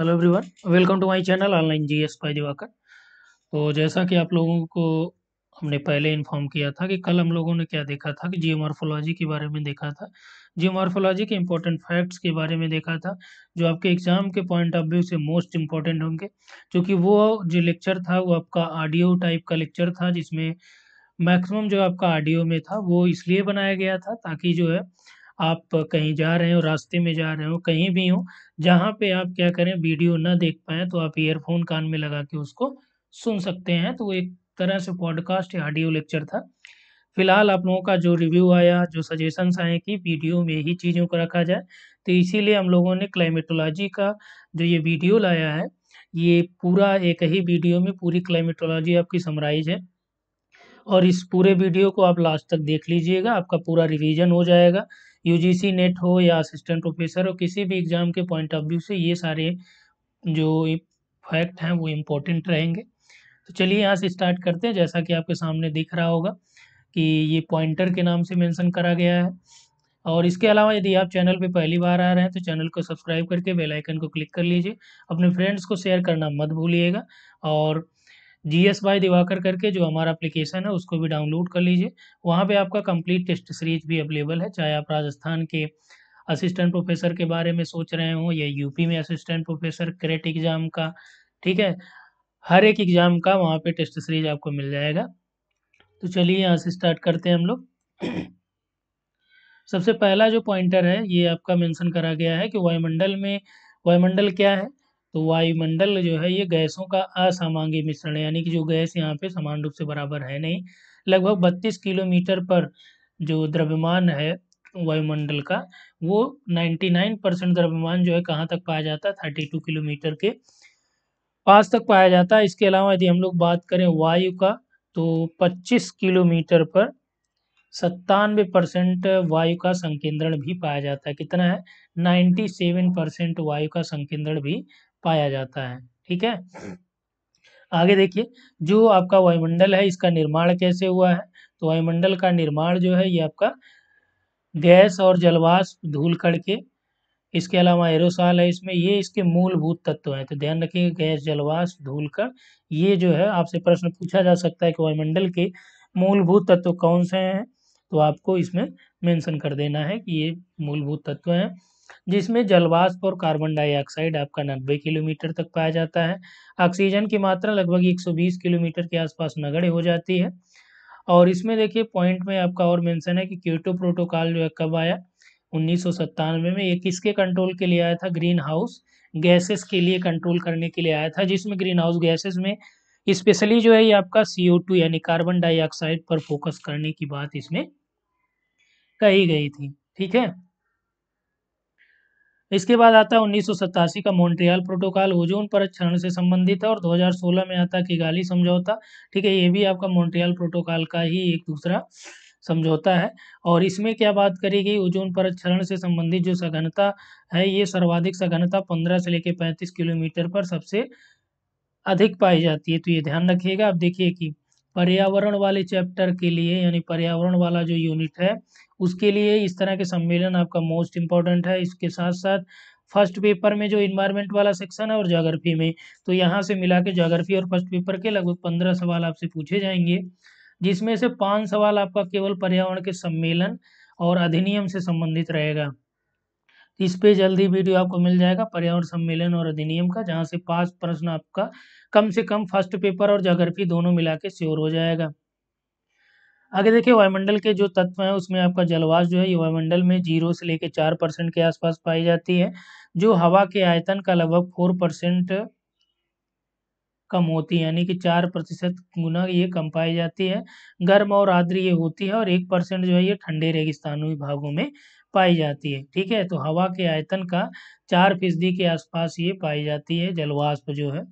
Hello everyone welcome to my channel online S पाई दिवाकर तो जैसा कि आप लोगों को हमने पहले इन्फॉर्म किया था कि कल हम लोगों ने क्या देखा था कि जियोमार्फोलॉजी के बारे में देखा था जियोमार्फोलॉजी के इम्पोर्टेंट फैक्ट्स के बारे में देखा था जो आपके एग्जाम के पॉइंट ऑफ व्यू से मोस्ट इम्पॉर्टेंट होंगे क्योंकि वो जो लेक्चर था वो आपका ऑडियो टाइप का लेक्चर था जिसमें मैक्सिमम जो आपका ऑडियो में था वो इसलिए बनाया गया था ताकि जो है आप कहीं जा रहे हो रास्ते में जा रहे हो कहीं भी हो जहाँ पे आप क्या करें वीडियो ना देख पाए तो आप ईयरफोन कान में लगा के उसको सुन सकते हैं तो एक तरह से पॉडकास्ट या ऑडियो लेक्चर था फिलहाल आप लोगों का जो रिव्यू आया जो सजेशंस आए कि वीडियो में ही चीज़ों को रखा जाए तो इसीलिए हम लोगों ने क्लाइमेटोलॉजी का जो ये वीडियो लाया है ये पूरा एक ही वीडियो में पूरी क्लाइमेटोलॉजी आपकी समराइज है और इस पूरे वीडियो को आप लास्ट तक देख लीजिएगा आपका पूरा रिवीजन हो जाएगा यूजीसी नेट हो या असिस्टेंट प्रोफेसर हो किसी भी एग्ज़ाम के पॉइंट ऑफ व्यू से ये सारे जो फैक्ट हैं वो इम्पोर्टेंट रहेंगे तो चलिए यहाँ से स्टार्ट करते हैं जैसा कि आपके सामने दिख रहा होगा कि ये पॉइंटर के नाम से मेंशन करा गया है और इसके अलावा यदि आप चैनल पे पहली बार आ रहे हैं तो चैनल को सब्सक्राइब करके बेल आइकन को क्लिक कर लीजिए अपने फ्रेंड्स को शेयर करना मत भूलिएगा और जी एस बाई दिवाकर करके जो हमारा एप्लीकेशन है उसको भी डाउनलोड कर लीजिए वहाँ पे आपका कंप्लीट टेस्ट सीरीज भी अवेलेबल है चाहे आप राजस्थान के असिस्टेंट प्रोफेसर के बारे में सोच रहे हों या यूपी में असिस्टेंट प्रोफेसर क्रेट एग्ज़ाम का ठीक है हर एक एग्ज़ाम का वहाँ पे टेस्ट सीरीज आपको मिल जाएगा तो चलिए यहाँ से स्टार्ट करते हैं हम लोग सबसे पहला जो पॉइंटर है ये आपका मेंशन करा गया है कि वायुमंडल में वायुमंडल क्या है तो वायुमंडल जो है ये गैसों का असामांगी मिश्रण यानी कि जो गैस यहाँ पे समान रूप से बराबर है नहीं लगभग बत्तीस किलोमीटर पर जो द्रव्यमान है वायुमंडल का वो 99 परसेंट द्रव्यमान जो है कहाँ तक पाया जाता है थर्टी किलोमीटर के पास तक पाया जाता है इसके अलावा यदि हम लोग बात करें वायु का तो पच्चीस किलोमीटर पर सत्तानवे परसेंट वायु का संकेंद्रण भी पाया जाता है कितना है नाइन्टी सेवन परसेंट वायु का संकेंद्रण भी पाया जाता है ठीक है आगे देखिए जो आपका वायुमंडल है इसका निर्माण कैसे हुआ है तो वायुमंडल का निर्माण जो है ये आपका गैस और जलवाष्प धूल कड़ के इसके अलावा एरोसाल है इसमें ये इसके मूलभूत तत्व हैं तो ध्यान रखिए गैस जलवाष्प कण ये जो है आपसे प्रश्न पूछा जा सकता है कि वायुमंडल के मूलभूत तत्व कौन से हैं तो आपको इसमें मेंशन कर देना है कि ये मूलभूत तत्व हैं हम्म। जिसमें जलवाष्प और कार्बन डाइऑक्साइड आपका नब्बे किलोमीटर तक पाया जाता है ऑक्सीजन की मात्रा लगभग 120 किलोमीटर के आसपास नगड़े हो जाती है और इसमें देखिए पॉइंट में आपका और मेंशन है कि क्यूटो प्रोटोकॉल जो है कब आया उन्नीस में ये किसके कंट्रोल के लिए आया था ग्रीन हाउस गैसेस के लिए कंट्रोल करने के लिए आया था जिसमें ग्रीन हाउस गैसेस में स्पेशली जो है ये आपका टू यानी कार्बन डाइऑक्साइड पर फोकस करने की बात इसमें कही गई थी ठीक है इसके बाद आता है उन्नीस का मोन्ट्रियाल प्रोटोकॉल ओजोन पर क्षरण से संबंधित है और 2016 में आता है किगाली समझौता ठीक है ये भी आपका मोन्ट्रियाल प्रोटोकॉल का ही एक दूसरा समझौता है और इसमें क्या बात करी गई ओजोन पर क्षरण से संबंधित जो सघनता है ये सर्वाधिक सघनता 15 से लेकर 35 किलोमीटर पर सबसे अधिक पाई जाती है तो ये ध्यान रखिएगा आप देखिए कि पर्यावरण वाले चैप्टर के लिए यानी पर्यावरण वाला जो यूनिट है उसके लिए इस तरह के सम्मेलन आपका मोस्ट इम्पॉर्टेंट है इसके साथ साथ फर्स्ट पेपर में जो इन्वायरमेंट वाला सेक्शन है और जोग्राफी में तो यहाँ से मिला के जोग्राफी और फर्स्ट पेपर के लगभग पंद्रह सवाल आपसे पूछे जाएंगे जिसमें से पाँच सवाल आपका केवल पर्यावरण के सम्मेलन और अधिनियम से संबंधित रहेगा इस पे जल्द ही वीडियो आपको मिल जाएगा पर्यावरण सम्मेलन और अधिनियम का जहाँ से पांच प्रश्न आपका कम से कम फर्स्ट पेपर और जोग्राफी दोनों मिला के श्योर हो जाएगा आगे देखिए वायुमंडल के जो तत्व हैं उसमें आपका जलवास जो है ये वायुमंडल में जीरो से लेकर चार परसेंट के आसपास पाई जाती है जो हवा के आयतन का लगभग फोर परसेंट कम होती है यानी कि चार प्रतिशत गुना ये कम पाई जाती है गर्म और आद्र ये होती है और एक परसेंट जो है ये ठंडे रेगिस्तानी भागों में पाई जाती है ठीक है तो हवा के आयतन का चार फीसदी के आसपास ये पाई जाती है जलवाष्प जो है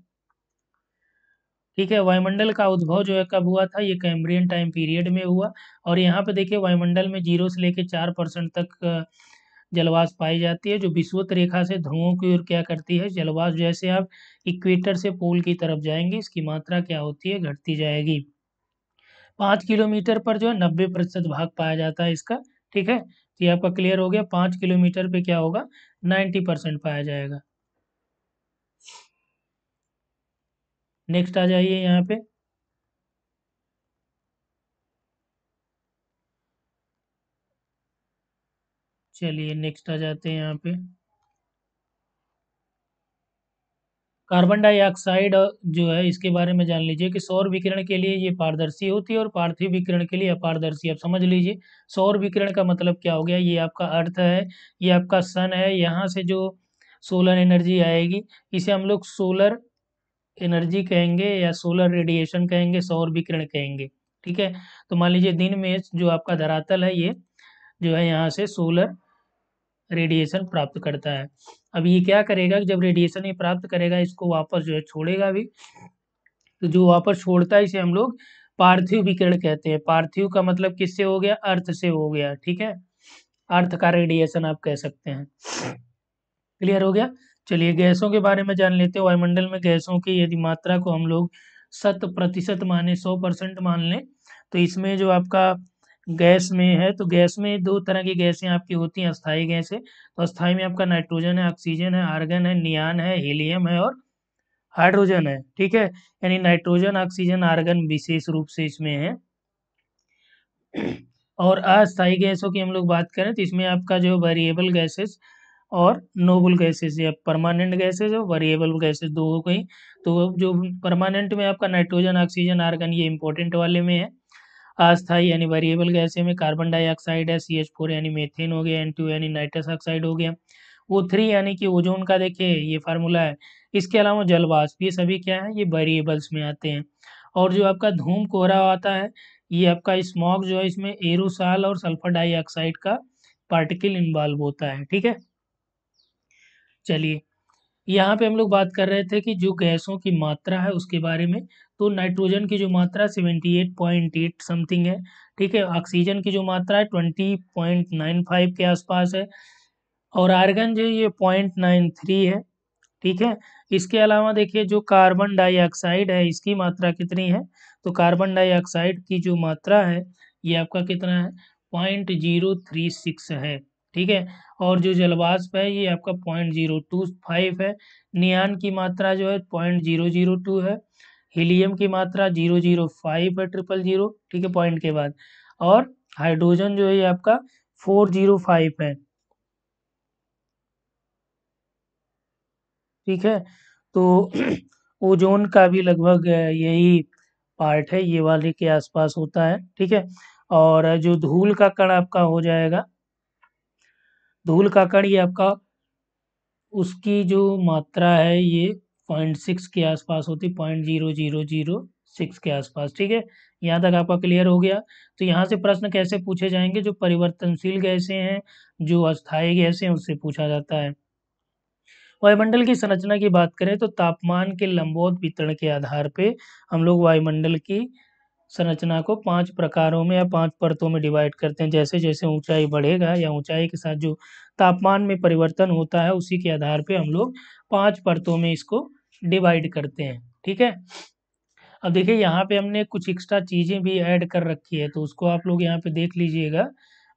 ठीक है वायुमंडल का उद्भव जो है कब हुआ था ये कैम्ब्रियन टाइम पीरियड में हुआ और यहाँ पे देखिए वायुमंडल में जीरो से लेके चार परसेंट तक जलवास पाई जाती है जो विश्वत रेखा से ध्रुवों की ओर क्या करती है जलवास जैसे आप इक्वेटर से पोल की तरफ जाएंगे इसकी मात्रा क्या होती है घटती जाएगी पाँच किलोमीटर पर जो है नब्बे प्रतिशत भाग पाया जाता है इसका ठीक है तो ये आपका क्लियर हो गया पांच किलोमीटर पे क्या होगा नाइन्टी परसेंट पाया जाएगा नेक्स्ट आ जाइए यहाँ पे चलिए नेक्स्ट आ जाते हैं यहाँ पे कार्बन डाइऑक्साइड जो है इसके बारे में जान लीजिए कि सौर विकिरण के लिए ये पारदर्शी होती है और पार्थिव विकिरण के लिए अपारदर्शी आप समझ लीजिए सौर विकिरण का मतलब क्या हो गया ये आपका अर्थ है ये आपका सन है यहाँ से जो सोलर एनर्जी आएगी इसे हम लोग सोलर एनर्जी कहेंगे या सोलर रेडिएशन कहेंगे सौर विकिरण कहेंगे ठीक है तो मान लीजिए दिन में जो आपका धरातल है ये जो है यहाँ से सोलर रेडिएशन प्राप्त करता है अब ये क्या करेगा जब रेडिएशन ये प्राप्त करेगा इसको वापस जो है छोड़ेगा भी तो जो वापस छोड़ता है इसे हम लोग पार्थिव विकिरण कहते हैं पार्थिव का मतलब किससे हो गया अर्थ से हो गया ठीक है अर्थ का रेडिएशन आप कह सकते हैं क्लियर हो गया चलिए गैसों के बारे में जान लेते हैं वायुमंडल में गैसों की यदि मात्रा को हम लोग शत प्रतिशत माने सौ परसेंट मान लें तो इसमें जो आपका गैस में है तो गैस में दो तरह की गैसें आपकी होती हैं अस्थाई गैसें तो अस्थाई में आपका नाइट्रोजन है ऑक्सीजन है आर्गन है नियान है हीलियम है और हाइड्रोजन है ठीक है यानी नाइट्रोजन ऑक्सीजन आर्गन विशेष रूप से इसमें है और अस्थाई गैसों की हम लोग बात करें तो इसमें आपका जो वेरिएबल गैसेस और नोबल गैसेस या परमानेंट गैसेस और वेरिएबल गैसेस दो हो गई तो जो परमानेंट में आपका नाइट्रोजन ऑक्सीजन आर्गन ये इंपॉर्टेंट वाले में है अस्थाई यानी वेरिएबल गैसें में कार्बन डाइऑक्साइड है सी एच फोर यानी मेथेन हो गया एन टू यानी नाइट्रस ऑक्साइड हो गया ओ थ्री यानी कि ओजोन का देखिए ये फार्मूला है इसके अलावा जलवाष्प ये सभी क्या है ये वेरिएबल्स में आते हैं और जो आपका धूम कोहरा आता है ये आपका स्मॉग जो है इसमें एरोसाल और सल्फर डाइऑक्साइड का पार्टिकल इन्वॉल्व होता है ठीक है चलिए यहाँ पे हम लोग बात कर रहे थे कि जो गैसों की मात्रा है उसके बारे में तो नाइट्रोजन की जो मात्रा seventy eight point eight something है ठीक है ऑक्सीजन की जो मात्रा है ट्वेंटी पॉइंट नाइन फाइव के आसपास है और आर्गन जो ये पॉइंट नाइन थ्री है ठीक है इसके अलावा देखिए जो कार्बन डाइऑक्साइड है इसकी मात्रा कितनी है तो कार्बन डाइऑक्साइड की जो मात्रा है ये आपका कितना है पॉइंट जीरो थ्री सिक्स है ठीक है और जो जलवाष्प है ये आपका पॉइंट जीरो टू फाइव है नियान की मात्रा जो है पॉइंट जीरो जीरो टू है हीलियम की मात्रा जीरो जीरो फाइव है ट्रिपल जीरो ठीक है पॉइंट के बाद और हाइड्रोजन जो है आपका फोर जीरो फाइव है ठीक है तो ओजोन का भी लगभग यही पार्ट है ये वाले के आसपास होता है ठीक है और जो धूल का कण आपका हो जाएगा धूल का कण ये आपका उसकी जो मात्रा है ये पॉइंट सिक्स के आसपास होती है point zero zero zero six के आसपास ठीक है यहाँ तक आपका क्लियर हो गया तो यहाँ से प्रश्न कैसे पूछे जाएंगे जो परिवर्तनशील गैसें हैं जो अस्थायी गैसें हैं उससे पूछा जाता है वायुमंडल की संरचना की बात करें तो तापमान के लंबोत वितरण के आधार पे हम लोग वायुमंडल की संरचना को पांच प्रकारों में या पांच परतों में डिवाइड करते हैं जैसे जैसे ऊंचाई बढ़ेगा या ऊंचाई के साथ जो तापमान में परिवर्तन होता है उसी के आधार पे हम लोग पांच परतों में इसको डिवाइड करते हैं ठीक है अब देखिए यहाँ पे हमने कुछ एक्स्ट्रा चीज़ें भी ऐड कर रखी है तो उसको आप लोग यहाँ पे देख लीजिएगा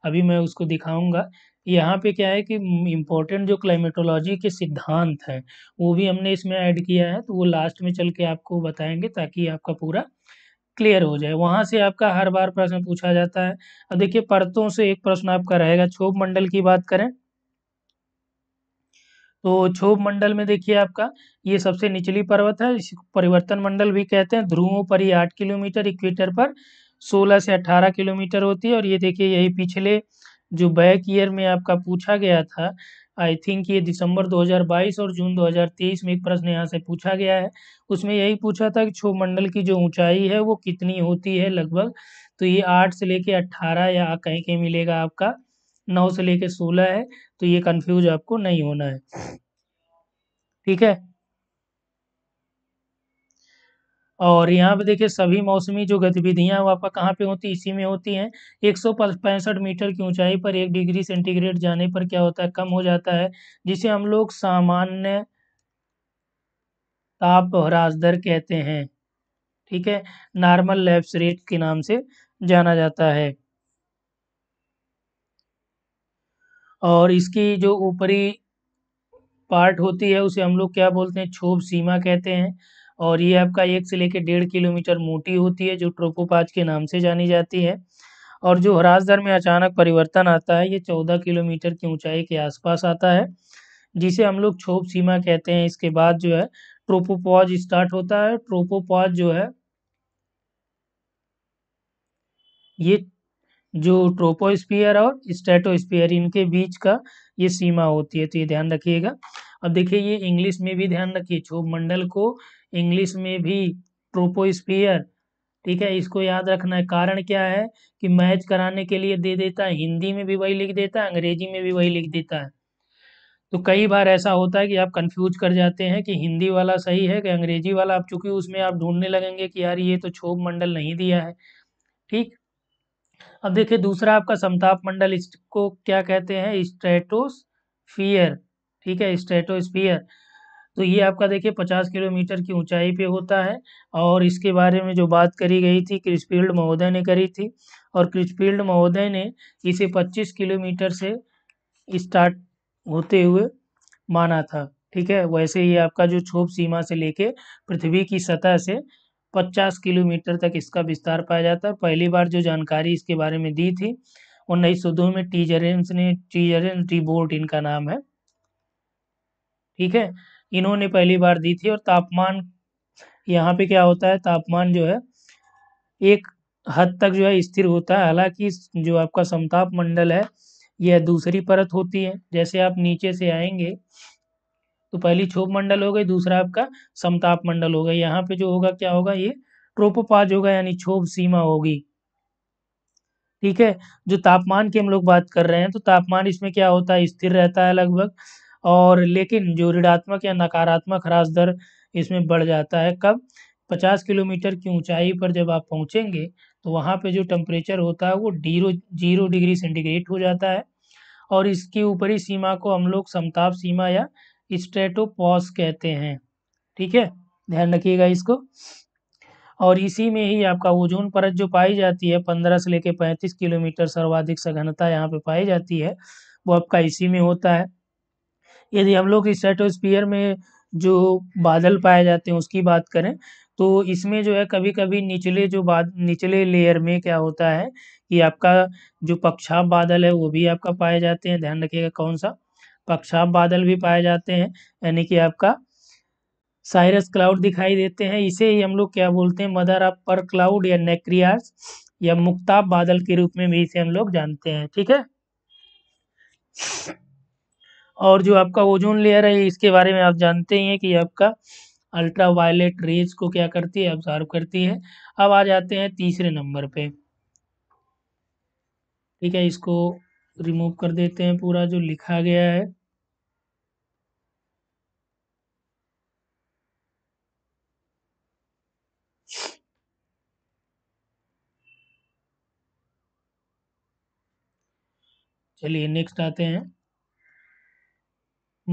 अभी मैं उसको दिखाऊंगा यहाँ पे क्या है कि इम्पोर्टेंट जो क्लाइमेटोलॉजी के सिद्धांत हैं वो भी हमने इसमें ऐड किया है तो वो लास्ट में चल के आपको बताएंगे ताकि आपका पूरा क्लियर हो जाए वहाँ से आपका हर बार प्रश्न पूछा जाता है अब देखिए परतों से एक प्रश्न आपका रहेगा क्षोभ मंडल की बात करें तो क्षोभ मंडल में देखिए आपका ये सबसे निचली पर्वत है इसको परिवर्तन मंडल भी कहते हैं ध्रुवों पर ही आठ किलोमीटर इक्वेटर पर सोलह से अठारह किलोमीटर होती है और ये देखिए यही पिछले जो बैक ईयर में आपका पूछा गया था आई थिंक ये दिसंबर 2022 और जून 2023 में एक प्रश्न यहाँ से पूछा गया है उसमें यही पूछा था कि छो मंडल की जो ऊंचाई है वो कितनी होती है लगभग तो ये आठ से लेके अट्ठारह या कहीं कहीं मिलेगा आपका नौ से लेके सोलह है तो ये कन्फ्यूज आपको नहीं होना है ठीक है और यहाँ पे देखिए सभी मौसमी जो गतिविधियाँ वो आपका कहाँ पे होती है इसी में होती हैं एक सौ पैंसठ मीटर की ऊंचाई पर एक डिग्री सेंटीग्रेड जाने पर क्या होता है कम हो जाता है जिसे हम लोग सामान्य ताप ह्रास दर कहते हैं ठीक है नॉर्मल लेप्स रेट के नाम से जाना जाता है और इसकी जो ऊपरी पार्ट होती है उसे हम लोग क्या बोलते हैं क्षोभ सीमा कहते हैं और ये आपका एक से लेकर डेढ़ किलोमीटर मोटी होती है जो ट्रोकोपाज के नाम से जानी जाती है और जो ह्रास दर में अचानक परिवर्तन आता है ये चौदह किलोमीटर की ऊंचाई के आसपास आता है जिसे हम लोग छोप सीमा कहते हैं इसके बाद जो है ट्रोपोपॉज स्टार्ट होता है ट्रोपोपॉज जो है ये जो ट्रोपोस्पियर और स्टेटोस्पियर इनके बीच का ये सीमा होती है तो ये ध्यान रखिएगा अब देखिए ये इंग्लिश में भी ध्यान रखिए छोप मंडल को इंग्लिश में भी ट्रोपोस्फियर ठीक है इसको याद रखना है कारण क्या है कि मैच कराने के लिए दे देता है हिंदी में भी वही लिख देता है अंग्रेजी में भी वही लिख देता है तो कई बार ऐसा होता है कि आप कंफ्यूज कर जाते हैं कि हिंदी वाला सही है कि अंग्रेजी वाला आप चूंकि उसमें आप ढूंढने लगेंगे कि यार ये तो क्षोभ मंडल नहीं दिया है ठीक अब देखिए दूसरा आपका समताप मंडल इसको क्या कहते हैं स्ट्रेटोस्फियर ठीक है स्ट्रेटोस्फियर तो ये आपका देखिए पचास किलोमीटर की ऊंचाई पे होता है और इसके बारे में जो बात करी गई थी क्रिस्पील्ड महोदय ने करी थी और क्रिस्पील्ड महोदय ने इसे पच्चीस किलोमीटर से स्टार्ट होते हुए माना था ठीक है वैसे ही आपका जो छोप सीमा से लेके पृथ्वी की सतह से 50 किलोमीटर तक इसका विस्तार पाया जाता है पहली बार जो जानकारी इसके बारे में दी थी उन्नीस सौ दो में टीजरेंस ने टीजरेंस डी बोर्ड इनका नाम है ठीक है इन्होंने पहली बार दी थी और तापमान यहाँ पे क्या होता है तापमान जो है एक हद तक जो है स्थिर होता है हालांकि जो आपका समताप मंडल है यह दूसरी परत होती है जैसे आप नीचे से आएंगे तो पहली क्षोभ मंडल हो गई दूसरा आपका समताप मंडल हो गया यहाँ पे जो होगा क्या होगा ये ट्रोपोपाज होगा यानी क्षोभ सीमा होगी ठीक है जो तापमान की हम लोग बात कर रहे हैं तो तापमान इसमें क्या होता है स्थिर रहता है लगभग और लेकिन जो ऋणात्मक या नकारात्मक ह्रास दर इसमें बढ़ जाता है कब 50 किलोमीटर की ऊंचाई पर जब आप पहुंचेंगे तो वहाँ पे जो टेम्परेचर होता है वो डीरो जीरो डिग्री सेंटीग्रेड हो जाता है और इसकी ऊपरी सीमा को हम लोग समताप सीमा या स्ट्रेटोपॉस कहते हैं ठीक है ध्यान रखिएगा इसको और इसी में ही आपका ओजोन परत जो पाई जाती है पंद्रह से लेके पैंतीस किलोमीटर सर्वाधिक सघनता यहाँ पे पाई जाती है वो आपका इसी में होता है यदि हम लोग इस में जो बादल पाए जाते हैं उसकी बात करें तो इसमें जो है कभी कभी निचले जो बाद निचले लेयर में क्या होता है कि आपका जो पक्षाप बादल है वो भी आपका पाए जाते हैं ध्यान रखिएगा कौन सा पक्षाप बादल भी पाए जाते हैं यानी कि आपका साइरस क्लाउड दिखाई देते हैं इसे ही हम लोग क्या बोलते हैं मदर ऑफ पर क्लाउड या नेक्रियार्स या मुक्ताब बादल के रूप में भी इसे हम लोग जानते हैं ठीक है और जो आपका ओजोन लेयर है इसके बारे में आप जानते ही हैं कि आपका अल्ट्रा वायलेट रेज को क्या करती है ऑब्जर्व करती है अब आ जाते हैं तीसरे नंबर पे ठीक है इसको रिमूव कर देते हैं पूरा जो लिखा गया है चलिए नेक्स्ट आते हैं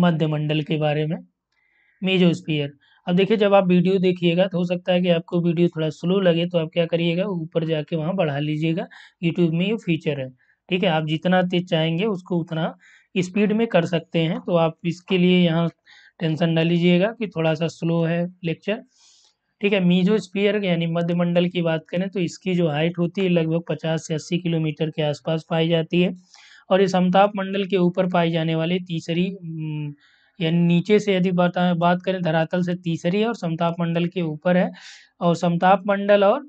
मध्यमंडल के बारे में मेजोस्फीयर हम्म। अब देखिए जब आप वीडियो देखिएगा तो हो सकता है कि आपको वीडियो थोड़ा स्लो लगे तो आप क्या करिएगा ऊपर जाके वहाँ बढ़ा लीजिएगा यूट्यूब में ये फीचर है ठीक है आप जितना तेज चाहेंगे उसको उतना स्पीड में कर सकते हैं तो आप इसके लिए यहाँ टेंशन ना लीजिएगा कि थोड़ा सा स्लो है लेक्चर ठीक है मीजो स्पीयर यानी मध्यमंडल की बात करें तो इसकी जो हाइट होती है लगभग 50 से 80 किलोमीटर के आसपास पाई जाती है और ये समताप मंडल के ऊपर पाई जाने वाली तीसरी यानी नीचे से यदि बात करें धरातल से तीसरी है और समताप मंडल के ऊपर है और समताप मंडल और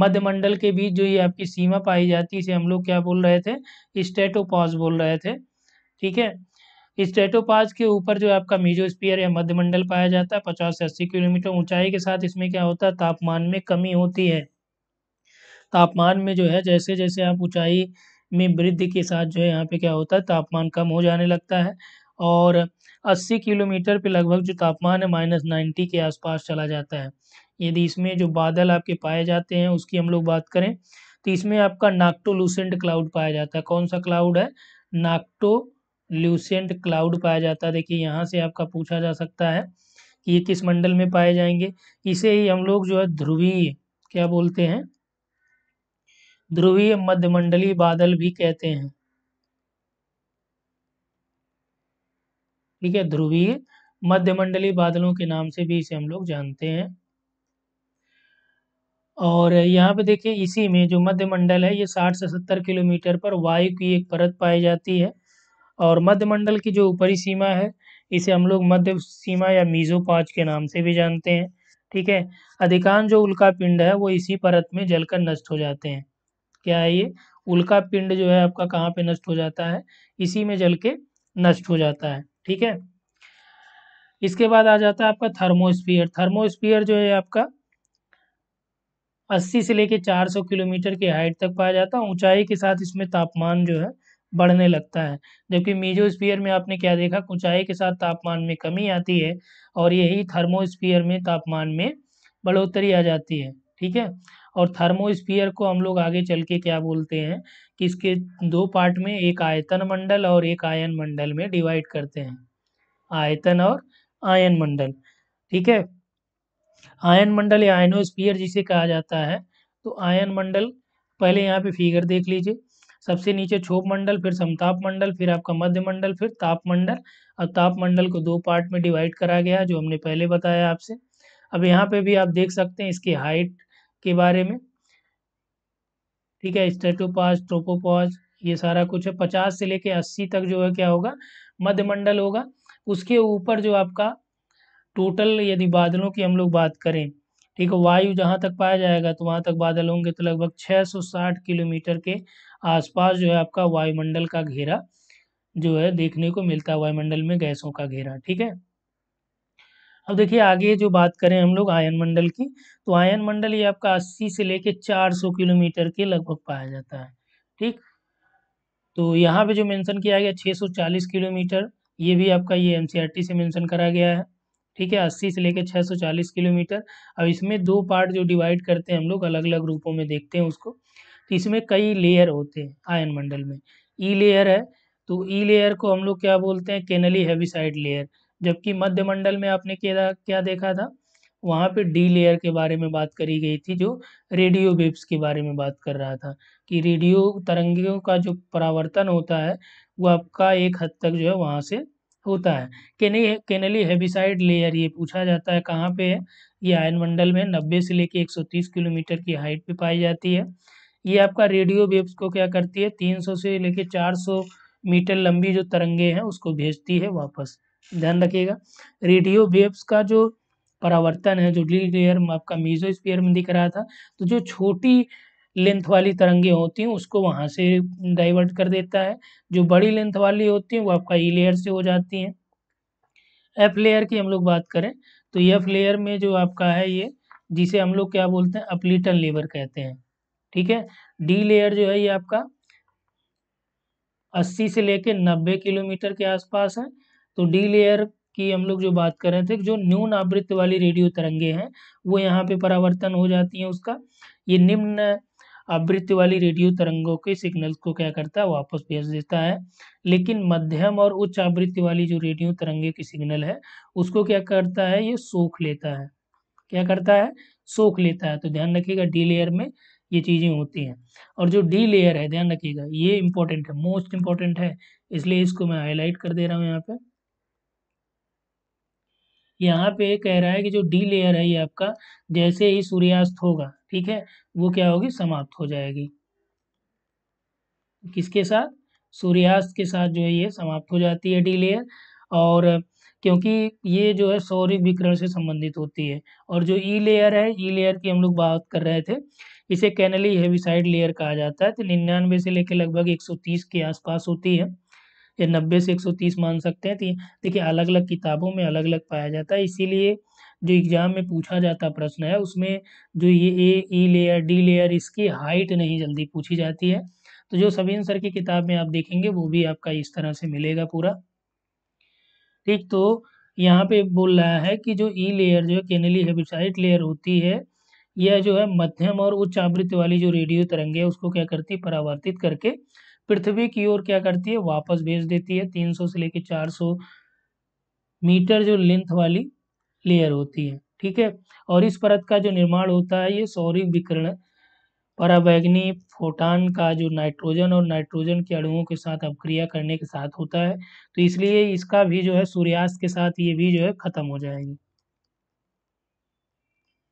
मध्य मंडल के बीच जो ये आपकी सीमा पाई जाती है इसे हम लोग क्या बोल रहे थे स्टेटोपाज बोल रहे थे ठीक है स्टेटोपाज के ऊपर जो आपका मीजोस्पियर या मध्यमंडल पाया जाता है पचास से अस्सी किलोमीटर ऊंचाई के साथ इसमें क्या होता है तापमान में कमी होती है तापमान में जो है जैसे जैसे आप ऊंचाई में वृद्धि के साथ जो है यहाँ पे क्या होता है तापमान कम हो जाने लगता है और 80 किलोमीटर पे लगभग जो तापमान है माइनस नाइन्टी के आसपास चला जाता है यदि इसमें जो बादल आपके पाए जाते हैं उसकी हम लोग बात करें तो इसमें आपका नाक्टोलूसेंट क्लाउड पाया जाता है कौन सा क्लाउड है नाक्टोलूसेंट क्लाउड पाया जाता है देखिए यहाँ से आपका पूछा जा सकता है कि ये किस मंडल में पाए जाएंगे इसे ही हम लोग जो है ध्रुवीय क्या बोलते हैं ध्रुवीय मध्यमंडलीय बादल भी कहते हैं ठीक है ध्रुवीय मध्यमंडली बादलों के नाम से भी इसे हम लोग जानते हैं और यहाँ पे देखिए इसी में जो मध्यमंडल है ये 60 से 70 किलोमीटर पर वायु की एक परत पाई जाती है और मध्यमंडल की जो ऊपरी सीमा है इसे हम लोग मध्य सीमा या मीजो पाँच के नाम से भी जानते हैं ठीक है अधिकांश जो उल्का पिंड है वो इसी परत में जलकर नष्ट हो जाते हैं क्या है ये उल्का पिंड जो है आपका कहाँ पे नष्ट हो जाता है इसी में जल के नष्ट हो जाता है ठीक है इसके बाद आ जाता है आपका थर्मोस्फीयर थर्मोस्फीयर जो है आपका 80 से लेके 400 किलोमीटर की हाइट तक पाया जाता है ऊंचाई के साथ इसमें तापमान जो है बढ़ने लगता है जबकि मीजोस्फीयर में आपने क्या देखा ऊंचाई के साथ तापमान में कमी आती है और यही थर्मोस्फीयर में तापमान में बढ़ोतरी आ जाती है ठीक है और थर्मोस्फीयर को हम लोग आगे चल के क्या बोलते हैं कि इसके दो पार्ट में एक आयतन मंडल और एक आयन मंडल में डिवाइड करते हैं आयतन और आयन मंडल ठीक है आयन मंडल या आयनोस्फीयर जिसे कहा जाता है तो आयन मंडल पहले यहाँ पे फिगर देख लीजिए सबसे नीचे क्षोभ मंडल फिर समताप मंडल फिर आपका मध्य मंडल फिर ताप मंडल तापमंडल ताप मंडल को दो पार्ट में डिवाइड करा गया जो हमने पहले बताया आपसे अब यहाँ पे भी आप देख सकते हैं इसकी हाइट के बारे में ठीक है स्टेटोपॉज ट्रोपोपॉज ये सारा कुछ है पचास से लेके अस्सी तक जो है क्या होगा मध्यमंडल होगा उसके ऊपर जो आपका टोटल यदि बादलों की हम लोग बात करें ठीक है वायु जहाँ तक पाया जाएगा तो वहाँ तक बादल होंगे तो लगभग 660 किलोमीटर के आसपास जो है आपका वायुमंडल का घेरा जो है देखने को मिलता है वायुमंडल में गैसों का घेरा ठीक है अब देखिए आगे जो बात करें हम लोग आयन मंडल की तो आयन मंडल ये आपका अस्सी से लेके चार सौ किलोमीटर के लगभग पाया जाता है ठीक तो यहाँ पे जो मेंशन किया गया 640 किलोमीटर ये भी आपका ये एमसीईआरटी से मेंशन करा गया है ठीक है अस्सी से लेके 640 किलोमीटर अब इसमें दो पार्ट जो डिवाइड करते हैं हम लोग अलग अलग रूपों में देखते हैं उसको तो इसमें कई लेयर होते हैं आयन मंडल में ई लेयर है तो ई लेयर को हम लोग क्या बोलते हैं केनली साइड लेयर जबकि मध्यमंडल में आपने क्या क्या देखा था वहाँ पे डी लेयर के बारे में बात करी गई थी जो रेडियो वेव्स के बारे में बात कर रहा था कि रेडियो तरंगियों का जो परावर्तन होता है वो आपका एक हद तक जो है वहाँ से होता है केनली हेबिसाइड लेयर ये पूछा जाता है कहाँ पे है ये आयन मंडल में 90 से लेके 130 किलोमीटर की हाइट पे पाई जाती है ये आपका रेडियो वेव्स को क्या करती है 300 से लेके 400 मीटर लंबी जो तरंगे हैं उसको भेजती है वापस ध्यान रखिएगा रेडियो वेव्स का जो परावर्तन है जो डी लेयर आपका मीजो स्पेयर में दिख रहा था तो जो छोटी लेंथ वाली तरंगे होती हैं उसको वहाँ से डाइवर्ट कर देता है जो बड़ी लेंथ वाली होती हैं वो आपका ई e लेयर से हो जाती हैं एफ लेयर की हम लोग बात करें तो एफ लेयर में जो आपका है ये जिसे हम लोग क्या बोलते हैं अपलिटन लेबर कहते हैं ठीक है डी लेयर जो है ये आपका अस्सी से लेके नब्बे किलोमीटर के आसपास है तो डी लेयर की हम लोग जो बात कर रहे थे जो न्यून आवृत्ति वाली रेडियो तरंगे हैं वो यहाँ पे परावर्तन हो जाती हैं उसका ये निम्न आवृत्ति वाली रेडियो तरंगों के सिग्नल्स को क्या करता है वापस भेज देता है लेकिन मध्यम और उच्च आवृत्ति वाली जो रेडियो तरंगे की सिग्नल है उसको क्या करता है ये सोख लेता है क्या करता है सोख लेता है तो ध्यान रखिएगा डी लेयर में ये चीज़ें होती हैं और जो डी लेयर है ध्यान रखिएगा ये इंपॉर्टेंट है मोस्ट इंपॉर्टेंट है इसलिए इसको मैं हाईलाइट कर दे रहा हूँ यहाँ पे यहाँ पे कह रहा है कि जो डी लेयर है ये आपका जैसे ही सूर्यास्त होगा ठीक है वो क्या होगी समाप्त हो जाएगी किसके साथ सूर्यास्त के साथ जो है ये समाप्त हो जाती है डी लेयर और क्योंकि ये जो है सौर विकरण से संबंधित होती है और जो ई e लेयर है ई e लेयर की हम लोग बात कर रहे थे इसे कैनली हेविसाइड लेयर कहा जाता है तो निन्यानवे से लेकर लगभग 130 के आसपास होती है ये नब्बे से एक सौ तीस मान सकते हैं देखिए अलग अलग किताबों में अलग अलग पाया जाता है इसीलिए जो एग्ज़ाम में पूछा जाता प्रश्न है उसमें जो ये A E layer D layer इसकी हाइट नहीं जल्दी पूछी जाती है तो जो सभी सर की किताब में आप देखेंगे वो भी आपका इस तरह से मिलेगा पूरा ठीक तो यहाँ पे बोल रहा है कि जो ई लेयर जो है केनली हेबिसाइट लेयर होती है यह जो है मध्यम और उच्च आवृत्ति वाली जो रेडियो तरंगे है उसको क्या करती है परावर्तित करके पृथ्वी की ओर क्या करती है वापस भेज देती है 300 से लेकर 400 मीटर जो लेंथ वाली लेयर होती है ठीक है और इस परत का जो निर्माण होता है ये सौर विकिरण पराबैग्नी फोटान का जो नाइट्रोजन और नाइट्रोजन के अणुओं के साथ अपक्रिया करने के साथ होता है तो इसलिए इसका भी जो है सूर्यास्त के साथ ये भी जो है ख़त्म हो जाएगी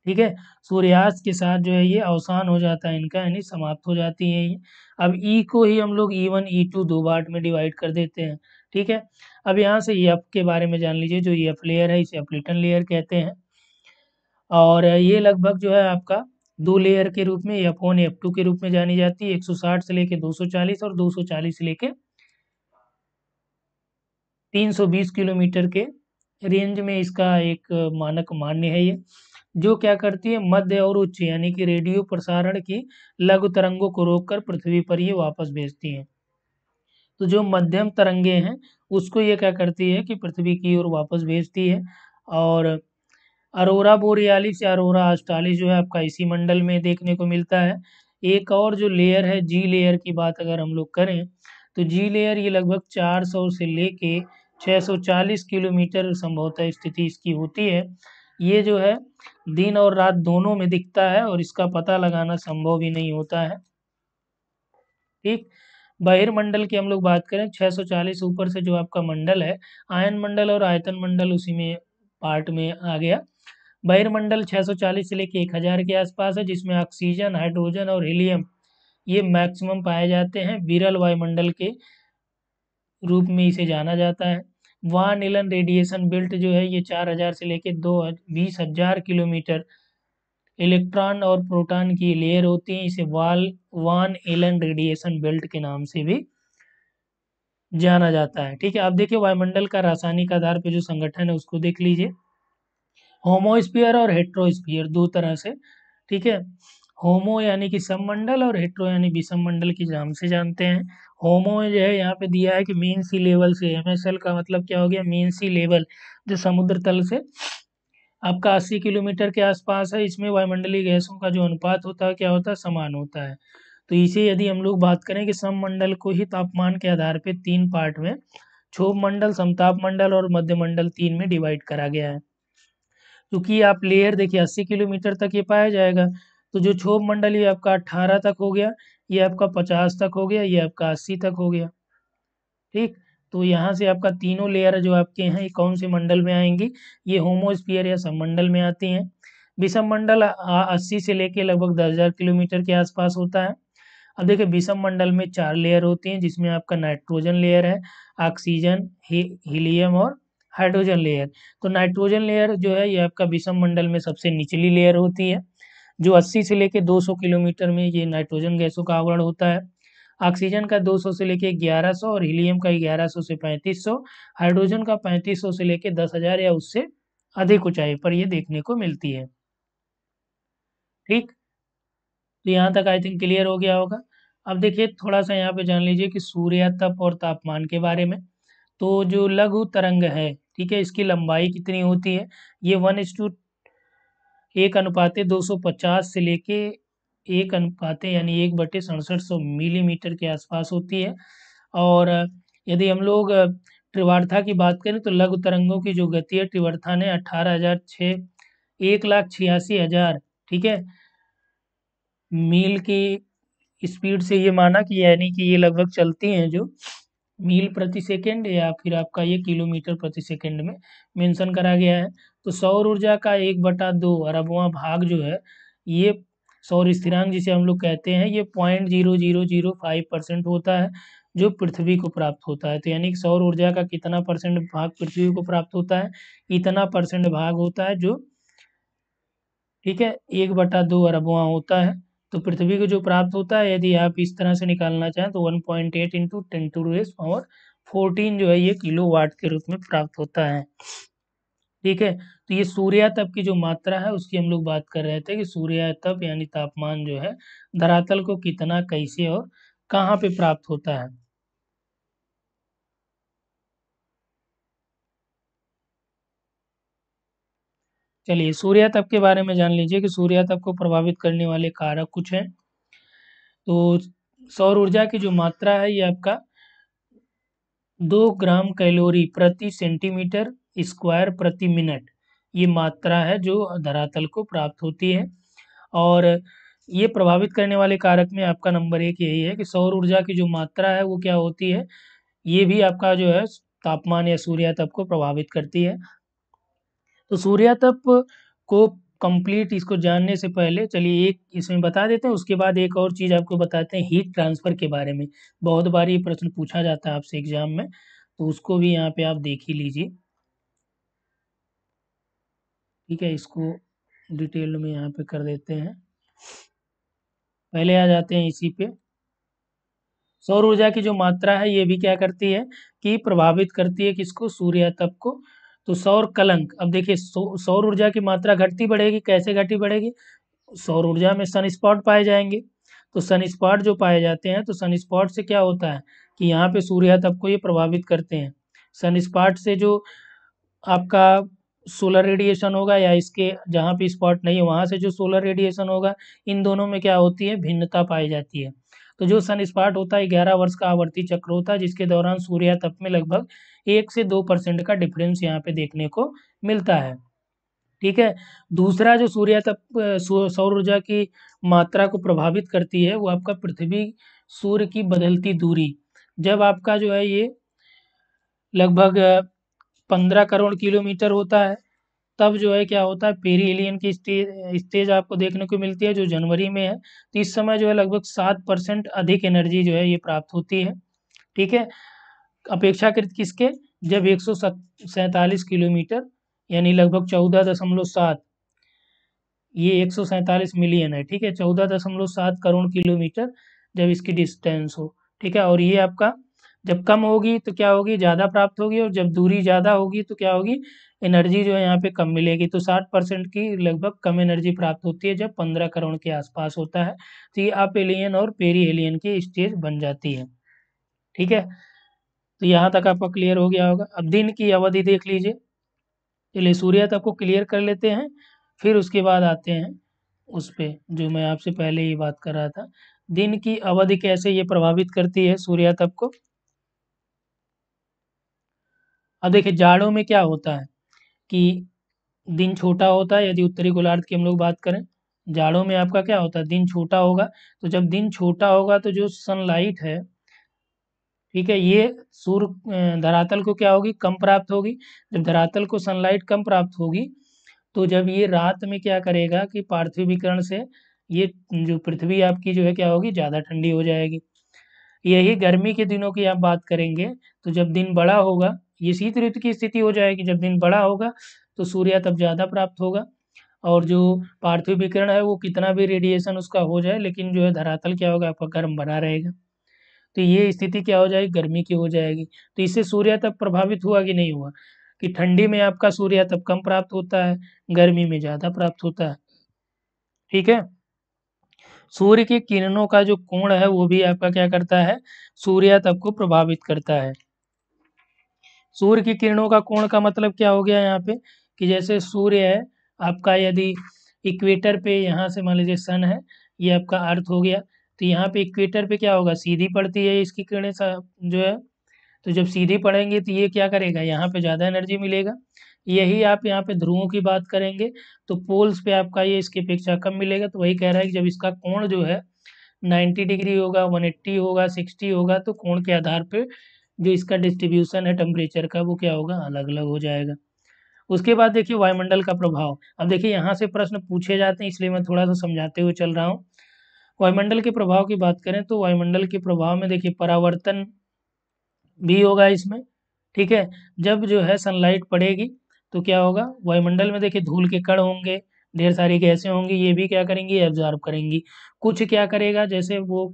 ठीक है सूर्यास्त के साथ जो है ये अवसान हो जाता है इनका यानी समाप्त हो जाती है ये अब ई e को ही हम लोग ई वन ई टू दो बार्ट में डिवाइड कर देते हैं ठीक है अब यहाँ से यफ e के बारे में जान लीजिए जो यफ e लेयर है इसे अपलिटन लेयर कहते हैं और ये लगभग जो है आपका दो लेयर के रूप में एफ वन एफ टू के रूप में जानी जाती है एक से लेके दो और दो से लेके तीन किलोमीटर के रेंज में इसका एक मानक मान्य है ये जो क्या करती है मध्य और उच्च यानी कि रेडियो प्रसारण की लघु तरंगों को रोककर पृथ्वी पर ये वापस भेजती है तो जो मध्यम तरंगे हैं उसको ये क्या करती है कि पृथ्वी की ओर वापस भेजती है और अरोरा बोरियालिस या अरोरा अस्टालिस जो है आपका इसी मंडल में देखने को मिलता है एक और जो लेयर है जी लेयर की बात अगर हम लोग करें तो जी लेयर ये लगभग 400 से लेके 640 किलोमीटर संभवतः स्थिति इसकी होती है ये जो है दिन और रात दोनों में दिखता है और इसका पता लगाना संभव ही नहीं होता है ठीक बहिर्मंडल की हम लोग बात करें 640 ऊपर से जो आपका मंडल है आयन मंडल और आयतन मंडल उसी में पार्ट में आ गया बहिर्मंडल 640 से लेके 1000 के आसपास है जिसमें ऑक्सीजन हाइड्रोजन और हीलियम ये मैक्सिमम पाए जाते हैं विरल वायुमंडल के रूप में इसे जाना जाता है एलन रेडिएशन बेल्ट जो है ये चार हजार से लेके दो बीस हजार किलोमीटर इलेक्ट्रॉन और प्रोटॉन की लेयर होती है इसे वाल वान एलन रेडिएशन बेल्ट के नाम से भी जाना जाता है ठीक है आप देखिए वायुमंडल का रासायनिक आधार पर जो संगठन है उसको देख लीजिए होमोस्पियर और हेट्रोस्पियर दो तरह से ठीक है होमो यानी कि सममंडल और हेट्रो यानी मंडल की नाम से जानते हैं होमो जो है यहाँ पे दिया है कि मीन सी लेवल से एम का मतलब क्या हो गया मीन सी लेवल जो समुद्र तल से आपका 80 किलोमीटर के आसपास है इसमें वायुमंडलीय गैसों का जो अनुपात होता है क्या होता है समान होता है तो इसे यदि हम लोग बात करें कि सममंडल को ही तापमान के आधार पर तीन पार्ट में क्षोभ मंडल समताप मंडल और मध्य मंडल तीन में डिवाइड करा गया है क्योंकि आप लेयर देखिए अस्सी किलोमीटर तक ये पाया जाएगा तो जो क्षोभ मंडल ये आपका अट्ठारह तक हो गया ये आपका पचास तक हो गया ये आपका अस्सी तक हो गया ठीक तो यहाँ से आपका तीनों लेयर जो आपके हैं ये कौन से मंडल में आएंगी ये होमोस्पियर या सममंडल में आती हैं विषम मंडल अस्सी से लेके लगभग दस हज़ार किलोमीटर के आसपास होता है अब देखिए विषम मंडल में चार लेयर होती हैं जिसमें आपका नाइट्रोजन लेयर है ऑक्सीजन हीलियम और हाइड्रोजन लेयर तो नाइट्रोजन लेयर जो है ये आपका विषम मंडल में सबसे निचली लेयर होती है जो 80 से लेकर 200 किलोमीटर में ये नाइट्रोजन गैसों का आवरण होता है ऑक्सीजन का 200 से लेके 1100 और हीलियम का 1100 से 3500 हाइड्रोजन का 3500 से लेके 10000 या उससे अधिक ऊंचाई पर यह देखने को मिलती है ठीक तो यहाँ तक आई थिंक क्लियर हो गया होगा अब देखिए थोड़ा सा यहाँ पे जान लीजिए कि सूर्य तप और तापमान के बारे में तो जो लघु तरंग है ठीक है इसकी लंबाई कितनी होती है ये वन इज टू एक अनुपाते दो सौ पचास से लेके एक अनुपाते यानी एक बटे सड़सठ सौ मिलीमीटर के आसपास होती है और यदि हम लोग त्रिवार्था की बात करें तो लघु तरंगों की जो गति है त्रिवार्था ने अठारह हजार छः एक लाख छियासी हजार ठीक है मील की स्पीड से ये माना कि यानी कि ये लगभग चलती हैं जो मील प्रति सेकेंड या फिर आपका ये किलोमीटर प्रति सेकेंड में मेंशन करा गया है तो सौर ऊर्जा का एक बटा दो अरबवा भाग जो है ये सौर स्थिरांक जिसे हम लोग कहते हैं ये point zero zero zero five percent होता है जो पृथ्वी को प्राप्त होता है तो यानी कि सौर ऊर्जा का कितना परसेंट भाग पृथ्वी को प्राप्त होता है इतना परसेंट भाग होता है जो ठीक है एक बटा दो अरबवा होता है तो पृथ्वी को जो प्राप्त होता है यदि आप इस तरह से निकालना चाहें तो one point eight into ten to raise और फोर्टीन जो है ये किलो वाट के रूप में प्राप्त होता है ठीक है तो ये सूर्यातप की जो मात्रा है उसकी हम लोग बात कर रहे थे कि सूर्यातप यानी तापमान जो है धरातल को कितना कैसे और कहाँ पे प्राप्त होता है चलिए तप के बारे में जान लीजिए कि सूर्या तप को प्रभावित करने वाले कारक कुछ हैं तो सौर ऊर्जा की जो मात्रा है ये आपका दो ग्राम कैलोरी प्रति सेंटीमीटर स्क्वायर प्रति मिनट ये मात्रा है जो धरातल को प्राप्त होती है और ये प्रभावित करने वाले कारक में आपका नंबर एक यही है कि सौर ऊर्जा की जो मात्रा है वो क्या होती है ये भी आपका जो है तापमान या सूर्या तप को प्रभावित करती है तो सूर्यातप को कंप्लीट इसको जानने से पहले चलिए एक इसमें बता देते हैं उसके बाद एक और चीज़ आपको बताते हैं हीट ट्रांसफ़र के बारे में बहुत बार ये प्रश्न पूछा जाता है आपसे एग्जाम में तो उसको भी यहाँ पे आप देख ही लीजिए ठीक है इसको डिटेल में यहाँ पे कर देते हैं पहले आ जाते हैं इसी पे सौर ऊर्जा की जो मात्रा है ये भी क्या करती है कि प्रभावित करती है किसको सूर्य तप को तो सौर कलंक अब देखिए सौर ऊर्जा की मात्रा घटती बढ़ेगी कैसे घटी बढ़ेगी सौर ऊर्जा में सन स्पॉट पाए जाएंगे तो सन स्पॉट जो पाए जाते हैं तो सन स्पॉट से क्या होता है कि यहाँ पे तब को ये प्रभावित करते हैं सन स्पॉट से जो आपका सोलर रेडिएशन होगा या इसके जहाँ पे स्पॉट नहीं है वहाँ से जो सोलर रेडिएशन होगा इन दोनों में क्या होती है भिन्नता पाई जाती है तो जो सन स्पॉट होता है ग्यारह वर्ष का आवर्ती चक्र होता है जिसके दौरान सूर्या तप में लगभग एक से दो परसेंट का डिफरेंस यहाँ पे देखने को मिलता है ठीक है दूसरा जो सूर्य तप सौर ऊर्जा की मात्रा को प्रभावित करती है वो आपका पृथ्वी सूर्य की बदलती दूरी जब आपका जो है ये लगभग पंद्रह करोड़ किलोमीटर होता है तब जो है क्या होता है पेरी एलियन की स्टेज स्टेज आपको देखने को मिलती है जो जनवरी में है तो इस समय जो है लगभग सात परसेंट अधिक एनर्जी जो है ये प्राप्त होती है ठीक है अपेक्षाकृत किसके जब एक किलोमीटर यानी लगभग चौदह दशमलव सात ये एक सौ सैतालीस मिलियन है ठीक है चौदह दशमलव सात करोड़ किलोमीटर जब इसकी डिस्टेंस हो ठीक है और ये आपका जब कम होगी तो क्या होगी ज़्यादा प्राप्त होगी और जब दूरी ज़्यादा होगी तो क्या होगी एनर्जी जो है यहाँ पे कम मिलेगी तो 60 परसेंट की लगभग कम एनर्जी प्राप्त होती है जब 15 करोड़ के आसपास होता है तो ये आप एलियन और पेरी एलियन की स्टेज बन जाती है ठीक है तो यहाँ तक आपका क्लियर हो गया होगा अब दिन की अवधि देख लीजिए चलिए सूर्यास्त आपको क्लियर कर लेते हैं फिर उसके बाद आते हैं उस पर जो मैं आपसे पहले ही बात कर रहा था दिन की अवधि कैसे ये प्रभावित करती है तप को अब देखिए जाड़ों में क्या होता है कि दिन छोटा होता है यदि उत्तरी गोलार्ध की हम लोग बात करें जाड़ों में आपका क्या होता है दिन छोटा होगा तो जब दिन छोटा होगा तो जो सनलाइट है ठीक है ये सूर्य धरातल को क्या होगी कम प्राप्त होगी जब धरातल को सनलाइट कम प्राप्त होगी तो जब ये रात में क्या करेगा कि पार्थिव विकरण से ये जो पृथ्वी आपकी जो है क्या होगी ज़्यादा ठंडी हो जाएगी यही गर्मी के दिनों की आप बात करेंगे तो जब दिन बड़ा होगा ये शीत ऋतु की स्थिति हो जाएगी जब दिन बड़ा होगा तो सूर्य तब ज़्यादा प्राप्त होगा और जो पार्थिव विकरण है वो कितना भी रेडिएशन उसका हो जाए लेकिन जो है धरातल क्या होगा आपका गर्म बना रहेगा तो ये स्थिति क्या हो जाएगी गर्मी की हो जाएगी तो इससे सूर्य तब प्रभावित हुआ कि नहीं हुआ कि ठंडी में आपका सूर्य तब कम प्राप्त होता है गर्मी में ज़्यादा प्राप्त होता है ठीक है सूर्य के किरणों का जो कोण है वो भी आपका क्या करता है सूर्य तब को प्रभावित करता है सूर्य की किरणों का कोण का मतलब क्या हो गया यहाँ पे कि जैसे सूर्य है आपका यदि इक्वेटर पे यहाँ से मान लीजिए सन है ये आपका अर्थ हो गया तो यहाँ पे इक्वेटर पे क्या होगा सीधी पड़ती है इसकी किरणें जो है तो जब सीधी पड़ेंगे तो ये क्या करेगा यहाँ पे ज़्यादा एनर्जी मिलेगा यही आप यहाँ पे ध्रुवों की बात करेंगे तो पोल्स पे आपका ये इसकी अपेक्षा कम मिलेगा तो वही कह रहा है कि जब इसका कोण जो है 90 डिग्री होगा 180 होगा 60 होगा तो कोण के आधार पर जो इसका डिस्ट्रीब्यूशन है टेम्परेचर का वो क्या होगा अलग अलग हो जाएगा उसके बाद देखिए वायुमंडल का प्रभाव अब देखिए यहाँ से प्रश्न पूछे जाते हैं इसलिए मैं थोड़ा सा समझाते हुए चल रहा हूँ वायुमंडल के प्रभाव की बात करें तो वायुमंडल के प्रभाव में देखिए परावर्तन भी होगा इसमें ठीक है जब जो है सनलाइट पड़ेगी तो क्या होगा वायुमंडल में देखिए धूल के कण होंगे ढेर सारी गैसें होंगी ये भी क्या करेंगी एब्जॉर्ब करेंगी कुछ क्या करेगा जैसे वो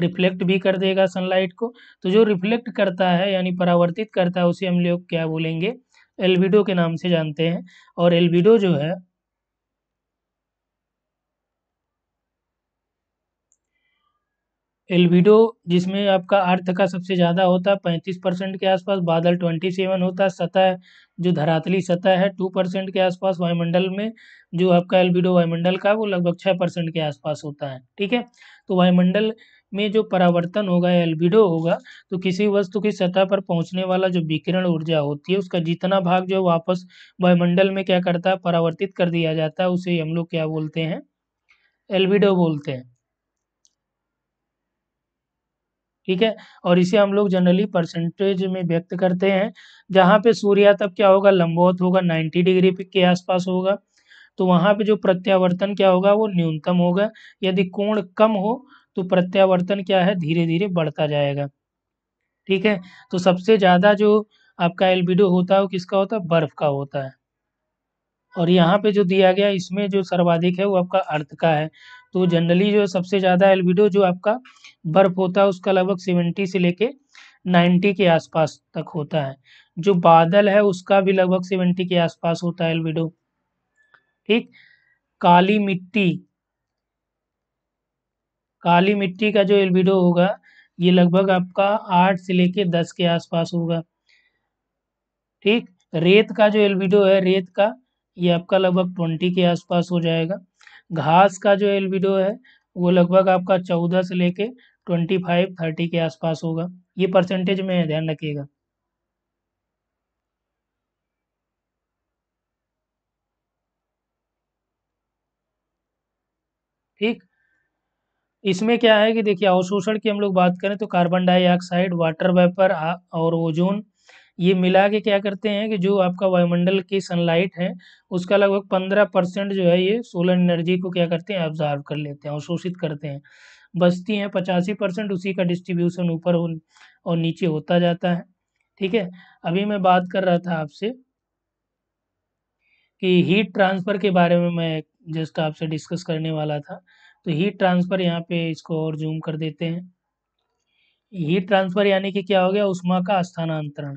रिफ्लेक्ट भी कर देगा सनलाइट को तो जो रिफ्लेक्ट करता है यानी परावर्तित करता है उसे हम लोग क्या बोलेंगे एल्बिडो के नाम से जानते हैं और एल्बिडो जो है एल्बिडो जिसमें आपका अर्थ का सबसे ज़्यादा होता है पैंतीस परसेंट के आसपास बादल ट्वेंटी सेवन होता है सतह जो धरातली सतह है टू परसेंट के आसपास वायुमंडल में जो आपका एल्बिडो वायुमंडल का वो लगभग छः परसेंट के आसपास होता है ठीक है तो वायुमंडल में जो परावर्तन होगा या एल्बिडो होगा तो किसी वस्तु की सतह पर पहुंचने वाला जो विकिरण ऊर्जा होती है उसका जितना भाग जो वापस वायुमंडल में क्या करता है परावर्तित कर दिया जाता है उसे हम लोग क्या बोलते हैं एल्बिडो बोलते हैं ठीक है और इसे हम लोग जनरली परसेंटेज में व्यक्त करते हैं जहाँ पे सूर्या तब क्या होगा लंबौत होगा 90 डिग्री के आसपास होगा तो वहाँ पे जो प्रत्यावर्तन क्या होगा वो न्यूनतम होगा यदि कोण कम हो तो प्रत्यावर्तन क्या है धीरे धीरे बढ़ता जाएगा ठीक है तो सबसे ज़्यादा जो आपका एलबीडो होता है वो किसका होता है बर्फ का होता है और यहाँ पे जो दिया गया इसमें जो सर्वाधिक है वो आपका अर्थ का है तो जनरली जो सबसे ज़्यादा एलबीडो जो आपका बर्फ होता है उसका लगभग सेवेंटी से लेके नाइन्टी के आसपास तक होता है जो बादल है उसका भी लगभग सेवेंटी के आसपास होता है एल्बिडो ठीक काली मिट्टी काली मिट्टी का जो एल्बिडो होगा ये लगभग आपका आठ से लेके दस के आसपास होगा ठीक रेत का जो एल्बिडो है रेत का ये आपका लगभग ट्वेंटी के आसपास हो जाएगा घास का जो एल्बिडो है वो लगभग आपका चौदह से लेके ट्वेंटी फाइव थर्टी के आसपास होगा ये परसेंटेज में ध्यान रखिएगा ठीक इसमें क्या है कि देखिए अवशोषण की हम लोग बात करें तो कार्बन डाइऑक्साइड वाटर वेपर और ओजोन ये मिला के क्या करते हैं कि जो आपका वायुमंडल की सनलाइट है उसका लगभग पंद्रह परसेंट जो है ये सोलर एनर्जी को क्या करते हैं ऑब्जर्व कर लेते हैं अवशोषित करते हैं बचती हैं पचासी परसेंट उसी का डिस्ट्रीब्यूशन ऊपर हो और नीचे होता जाता है ठीक है अभी मैं बात कर रहा था आपसे कि हीट ट्रांसफ़र के बारे में मैं जस्ट आपसे डिस्कस करने वाला था तो हीट ट्रांसफ़र यहाँ पे इसको और जूम कर देते हैं हीट ट्रांसफ़र यानी कि क्या हो गया उष्मा का स्थानांतरण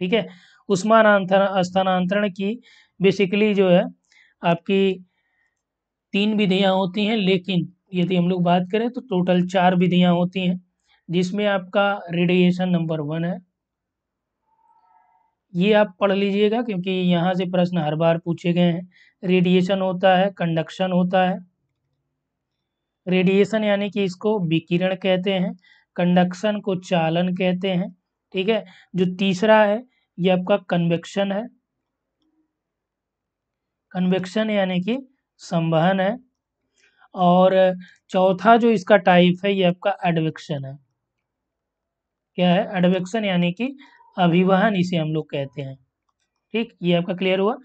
ठीक है उष्मा स्थानांतरण की बेसिकली जो है आपकी तीन विधियाँ होती हैं लेकिन यदि हम लोग बात करें तो टोटल चार विधियाँ होती हैं जिसमें आपका रेडिएशन नंबर वन है ये आप पढ़ लीजिएगा क्योंकि यहाँ से प्रश्न हर बार पूछे गए हैं रेडिएशन होता है कंडक्शन होता है रेडिएशन यानी कि इसको विकिरण कहते हैं कंडक्शन को चालन कहते हैं ठीक है जो तीसरा है ये आपका कन्वेक्शन है कन्वेक्शन यानी कि संवहन है और चौथा जो इसका टाइप है ये आपका एडवेक्शन है क्या है एडवेक्शन यानी कि अभिवहन इसे हम लोग कहते हैं ठीक ये आपका क्लियर हुआ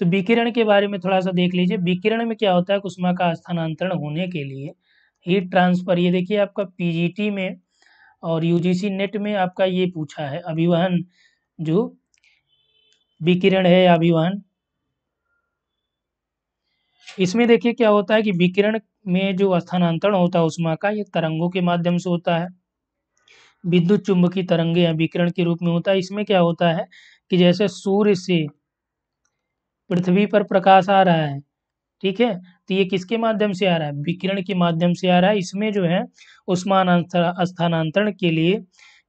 तो विकिरण के बारे में थोड़ा सा देख लीजिए विकिरण में क्या होता है कुष्मा का स्थानांतरण होने के लिए हीट ट्रांसफर ये देखिए आपका पीजीटी में और यूजीसी नेट में आपका ये पूछा है अभिवहन जो विकिरण है अभिवहन इसमें देखिए क्या होता है कि विकिरण में जो स्थानांतरण होता है उष्मा का ये तरंगों के माध्यम से होता है विद्युत चुंबकीय तरंगे या विकिरण के रूप में होता है इसमें क्या होता है कि जैसे सूर्य से पृथ्वी पर प्रकाश आ रहा है ठीक है तो ये किसके माध्यम से आ रहा है विकिरण के माध्यम से आ रहा है इसमें जो है उष्मान स्थानांतरण के लिए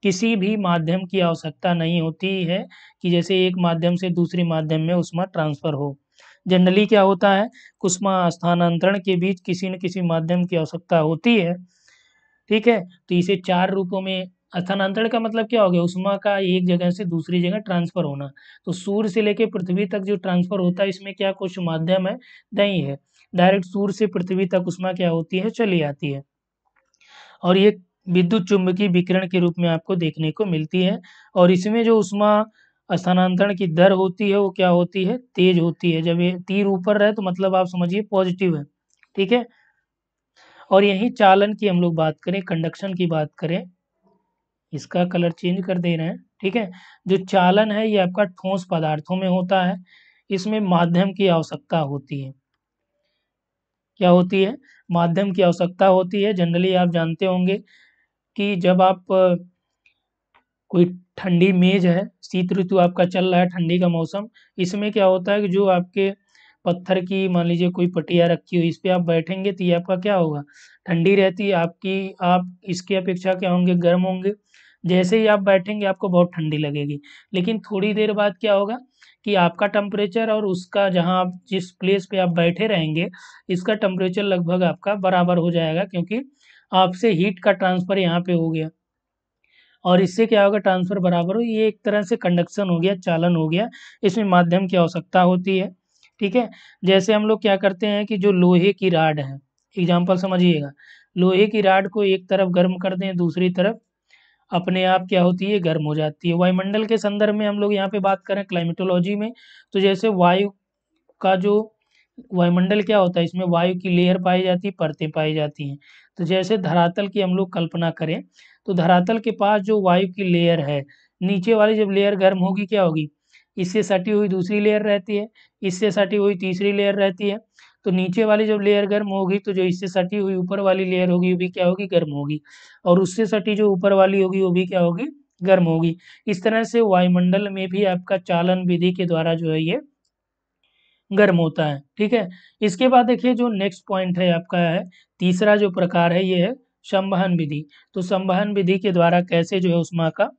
किसी भी माध्यम की आवश्यकता नहीं होती है कि जैसे एक माध्यम से दूसरे माध्यम में उष्मा ट्रांसफर हो जनरली क्या होता है कुष्मा स्थानांतरण के बीच किसी न किसी माध्यम की आवश्यकता होती है ठीक है तो इसे चार रूपों में स्थानांतरण का मतलब क्या हो गया उष्मा का एक जगह से दूसरी जगह ट्रांसफर होना तो सूर्य से लेकर पृथ्वी तक जो ट्रांसफर होता है इसमें क्या कुछ माध्यम है दही है डायरेक्ट सूर्य से पृथ्वी तक उष्मा क्या होती है चली आती है और ये विद्युत चुंबकीय विकिरण के रूप में आपको देखने को मिलती है और इसमें जो उष्मा स्थानांतरण की दर होती है वो क्या होती है तेज होती है जब ये तीर ऊपर रहे तो मतलब आप समझिए पॉजिटिव है ठीक है और यही चालन की हम लोग बात करें कंडक्शन की बात करें इसका कलर चेंज कर दे रहे हैं ठीक है जो चालन है ये आपका ठोस पदार्थों में होता है इसमें माध्यम की आवश्यकता होती है क्या होती है माध्यम की आवश्यकता होती है जनरली आप जानते होंगे कि जब आप कोई ठंडी मेज है शीत ऋतु आपका चल रहा है ठंडी का मौसम इसमें क्या होता है कि जो आपके पत्थर की मान लीजिए कोई पटिया रखी हुई इस पर आप बैठेंगे तो ये आपका क्या होगा ठंडी रहती है आपकी आप इसकी अपेक्षा क्या होंगे गर्म होंगे जैसे ही आप बैठेंगे आपको बहुत ठंडी लगेगी लेकिन थोड़ी देर बाद क्या होगा कि आपका टेम्परेचर और उसका जहां आप जिस प्लेस पे आप बैठे रहेंगे इसका टेम्परेचर लगभग आपका बराबर हो जाएगा क्योंकि आपसे हीट का ट्रांसफ़र यहाँ पे हो गया और इससे क्या होगा ट्रांसफर बराबर हो ये एक तरह से कंडक्शन हो गया चालन हो गया इसमें माध्यम की आवश्यकता होती है ठीक है जैसे हम लोग क्या करते हैं कि जो लोहे की राड है एग्जाम्पल समझिएगा लोहे की राड को एक तरफ गर्म कर दें दूसरी तरफ अपने आप क्या होती है गर्म हो जाती है वायुमंडल के संदर्भ में हम लोग यहाँ पे बात करें क्लाइमेटोलॉजी में तो जैसे वायु का जो वायुमंडल क्या होता है इसमें वायु की लेयर पाई जाती है परतें पाई जाती हैं तो जैसे धरातल की हम लोग कल्पना करें तो धरातल के पास जो वायु की लेयर है नीचे वाली जब लेयर गर्म होगी क्या होगी इससे सटी हुई दूसरी लेयर रहती है इससे सटी हुई तीसरी लेयर रहती है तो नीचे वाली जब लेयर गर्म होगी तो जो इससे सटी हुई ऊपर वाली लेयर होगी वो भी क्या होगी गर्म होगी और उससे सटी जो ऊपर वाली होगी वो भी क्या होगी गर्म होगी इस तरह से वायुमंडल में भी आपका चालन विधि के द्वारा जो है ये गर्म होता है ठीक है इसके बाद देखिए जो नेक्स्ट पॉइंट है आपका है तीसरा जो प्रकार है ये है संवहन विधि तो संवहन विधि के द्वारा कैसे जो है उष्मा का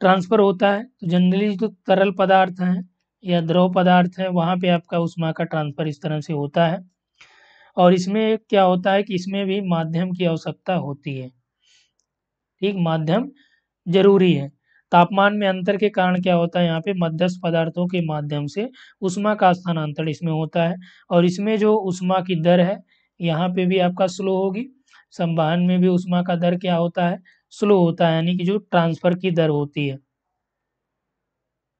ट्रांसफर होता है तो जनरली जो तरल पदार्थ हैं या द्रव पदार्थ हैं वहाँ पे आपका उष्मा का ट्रांसफर इस तरह से होता है और इसमें क्या होता है कि इसमें भी माध्यम की आवश्यकता होती है ठीक माध्यम जरूरी है तापमान में अंतर के कारण क्या होता है यहाँ पे मध्यस्थ पदार्थों के माध्यम से उष्मा का स्थानांतरण इसमें होता है और इसमें जो उष्मा की दर है यहाँ पे भी आपका स्लो होगी संवहन में भी उष्मा का दर क्या होता है स्लो होता है यानी कि जो ट्रांसफर की दर होती है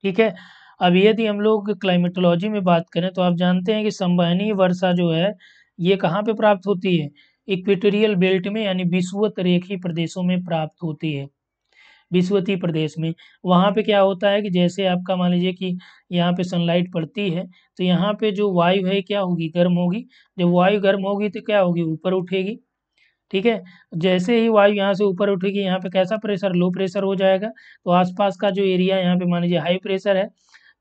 ठीक है अब यदि हम लोग क्लाइमेटोलॉजी में बात करें तो आप जानते हैं कि संवहनीय वर्षा जो है ये कहाँ पे प्राप्त होती है इक्वेटोरियल बेल्ट में यानी विश्वत रेखी प्रदेशों में प्राप्त होती है विश्वती प्रदेश में वहाँ पे क्या होता है कि जैसे आपका मान लीजिए कि यहाँ पे सनलाइट पड़ती है तो यहाँ पे जो वायु है क्या होगी गर्म होगी जब वायु गर्म होगी तो क्या होगी ऊपर उठेगी ठीक है जैसे ही वायु यहाँ से ऊपर उठेगी यहाँ पे कैसा प्रेशर लो प्रेशर हो जाएगा तो आसपास का जो एरिया यहाँ पे मान लीजिए हाई प्रेशर है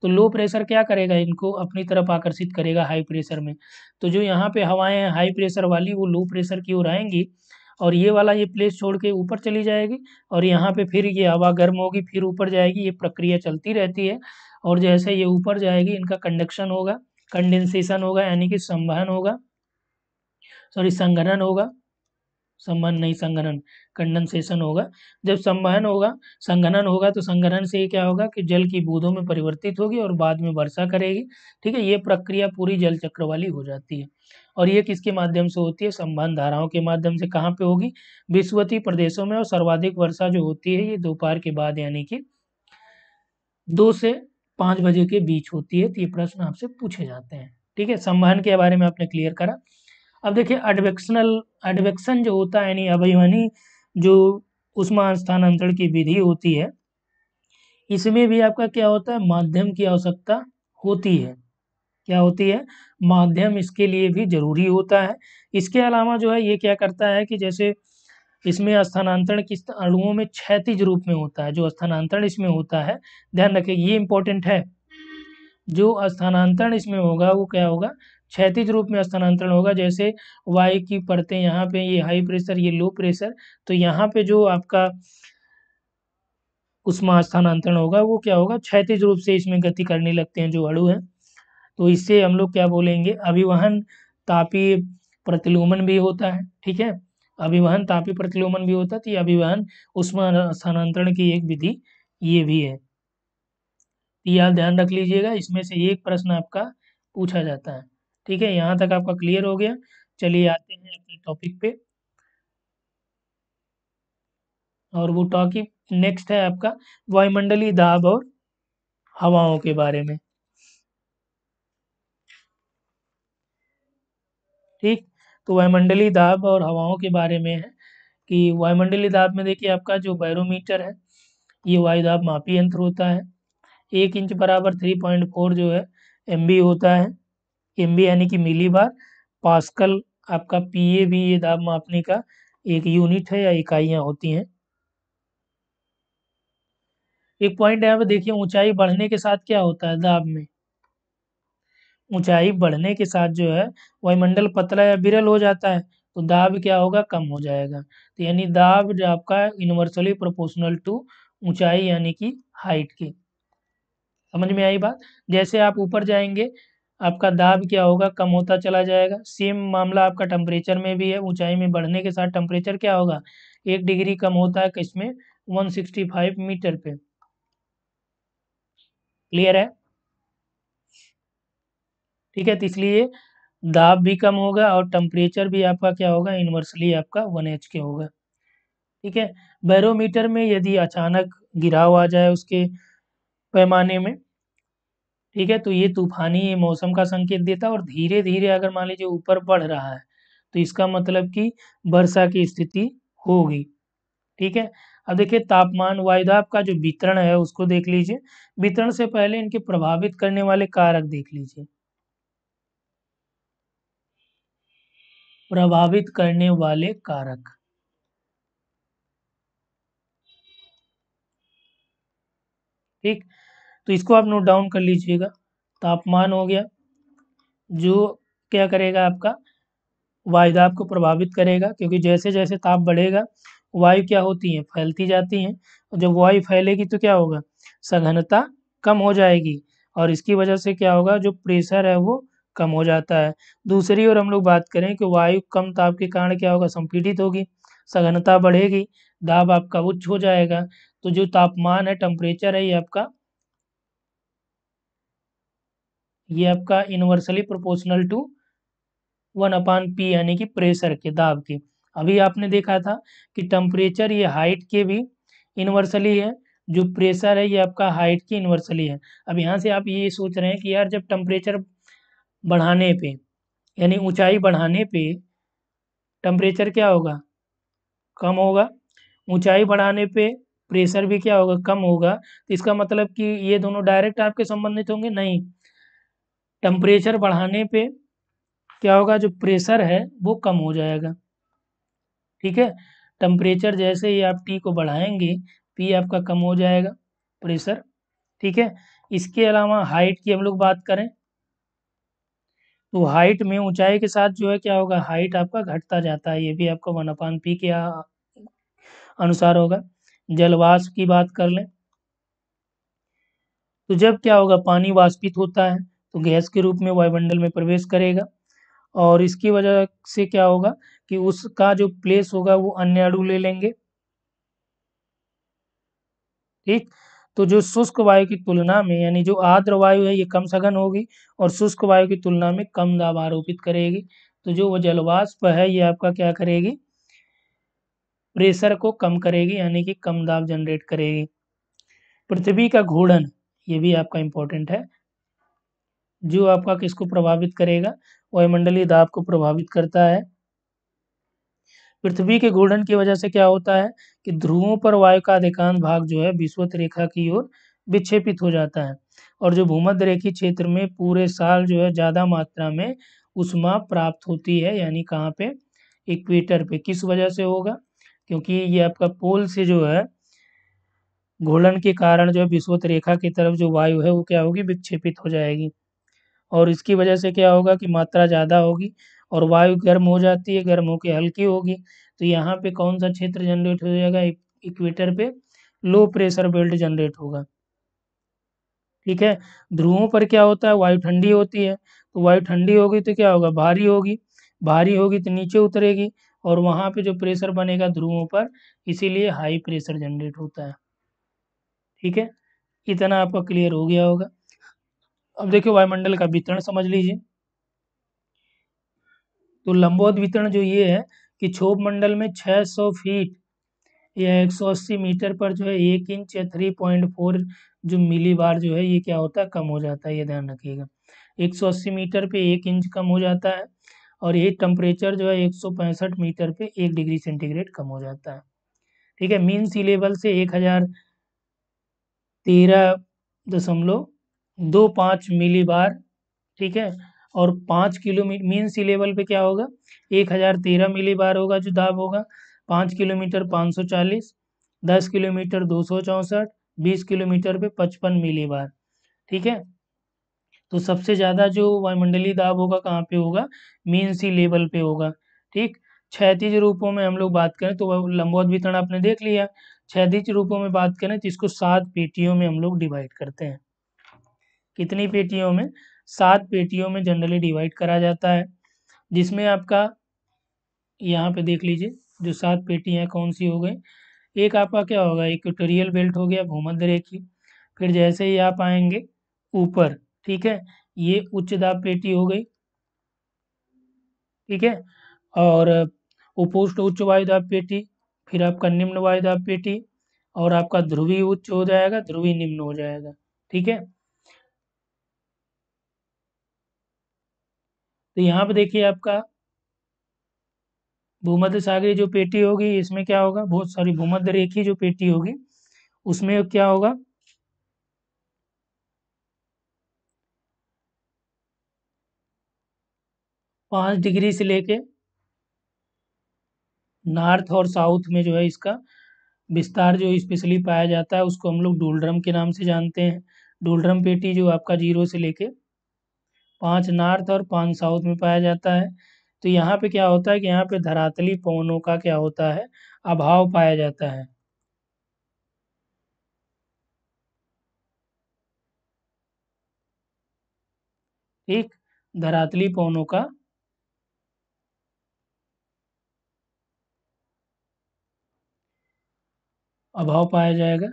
तो लो प्रेशर क्या करेगा इनको अपनी तरफ आकर्षित करेगा हाई प्रेशर में तो जो यहाँ पे हवाएं हैं हाई प्रेशर वाली वो लो प्रेशर की ओर आएंगी और ये वाला ये प्लेस छोड़ के ऊपर चली जाएगी और यहाँ पे फिर ये हवा गर्म होगी फिर ऊपर जाएगी ये प्रक्रिया चलती रहती है और जैसे ये ऊपर जाएगी इनका कंडक्शन होगा कंडेंसेशन होगा यानी कि संवहन होगा सॉरी संघनन होगा संबंध नहीं संगठन कंडनसेशन होगा जब संवहन होगा संगणन होगा तो संघनन से ही क्या होगा कि जल की बूंदों में परिवर्तित होगी और बाद में वर्षा करेगी ठीक है ये प्रक्रिया पूरी जल चक्र वाली हो जाती है और ये किसके माध्यम से होती है संबंध धाराओं के माध्यम से कहाँ पे होगी विश्वती प्रदेशों में और सर्वाधिक वर्षा जो होती है ये दोपहर के बाद यानी कि दो से पाँच बजे के बीच होती है तो ये प्रश्न आपसे पूछे जाते हैं ठीक है संवहन के बारे में आपने क्लियर करा अब देखिए एडवेक्शनल एडवेक्शन जो होता है यानी अभिवनी जो उष्मा स्थानांतरण की विधि होती है इसमें भी आपका क्या होता है माध्यम की आवश्यकता होती है क्या होती है माध्यम इसके लिए भी जरूरी होता है इसके अलावा जो है ये क्या करता है कि जैसे इसमें स्थानांतरण किस अणुओं में क्षैतिज रूप में होता है जो स्थानांतरण इसमें होता है ध्यान रखें ये इंपॉर्टेंट है जो स्थानांतरण इसमें होगा वो क्या होगा क्षैतिज रूप में स्थानांतरण होगा जैसे वायु की परतें यहाँ पे ये हाई प्रेशर ये लो प्रेशर तो यहाँ पे जो आपका उष्मा स्थानांतरण होगा वो क्या होगा क्षैतिज रूप से इसमें गति करने लगते हैं जो अड़ु हैं तो इससे हम लोग क्या बोलेंगे अभिवहन तापी प्रतिलोमन भी होता है ठीक है अभिवहन तापी प्रतिलोमन भी होता है तो अभिवहन उष्मा स्थानांतरण की एक विधि ये भी है तो ये आप ध्यान रख लीजिएगा इसमें से एक प्रश्न आपका पूछा जाता है ठीक है यहाँ तक आपका क्लियर हो गया चलिए आते हैं अपने टॉपिक पे और वो टॉकी नेक्स्ट है आपका वायुमंडलीय दाब और हवाओं के बारे में ठीक तो वायुमंडलीय दाब और हवाओं के बारे में है कि वायुमंडलीय दाब में देखिए आपका जो बैरोमीटर है ये वायु दाब मापी यंत्र होता है एक इंच बराबर थ्री पॉइंट फोर जो है एम होता है एम यानी कि मिली बार पास्कल आपका पी ए भी ये दाब मापने का एक यूनिट है या इकाइयां होती हैं एक पॉइंट यहाँ पे देखिए ऊंचाई बढ़ने के साथ क्या होता है दाब में ऊंचाई बढ़ने के साथ जो है वायुमंडल पतला या बिरल हो जाता है तो दाब क्या होगा कम हो जाएगा तो यानी दाब जो आपका यूनिवर्सली प्रोपोर्शनल टू ऊंचाई यानी कि हाइट की समझ में आई बात जैसे आप ऊपर जाएंगे आपका दाब क्या होगा कम होता चला जाएगा सेम मामला आपका टेम्परेचर में भी है ऊंचाई में बढ़ने के साथ टेम्परेचर क्या होगा एक डिग्री कम होता है किसमें फाइव मीटर पे क्लियर है ठीक है तो इसलिए दाब भी कम होगा और टेम्परेचर भी आपका क्या होगा इन्वर्सली आपका वन एच के होगा ठीक है बैरोमीटर में यदि अचानक गिराव आ जाए उसके पैमाने में ठीक है तो ये तूफानी ये मौसम का संकेत देता है और धीरे धीरे अगर मान लीजिए ऊपर बढ़ रहा है तो इसका मतलब कि वर्षा की स्थिति होगी ठीक है अब देखिए तापमान वायुदाब का जो वितरण है उसको देख लीजिए वितरण से पहले इनके प्रभावित करने वाले कारक देख लीजिए प्रभावित करने वाले कारक ठीक तो इसको आप नोट डाउन कर लीजिएगा तापमान हो गया जो क्या करेगा आपका वायुदाब को प्रभावित करेगा क्योंकि जैसे जैसे ताप बढ़ेगा वायु क्या होती है फैलती जाती है और जब वायु फैलेगी तो क्या होगा सघनता कम हो जाएगी और इसकी वजह से क्या होगा जो प्रेशर है वो कम हो जाता है दूसरी ओर हम लोग बात करें कि वायु कम ताप के कारण क्या होगा संपीड़ित होगी सघनता बढ़ेगी दाब आपका उच्च हो जाएगा तो जो तापमान है टेम्परेचर है ये आपका ये आपका inversely proportional to one upon P यानी कि प्रेशर के दाब के अभी आपने देखा था कि टेम्परेचर ये हाइट के भी इनवर्सली है जो प्रेशर है ये आपका हाइट की इन्वर्सली है अब यहाँ से आप ये सोच रहे हैं कि यार जब टम्परेचर बढ़ाने पे यानी ऊंचाई बढ़ाने पे टम्परेचर क्या होगा कम होगा ऊंचाई बढ़ाने पे प्रेशर भी क्या होगा कम होगा तो इसका मतलब कि ये दोनों डायरेक्ट आपके संबंधित होंगे नहीं टेम्परेचर बढ़ाने पे क्या होगा जो प्रेशर है वो कम हो जाएगा ठीक है टेम्परेचर जैसे ही आप टी को बढ़ाएंगे पी आपका कम हो जाएगा प्रेशर ठीक है इसके अलावा हाइट की हम लोग बात करें तो हाइट में ऊंचाई के साथ जो है क्या होगा हाइट आपका घटता जाता है ये भी आपका वन अपान पी के अनुसार होगा जलवाष्प की बात कर लें तो जब क्या होगा पानी वाष्पित होता है तो गैस के रूप में वायुमंडल में प्रवेश करेगा और इसकी वजह से क्या होगा कि उसका जो प्लेस होगा वो अन्य अणु ले लेंगे ठीक तो जो शुष्क वायु की तुलना में यानी जो आर्द्र वायु है ये कम सघन होगी और शुष्क वायु की तुलना में कम दाब आरोपित करेगी तो जो वो जलवाष्प है ये आपका क्या करेगी प्रेशर को कम करेगी यानी कि कम दाब जनरेट करेगी पृथ्वी का घूर्णन ये भी आपका इंपॉर्टेंट है जो आपका किसको प्रभावित करेगा वायुमंडलीय दाब को प्रभावित करता है पृथ्वी के घूर्णन की वजह से क्या होता है कि ध्रुवों पर वायु का अधिकांश भाग जो है विश्वत रेखा की ओर विक्षेपित हो जाता है और जो भूमध्य रेखी क्षेत्र में पूरे साल जो है ज़्यादा मात्रा में उष्मा प्राप्त होती है यानी कहाँ पे इक्वेटर पे किस वजह से होगा क्योंकि ये आपका पोल से जो है घूर्णन के कारण जो है विश्वत रेखा की तरफ जो वायु है वो क्या होगी विक्षेपित हो जाएगी और इसकी वजह से क्या होगा कि मात्रा ज़्यादा होगी और वायु गर्म हो जाती है गर्म होकर हल्की होगी तो यहाँ पे कौन सा क्षेत्र जनरेट हो जाएगा इक्वेटर पे लो प्रेशर बेल्ट जनरेट होगा ठीक है ध्रुवों पर क्या होता है वायु ठंडी होती है तो वायु ठंडी होगी तो क्या होगा भारी होगी भारी होगी तो नीचे उतरेगी और वहाँ पे जो प्रेशर बनेगा ध्रुवों पर इसीलिए हाई प्रेशर जनरेट होता है ठीक है इतना आपका क्लियर हो गया होगा अब देखिए वायुमंडल का वितरण समझ लीजिए तो लंबोद वितरण जो ये है कि क्षोभ मंडल में 600 फीट या 180 मीटर पर जो है एक इंच या 3.4 जो मिली बार जो है ये क्या होता है कम हो जाता है ये ध्यान रखिएगा 180 मीटर पे एक इंच कम हो जाता है और ये टेम्परेचर जो है एक मीटर पे एक डिग्री सेंटीग्रेड कम हो जाता है ठीक है मीन सी लेवल से एक हज़ार तेरह दशमलव दो पाँच मिली बार ठीक है और पाँच किलोमीटर मीन सी लेवल पे क्या होगा एक हज़ार तेरह मिली बार होगा जो दाब होगा पाँच किलोमीटर पाँच सौ चालीस दस किलोमीटर दो सौ चौंसठ बीस किलोमीटर पे पचपन मिली बार ठीक है तो सबसे ज़्यादा जो वायुमंडलीय दाब होगा कहाँ पे होगा मीन सी लेवल पे होगा ठीक क्षैतिज रूपों में हम लोग बात करें तो लंबोद वितरण आपने देख लिया क्षैतिज रूपों में बात करें तो इसको सात पेटियों में हम लोग डिवाइड करते हैं कितनी पेटियों में सात पेटियों में जनरली डिवाइड करा जाता है जिसमें आपका यहाँ पे देख लीजिए जो सात पेटियाँ कौन सी हो गई एक आपका क्या होगा ट्यूटोरियल बेल्ट हो गया भूमध्य रेखी फिर जैसे ही आप आएंगे ऊपर ठीक है ये उच्च दाब पेटी हो गई ठीक है और उपोष्ट उच्च वायुदाब पेटी फिर आपका निम्न वायुदाब पेटी और आपका ध्रुवी उच्च हो जाएगा ध्रुवी निम्न हो जाएगा ठीक है तो यहाँ पे देखिए आपका भूमध्य सागरी जो पेटी होगी इसमें क्या होगा बहुत सारी भूमध्य रेखी जो पेटी होगी उसमें क्या होगा पांच डिग्री से लेके नॉर्थ और साउथ में जो है इसका विस्तार जो स्पेशली पाया जाता है उसको हम लोग डोलड्रम के नाम से जानते हैं डोलड्रम पेटी जो आपका जीरो से लेके पांच नॉर्थ और पांच साउथ में पाया जाता है तो यहाँ पे क्या होता है कि यहाँ पे धरातली पवनों का क्या होता है अभाव पाया जाता है ठीक धरातली पवनों का अभाव पाया जाएगा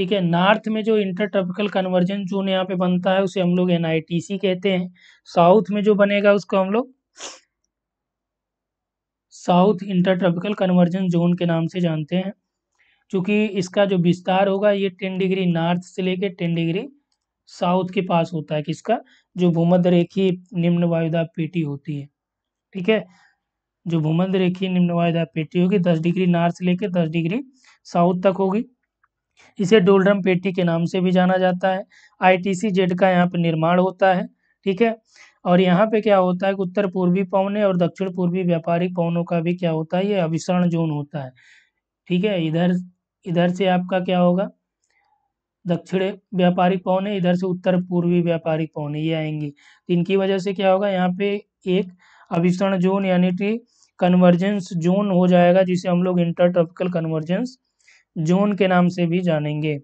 ठीक है नॉर्थ में जो इंटर ट्रॉपिकल कन्वर्जन जोन यहाँ पे बनता है उसे हम लोग एन कहते हैं साउथ में जो बनेगा उसको हम लोग south inter tropical convergence zone के नाम से जानते हैं क्योंकि इसका जो विस्तार होगा ये टेन डिग्री नॉर्थ से लेके टेन डिग्री साउथ के पास होता है किसका जो भूमध्य रेखी निम्न वायुदा पेटी होती है ठीक है जो भूमध्य रेखी निम्न वायुदा पेटी होगी दस डिग्री नॉर्थ से लेके दस डिग्री साउथ तक होगी इसे डोलरम पेटी के नाम से भी जाना जाता है आईटीसी जेड का यहाँ पे निर्माण होता है ठीक है और यहाँ पे क्या होता है उत्तर पूर्वी पौने और दक्षिण पूर्वी व्यापारिक पवनों का भी क्या होता है ये अभिसरण जोन होता है ठीक है इधर इधर से आपका क्या होगा दक्षिण व्यापारिक पौने इधर से उत्तर पूर्वी व्यापारिक पौने ये आएंगे तो इनकी वजह से क्या होगा यहाँ पे एक अभिसरण जोन यानी कि कन्वर्जेंस जोन हो जाएगा जिसे हम लोग inter tropical convergence zone hmm. के नाम से भी जानेंगे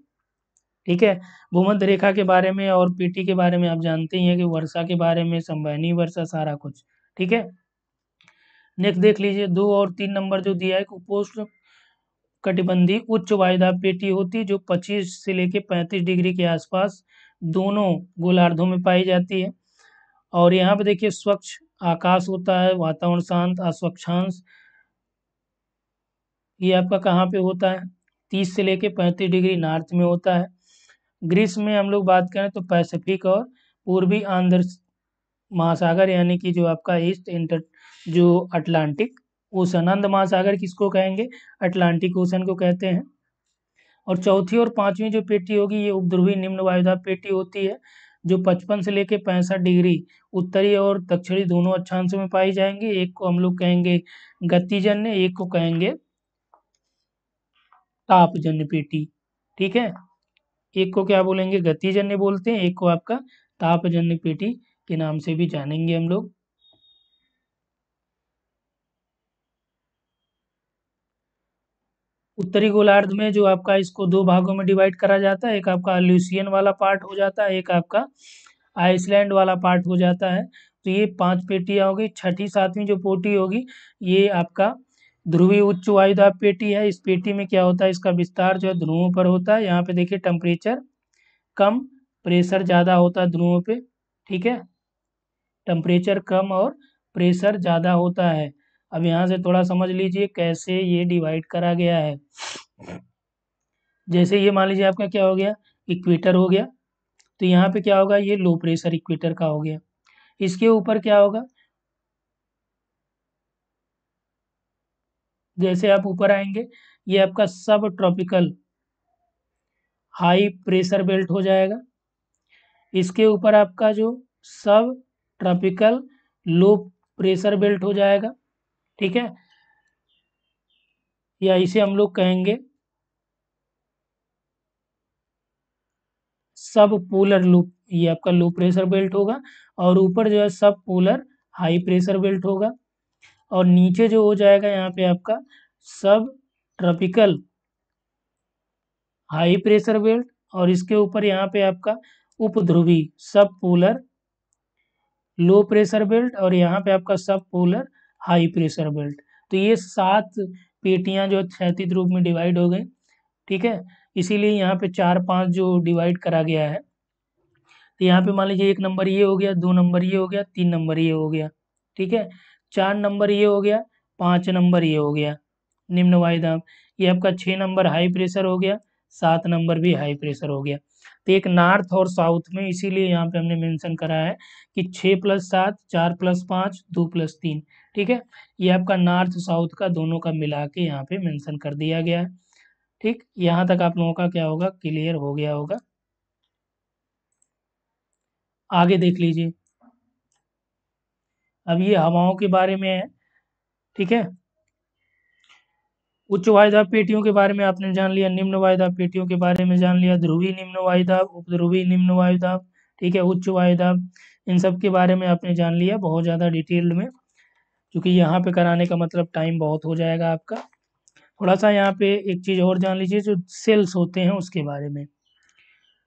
ठीक है भूमध्य रेखा के बारे में और पीटी के बारे में आप जानते ही हैं कि वर्षा के बारे में संवहनी वर्षा सारा कुछ ठीक है नेक्स्ट देख लीजिए दो और तीन नंबर जो दिया है कुपोष्ण कटिबंधी उच्च वायदा पेटी होती जो 25 से लेकर 35 डिग्री के आसपास दोनों गोलार्धों में पाई जाती है और यहाँ पे देखिए स्वच्छ आकाश होता है वातावरण शांत अस्वच्छांश ये आपका कहाँ पे होता है तीस से लेके पैंतीस डिग्री नॉर्थ में होता है ग्रीस में हम लोग बात करें तो पैसिफिक और पूर्वी आंध्र महासागर यानी कि जो आपका ईस्ट इंटर जो अटलांटिक ओशन अंध महासागर किसको कहेंगे अटलांटिक ओशन को कहते हैं और चौथी और पांचवी जो पेटी होगी ये उपद्रवी निम्न वायुदाब पेटी होती है जो पचपन से लेके पैंसठ डिग्री उत्तरी और दक्षिणी दोनों अच्छांशों में पाई जाएंगे एक को हम लोग कहेंगे गतिजन्य एक को कहेंगे तापजन्य पेटी ठीक है एक को क्या बोलेंगे गतिजन्य बोलते हैं एक को आपका तापजन्य पेटी के नाम से भी जानेंगे हम लोग उत्तरी गोलार्ध में जो आपका इसको दो भागों में डिवाइड करा जाता है एक आपका अल्यूसियन वाला पार्ट हो जाता है एक आपका आइसलैंड वाला पार्ट हो जाता है तो ये पांच पेटियाँ होगी छठी सातवीं जो पोटी होगी ये आपका ध्रुवी उच्च वायुदाब पेटी है इस पेटी में क्या होता है इसका विस्तार जो है ध्रुवों पर होता है यहाँ पे देखिए टेम्परेचर कम प्रेशर ज़्यादा होता है ध्रुवों पे ठीक है टेम्परेचर कम और प्रेशर ज़्यादा होता है अब यहाँ से थोड़ा समझ लीजिए कैसे ये डिवाइड करा गया है जैसे ये मान लीजिए आपका क्या हो गया इक्वेटर हो गया तो यहाँ पे क्या होगा ये लो प्रेशर इक्वेटर का हो गया इसके ऊपर क्या होगा जैसे आप ऊपर आएंगे ये आपका सब ट्रॉपिकल हाई प्रेशर बेल्ट हो जाएगा इसके ऊपर आपका जो सब ट्रॉपिकल लो प्रेशर बेल्ट हो जाएगा ठीक है या इसे हम लोग कहेंगे सब पोलर लो ये आपका लो प्रेशर बेल्ट होगा और ऊपर जो है सब पोलर हाई प्रेशर बेल्ट होगा और नीचे जो हो जाएगा यहाँ पे आपका सब ट्रॉपिकल हाई प्रेशर बेल्ट और इसके ऊपर यहाँ पे आपका उपध्रुवी सब पोलर लो प्रेशर बेल्ट और यहाँ पे आपका सब पोलर हाई प्रेशर बेल्ट तो ये सात पेटियाँ जो क्षैतिज रूप में डिवाइड हो गई ठीक है इसीलिए यहाँ पे चार पांच जो डिवाइड करा गया है तो यहाँ पे मान लीजिए एक नंबर ये हो गया दो नंबर ये हो गया तीन नंबर ये हो गया ठीक है चार नंबर ये हो गया पाँच नंबर ये हो गया निम्न वायु दाब ये आपका छः नंबर हाई प्रेशर हो गया सात नंबर भी हाई प्रेशर हो गया तो एक नॉर्थ और साउथ में इसीलिए यहाँ पे हमने मेंशन करा है कि छः प्लस सात चार प्लस पाँच दो प्लस तीन ठीक है ये आपका नॉर्थ साउथ का दोनों का मिला के यहाँ पे मेंशन कर दिया गया है ठीक यहाँ तक आप लोगों का क्या होगा क्लियर हो गया होगा आगे देख लीजिए अब ये हवाओं के बारे में है ठीक है उच्च वायुदाब पेटियों के बारे में आपने जान लिया निम्न वायदा पेटियों के बारे में जान लिया ध्रुवी निम्न वायुदाब उपध्रुवी निम्न वायदाब ठीक है उच्च वायुदाब इन सब के बारे में आपने जान लिया बहुत ज़्यादा डिटेल्ड में क्योंकि यहाँ पे कराने का मतलब टाइम बहुत हो जाएगा आपका थोड़ा सा यहाँ पे एक चीज़ और जान लीजिए जो सेल्स होते हैं उसके बारे में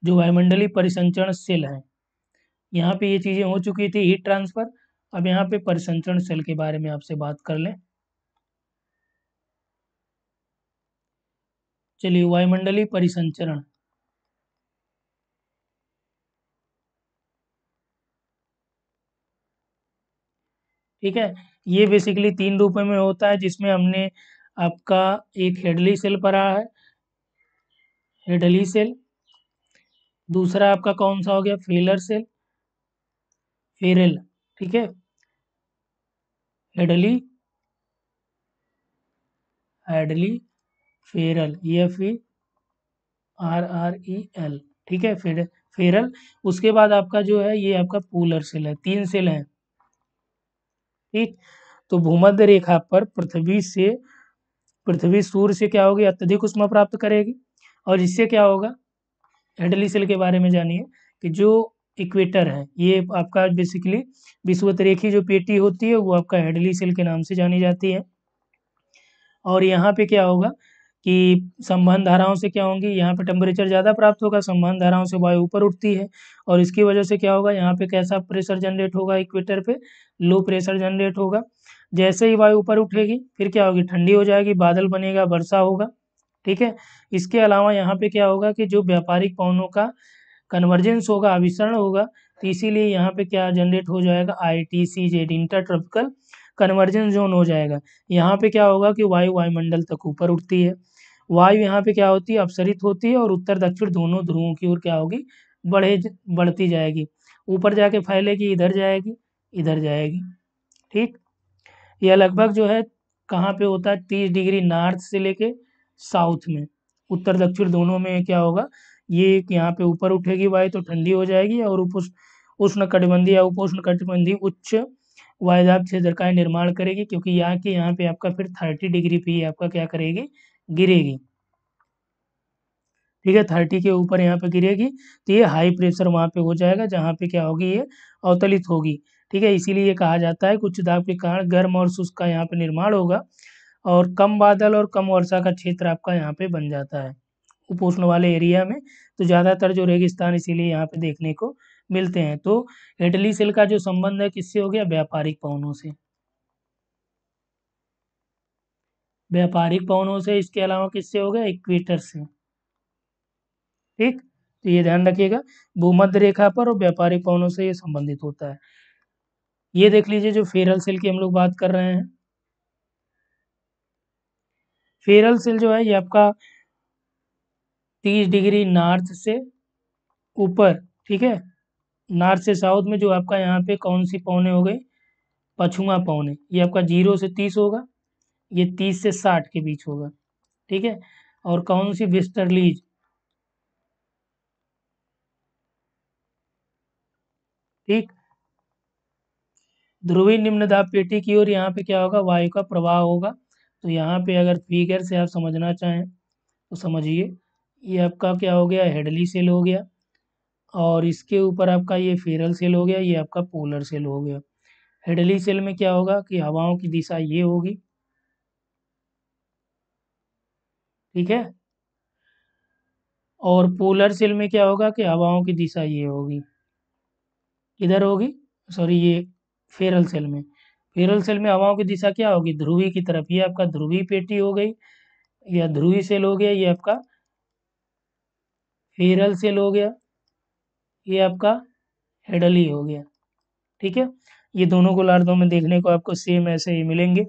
जो वायुमंडलीय परिसंचरण सेल हैं यहाँ पे ये चीज़ें हो चुकी थी हीट ट्रांसफ़र अब यहाँ पे परिसंचरण सेल के बारे में आपसे बात कर लें चलिए वायुमंडलीय परिसंचरण ठीक है ये बेसिकली तीन रूपों में होता है जिसमें हमने आपका एक हेडली सेल पढ़ा है हेडली सेल दूसरा आपका कौन सा हो गया फेलर सेल फेरेल ठीक है Hadley Hadley Ferrel E F E R R E L ठीक है फेर फेरल उसके बाद आपका जो है ये आपका पोलर सेल है तीन सेल है ठीक तो भूमध्य रेखा पर पृथ्वी से पृथ्वी सूर्य से क्या होगी अत्यधिक उष्मा प्राप्त करेगी और इससे क्या होगा हेडली सेल के बारे में जानिए कि जो इक्वेटर है ये आपका बेसिकली विश्वत रेखी जो पेटी होती है वो आपका हेडली सेल के नाम से जानी जाती है और यहाँ पे क्या होगा कि संबंध धाराओं से क्या होंगी यहाँ पे टेम्परेचर ज़्यादा प्राप्त होगा संबंध धाराओं से वायु ऊपर उठती है और इसकी वजह से क्या होगा यहाँ पे कैसा प्रेशर जनरेट होगा इक्वेटर पे लो प्रेशर जनरेट होगा जैसे ही वायु ऊपर उठेगी फिर क्या होगी ठंडी हो जाएगी बादल बनेगा वर्षा होगा ठीक है इसके अलावा यहाँ पे क्या होगा कि जो व्यापारिक पवनों का कन्वर्जेंस होगा अभिसरण होगा तो इसीलिए यहाँ पे क्या जनरेट हो जाएगा I T C Z inter tropical convergence zone हो जाएगा यहाँ पे क्या होगा कि वायु वायुमंडल तक ऊपर उठती है वायु यहाँ पे क्या होती है अपसरित होती है और उत्तर दक्षिण दोनों ध्रुवों की ओर क्या होगी बढ़े बढ़ती जाएगी ऊपर जाके फैलेगी इधर जाएगी इधर जाएगी ठीक यह लगभग जो है कहाँ पे होता है तीस डिग्री नॉर्थ से लेके साउथ में उत्तर दक्षिण दोनों में क्या होगा ये यहाँ पे ऊपर उठेगी वायु तो ठंडी हो जाएगी और उप उष्ण कटिबंधी या उपोष्ण कटिबंधी उच्च वायुदाब क्षेत्र का निर्माण करेगी क्योंकि यहाँ के यहाँ पे आपका फिर थर्टी डिग्री पे आपका क्या करेगी गिरेगी ठीक है थर्टी के ऊपर यहाँ पे गिरेगी तो ये हाई प्रेशर वहाँ पे हो जाएगा जहाँ पे क्या होगी ये अवतलित होगी ठीक है इसीलिए ये कहा जाता है कुछ दाब के कारण गर्म और शुष्क का यहाँ पे निर्माण होगा और कम बादल और कम वर्षा का क्षेत्र आपका यहाँ पे बन जाता है उपोष्ण वाले एरिया में तो ज़्यादातर जो रेगिस्तान इसीलिए यहाँ पे देखने को मिलते हैं तो हेडली सेल का जो संबंध है किससे हो गया व्यापारिक पवनों से व्यापारिक पवनों से इसके अलावा किससे हो गया इक्वेटर से ठीक तो ये ध्यान रखिएगा भूमध्य रेखा पर और व्यापारिक पवनों से ये संबंधित होता है ये देख लीजिए जो फेरल सेल की हम लोग बात कर रहे हैं फेरल सेल जो है ये आपका तीस डिग्री नॉर्थ से ऊपर ठीक है नॉर्थ से साउथ में जो आपका यहाँ पे कौन सी पौने हो गई पछुआ पौने ये आपका जीरो से तीस होगा ये तीस से साठ के बीच होगा ठीक है और कौन सी लीज ठीक ध्रुवी निम्न दाब पेटी की ओर यहाँ पे क्या होगा वायु का प्रवाह होगा तो यहाँ पे अगर फिगर से आप समझना चाहें तो समझिए ये आपका क्या हो गया हेडली सेल हो गया और इसके ऊपर आपका ये फेरल सेल हो गया ये आपका पोलर सेल हो गया हेडली सेल में क्या होगा कि हवाओं की दिशा ये होगी ठीक है और पोलर सेल में क्या होगा कि हवाओं की दिशा ये होगी इधर होगी सॉरी ये फेरल सेल में फेरल सेल में हवाओं की दिशा क्या होगी ध्रुवी की तरफ ये आपका ध्रुवी पेटी हो गई या ध्रुवी सेल हो गया ये आपका फेरल सेल हो गया ये आपका हेडल ही हो गया ठीक है ये दोनों गोलार्धों में देखने को आपको सेम ऐसे ही मिलेंगे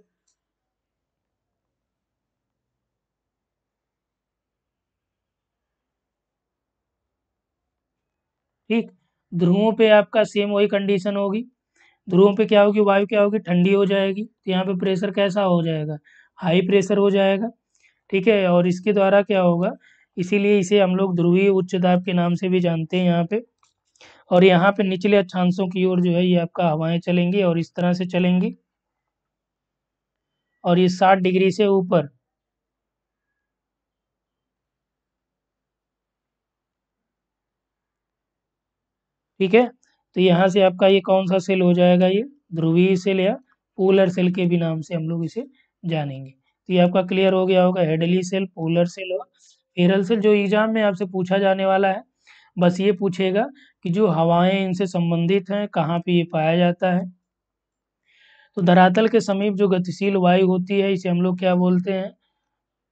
ठीक ध्रुवों पे आपका सेम वही कंडीशन होगी ध्रुवों पे क्या होगी वायु क्या होगी ठंडी हो जाएगी तो यहाँ पे प्रेशर कैसा हो जाएगा हाई प्रेशर हो जाएगा ठीक है और इसके द्वारा क्या होगा इसीलिए इसे हम लोग ध्रुवीय उच्च दाब के नाम से भी जानते हैं यहाँ पे और यहाँ पे निचले अक्षांशों की ओर जो है ये आपका हवाएं चलेंगी और इस तरह से चलेंगी और ये साठ डिग्री से ऊपर ठीक है तो यहाँ से आपका ये कौन सा सेल हो जाएगा ये ध्रुवीय सेल या पोलर सेल के भी नाम से हम लोग इसे जानेंगे तो ये आपका क्लियर हो गया होगा हेडली सेल पोलर सेल और एरल से जो एग्ज़ाम में आपसे पूछा जाने वाला है बस ये पूछेगा कि जो हवाएं इनसे संबंधित हैं कहाँ पे ये पाया जाता है तो धरातल के समीप जो गतिशील वायु होती है इसे हम लोग क्या बोलते हैं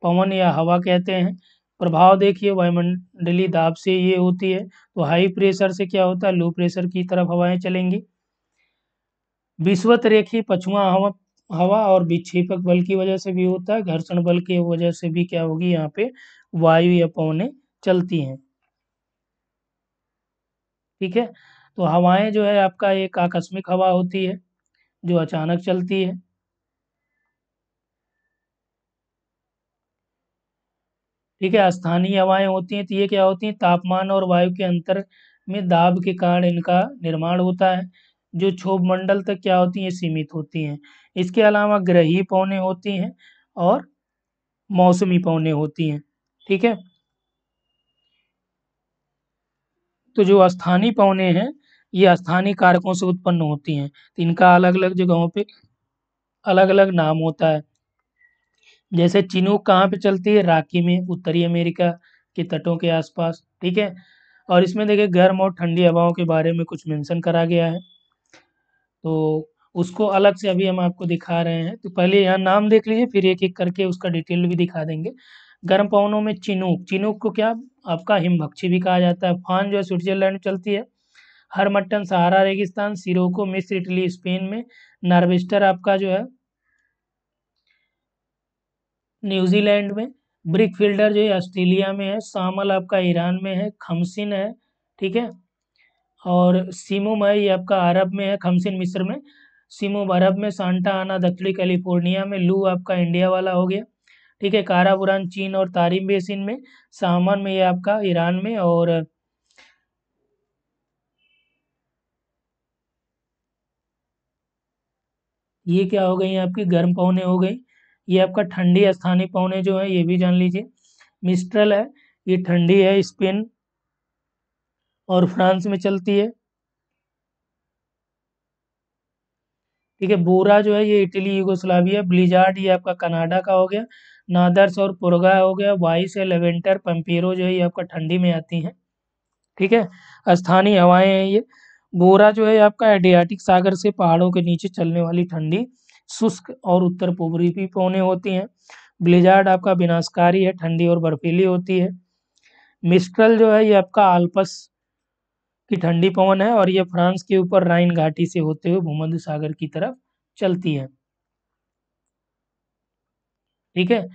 पवन या हवा कहते हैं प्रभाव देखिए वायुमंडली दाब से ये होती है तो हाई प्रेशर से क्या होता है लो प्रेशर की तरफ हवाएं चलेंगी विश्वत रेखी पछुआ हवा हवा और विक्षेपक बल की वजह से भी होता है घर्षण बल की वजह से भी क्या होगी यहाँ पे वायु या पवने चलती हैं ठीक है तो हवाएं जो है आपका एक आकस्मिक हवा होती है जो अचानक चलती है ठीक है स्थानीय हवाएं होती हैं तो ये क्या होती हैं तापमान और वायु के अंतर में दाब के कारण इनका निर्माण होता है जो क्षोभ मंडल तक क्या होती हैं सीमित होती हैं इसके अलावा ग्रही पौने होती हैं और मौसमी पौने होती हैं ठीक है तो जो स्थानीय पौने हैं ये स्थानीय कारकों से उत्पन्न होती हैं तो इनका अलग अलग जगहों पे अलग अलग नाम होता है जैसे चिनू कहाँ पे चलती है राकी में उत्तरी अमेरिका के तटों के आसपास ठीक है और इसमें देखिए गर्म और ठंडी हवाओं के बारे में कुछ मेंशन करा गया है तो उसको अलग से अभी हम आपको दिखा रहे हैं तो पहले यहाँ नाम देख लीजिए फिर एक एक करके उसका डिटेल भी दिखा देंगे गर्म पवनों में चिनूक चिनूक को क्या आपका हिमभक्षी भी कहा जाता है फान जो है स्विट्जरलैंड में चलती है हर मट्टन सहारा रेगिस्तान सिरोको मिस्र इटली स्पेन में नार्वेस्टर आपका जो है न्यूजीलैंड में ब्रिक फील्डर जो है ऑस्ट्रेलिया में है सामल आपका ईरान में है खमसिन है ठीक है और सीमोम है ये आपका अरब में है खमसिन मिस्र में सीमोम अरब में सांटा आना दक्षिणी कैलिफोर्निया में लू आपका इंडिया वाला हो गया ठीक है कारा बुरान चीन और तारीम बेसिन में सामान में ये आपका ईरान में और ये क्या हो गई आपकी गर्म पौने हो गई ये आपका ठंडी स्थानीय पौने जो है ये भी जान लीजिए मिस्ट्रल है ये ठंडी है स्पेन और फ्रांस में चलती है ठीक है बोरा जो है ये इटली यूगोस्लाविया ब्लिजार्ड ये आपका कनाडा का हो गया नादर्स और पुरगा हो गया वाइस या लेवेंटर पंपीरो जो है ये आपका ठंडी में आती हैं ठीक है स्थानीय हवाएं हैं ये बोरा जो है आपका एडियाटिक सागर से पहाड़ों के नीचे चलने वाली ठंडी शुष्क और उत्तर पूर्वी भी पौने होती हैं ब्लिजार्ड आपका विनाशकारी है ठंडी और बर्फीली होती है मिस्ट्रल जो है ये आपका आल्पस की ठंडी पवन है और ये फ्रांस के ऊपर राइन घाटी से होते हुए भूमध्य सागर की तरफ चलती है ठीक है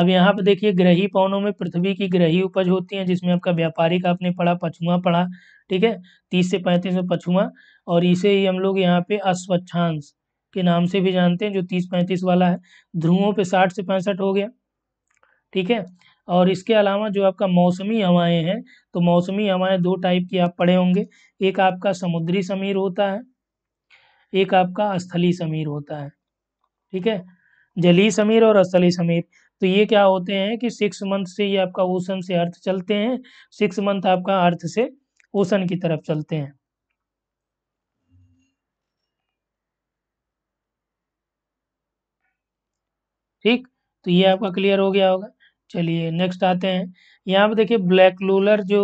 अब यहाँ पे देखिए ग्रही पवनों में पृथ्वी की ग्रही उपज होती है जिसमें आपका व्यापारिक आपने पढ़ा पछुआ पढ़ा ठीक है तीस से पैंतीस में पछुआ और इसे ही हम लोग यहाँ पे अस्वच्छांश के नाम से भी जानते हैं जो तीस पैंतीस वाला है ध्रुवों पे साठ से पैंसठ हो गया ठीक है और इसके अलावा जो आपका मौसमी हवाएं हैं तो मौसमी हवाएं दो टाइप की आप पढ़े होंगे एक आपका समुद्री समीर होता है एक आपका स्थली समीर होता है ठीक है जली समीर और असली समीर तो ये क्या होते हैं कि सिक्स मंथ से ये आपका ओसन से अर्थ चलते हैं सिक्स मंथ आपका अर्थ से ओसन की तरफ चलते हैं ठीक तो ये आपका क्लियर हो गया होगा चलिए नेक्स्ट आते हैं यहाँ पे देखिए ब्लैक रोलर जो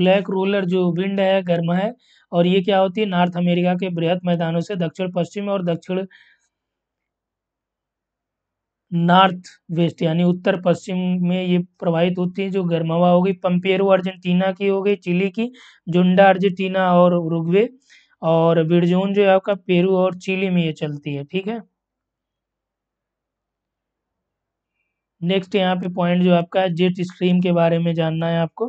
ब्लैक रोलर जो विंड है गर्म है और ये क्या होती है नॉर्थ अमेरिका के बृहद मैदानों से दक्षिण पश्चिम और दक्षिण नॉर्थ वेस्ट यानी उत्तर पश्चिम में ये प्रवाहित होती है जो गर्मावा गई पंपेरो अर्जेंटीना की हो गई चिली की जुंडा अर्जेंटीना और उरुग्वे और बिरजोन जो है आपका पेरू और चिली में ये चलती है ठीक है नेक्स्ट यहाँ पे पॉइंट जो आपका है जेट स्ट्रीम के बारे में जानना है आपको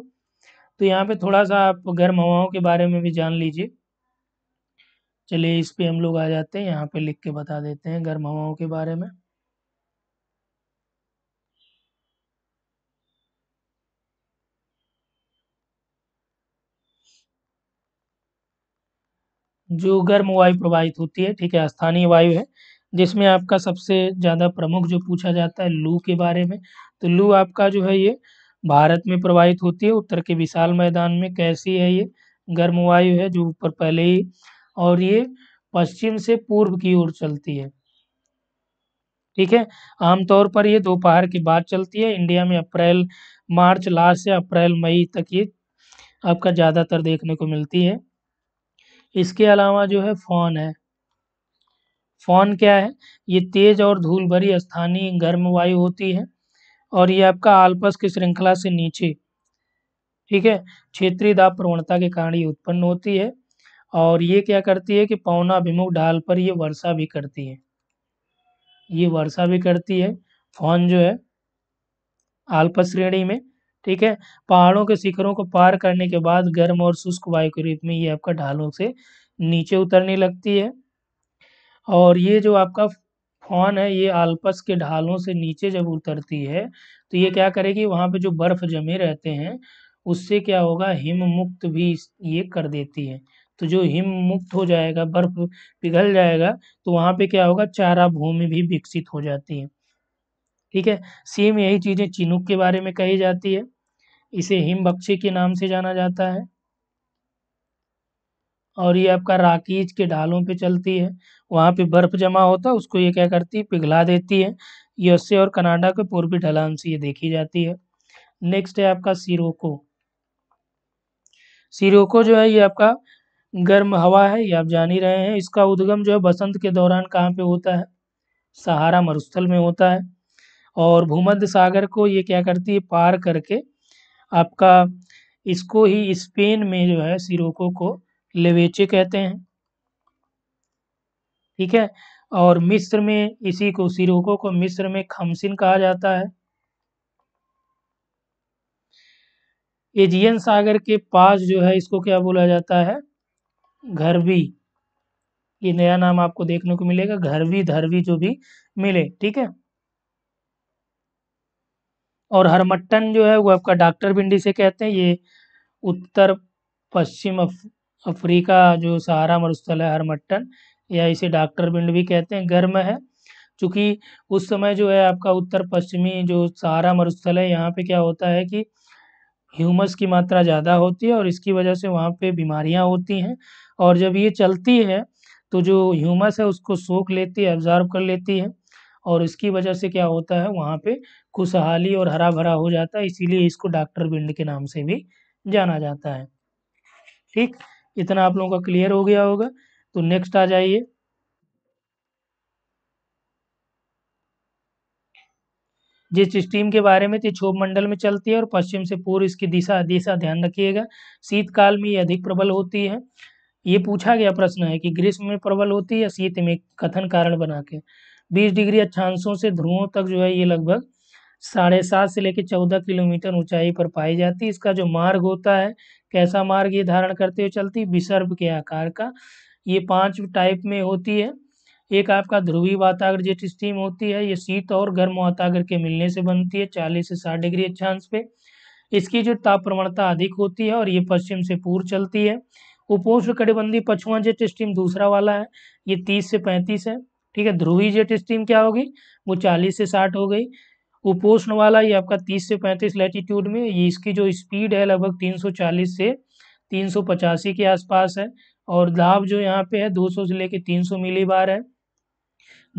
तो यहाँ पे थोड़ा सा आप गर्म हवाओं के बारे में भी जान लीजिए चलिए इस पे हम लोग आ जाते हैं यहाँ पे लिख के बता देते हैं गर्म हवाओं के बारे में जो गर्म वायु प्रवाहित होती है ठीक है स्थानीय वायु है जिसमें आपका सबसे ज़्यादा प्रमुख जो पूछा जाता है लू के बारे में तो लू आपका जो है ये भारत में प्रवाहित होती है उत्तर के विशाल मैदान में कैसी है ये गर्म वायु है जो ऊपर पहले ही और ये पश्चिम से पूर्व की ओर चलती है ठीक है आमतौर पर ये दोपहर के बाद चलती है इंडिया में अप्रैल मार्च लास्ट से अप्रैल मई तक ये आपका ज़्यादातर देखने को मिलती है इसके अलावा जो है फोन है फोन क्या है ये तेज और धूल भरी स्थानीय गर्म वायु होती है और ये आपका आल्पस की श्रृंखला से नीचे ठीक है क्षेत्रीय दाब प्रवणता के कारण ये उत्पन्न होती है और ये क्या करती है कि पौनाभिमुख ढाल पर ये वर्षा भी करती है ये वर्षा भी करती है फोन जो है आल्पस श्रेणी में ठीक है पहाड़ों के शिखरों को पार करने के बाद गर्म और शुष्क वायु के रूप में ये आपका ढालों से नीचे उतरने लगती है और ये जो आपका फौन है ये आल्पस के ढालों से नीचे जब उतरती है तो ये क्या करेगी वहाँ पे जो बर्फ जमे रहते हैं उससे क्या होगा हिम मुक्त भी ये कर देती है तो जो हिम मुक्त हो जाएगा बर्फ पिघल जाएगा तो वहाँ पे क्या होगा चारा भूमि भी विकसित हो जाती है ठीक है सेम यही चीज़ें चिनुक के बारे में कही जाती है इसे हिम के नाम से जाना जाता है और ये आपका राकीज के ढालों पे चलती है वहाँ पे बर्फ जमा होता है उसको ये क्या करती है पिघला देती है यूएसए और कनाडा के पूर्वी ढलान से ये देखी जाती है नेक्स्ट है आपका सिरोको सिरोको जो है ये आपका गर्म हवा है ये आप जान ही रहे हैं इसका उद्गम जो है बसंत के दौरान कहाँ पे होता है सहारा मरुस्थल में होता है और भूमध्य सागर को ये क्या करती है पार करके आपका इसको ही स्पेन में जो है सिरोको को लेवेचे कहते हैं ठीक है और मिस्र में इसी को सिरोको को मिस्र में खमसिन कहा जाता है एजियन सागर के पास जो है इसको क्या बोला जाता है घरवी ये नया नाम आपको देखने को मिलेगा घरवी धरवी जो भी मिले ठीक है और हरमट्टन जो है वो आपका डॉक्टर भिंडी से कहते हैं ये उत्तर पश्चिम अफ्रीका जो सहारा मरुस्थल है हरमट्टन या इसे डॉक्टर भिंड भी कहते हैं गर्म है चूँकि उस समय जो है आपका उत्तर पश्चिमी जो सहारा मरुस्थल है यहाँ पे क्या होता है कि ह्यूमस की मात्रा ज़्यादा होती है और इसकी वजह से वहाँ पे बीमारियाँ होती हैं और जब ये चलती है तो जो ह्यूमस है उसको सोख लेती है ऑब्जर्व कर लेती है और इसकी वजह से क्या होता है वहाँ पे खुशहाली और हरा भरा हो जाता है इसीलिए इसको डॉक्टर बिंड के नाम से भी जाना जाता है ठीक इतना आप लोगों का क्लियर हो गया होगा तो नेक्स्ट आ जाइए जिस स्टीम के बारे में क्षोभ मंडल में चलती है और पश्चिम से पूर्व इसकी दिशा दिशा ध्यान रखिएगा शीतकाल में ये अधिक प्रबल होती है ये पूछा गया प्रश्न है कि ग्रीष्म में प्रबल होती है शीत में कथन कारण बना के बीस डिग्री अच्छांशों से ध्रुवों तक जो है ये लगभग साढ़े सात से लेकर चौदह किलोमीटर ऊंचाई पर पाई जाती है इसका जो मार्ग होता है कैसा मार्ग ये धारण करते हुए चलती है विसर्भ के आकार का ये पांच टाइप में होती है एक आपका ध्रुवी वातागर जेट स्टीम होती है ये शीत और गर्म वातागर के मिलने से बनती है चालीस से साठ डिग्री अच्छांश पे इसकी जो ताप प्रवणता अधिक होती है और ये पश्चिम से पूर्व चलती है उपोष्ण कटिबंधी पछुआ जेट स्टीम दूसरा वाला है ये तीस से पैंतीस है ठीक है ध्रुवी जेट स्टीम क्या होगी वो चालीस से साठ हो गई उपोष्ण वाला ये आपका 30 से 35 लैटीट्यूड में ये इसकी जो स्पीड है लगभग 340 से तीन के आसपास है और दाब जो यहाँ पे है 200 से लेके 300 मिली बार है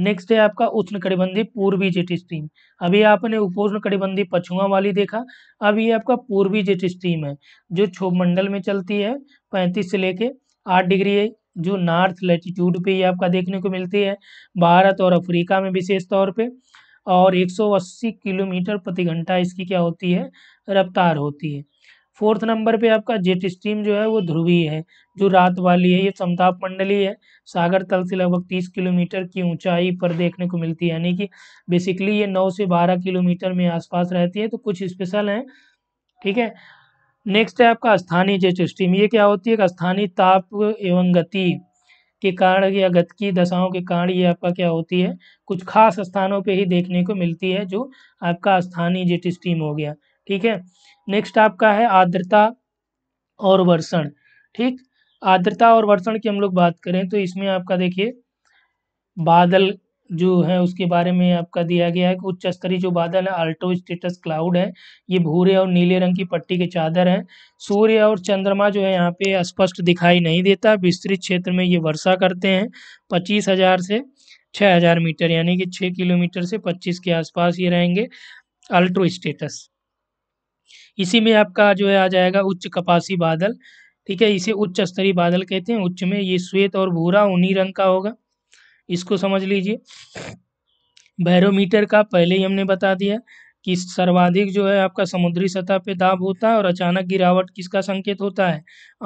नेक्स्ट है आपका उष्ण कटिबंधी पूर्वी जेट स्ट्रीम अभी आपने उपोष्ण कटिबंधी पछुआ वाली देखा अब ये आपका पूर्वी जेट स्ट्रीम है जो क्षोभ मंडल में चलती है पैंतीस से लेके आठ डिग्री है जो नॉर्थ लैटिट्यूड पे ये आपका देखने को मिलती है भारत और अफ्रीका में विशेष तौर पे और 180 किलोमीटर प्रति घंटा इसकी क्या होती है रफ्तार होती है फोर्थ नंबर पे आपका जेट स्ट्रीम जो है वो ध्रुवीय है जो रात वाली है ये समताप मंडली है सागर तल से लगभग तीस किलोमीटर की ऊंचाई पर देखने को मिलती है यानी कि बेसिकली ये नौ से बारह किलोमीटर में आसपास रहती है तो कुछ स्पेशल हैं ठीक है नेक्स्ट है आपका स्थानीय जेट स्ट्रीम ये क्या होती है स्थानीय ताप एवं गति के कारण या गत की दशाओं के कारण ये आपका क्या होती है कुछ खास स्थानों पे ही देखने को मिलती है जो आपका स्थानीय जेट स्ट्रीम हो गया ठीक है नेक्स्ट आपका है आर्द्रता और वर्षण ठीक आर्द्रता और वर्षण की हम लोग बात करें तो इसमें आपका देखिए बादल जो है उसके बारे में आपका दिया गया है कि उच्च स्तरीय जो बादल है अल्टो स्टेटस क्लाउड है ये भूरे और नीले रंग की पट्टी के चादर है सूर्य और चंद्रमा जो है यहाँ पे स्पष्ट दिखाई नहीं देता विस्तृत क्षेत्र में ये वर्षा करते हैं पच्चीस हजार से छः हजार मीटर यानी कि छः किलोमीटर से पच्चीस के आसपास ये रहेंगे अल्ट्रो स्टेटस इसी में आपका जो है आ जाएगा उच्च कपासी बादल ठीक है इसे उच्च स्तरीय बादल कहते हैं उच्च में ये श्वेत और भूरा उन्हीं रंग का होगा इसको समझ लीजिए बैरोमीटर का पहले ही हमने बता दिया कि सर्वाधिक जो है आपका समुद्री सतह पे दाब होता है और अचानक गिरावट किसका संकेत होता है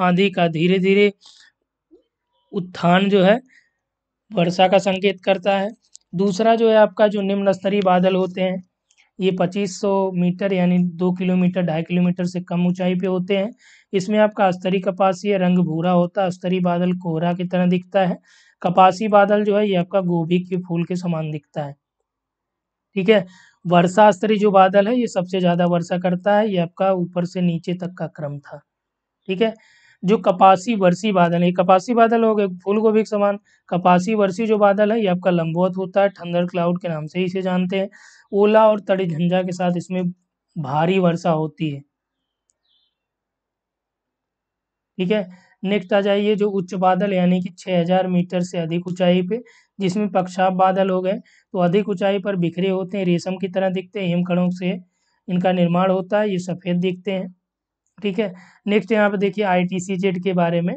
आंधी का धीरे धीरे उत्थान जो है वर्षा का संकेत करता है दूसरा जो है आपका जो निम्न स्तरीय बादल होते हैं ये 2500 मीटर यानी दो किलोमीटर ढाई किलोमीटर से कम ऊंचाई पे होते हैं इसमें आपका अस्तरी ये रंग भूरा होता है अस्तरी बादल कोहरा की तरह दिखता है कपासी बादल जो है ये आपका गोभी के फूल के समान दिखता है ठीक है वर्षास्त्री जो बादल है ये सबसे ज्यादा वर्षा करता है ये आपका ऊपर से नीचे तक का क्रम था ठीक है जो कपासी वर्षी बादल है कपासी बादल हो गए फूल गोभी के समान कपासी वर्षी जो बादल है ये आपका लंबवत होता है ठंडर क्लाउड के नाम से इसे जानते हैं ओला और तड़ी झंझा के साथ इसमें भारी वर्षा होती है ठीक है नेक्स्ट आ जाइए जो उच्च बादल यानी कि 6000 मीटर से अधिक ऊंचाई पे जिसमें पक्षाप बादल हो गए तो अधिक ऊंचाई पर बिखरे होते हैं रेशम की तरह दिखते हैं हिमकणों से इनका निर्माण होता है ये सफ़ेद दिखते हैं ठीक है नेक्स्ट यहाँ पे देखिए आई जेड के बारे में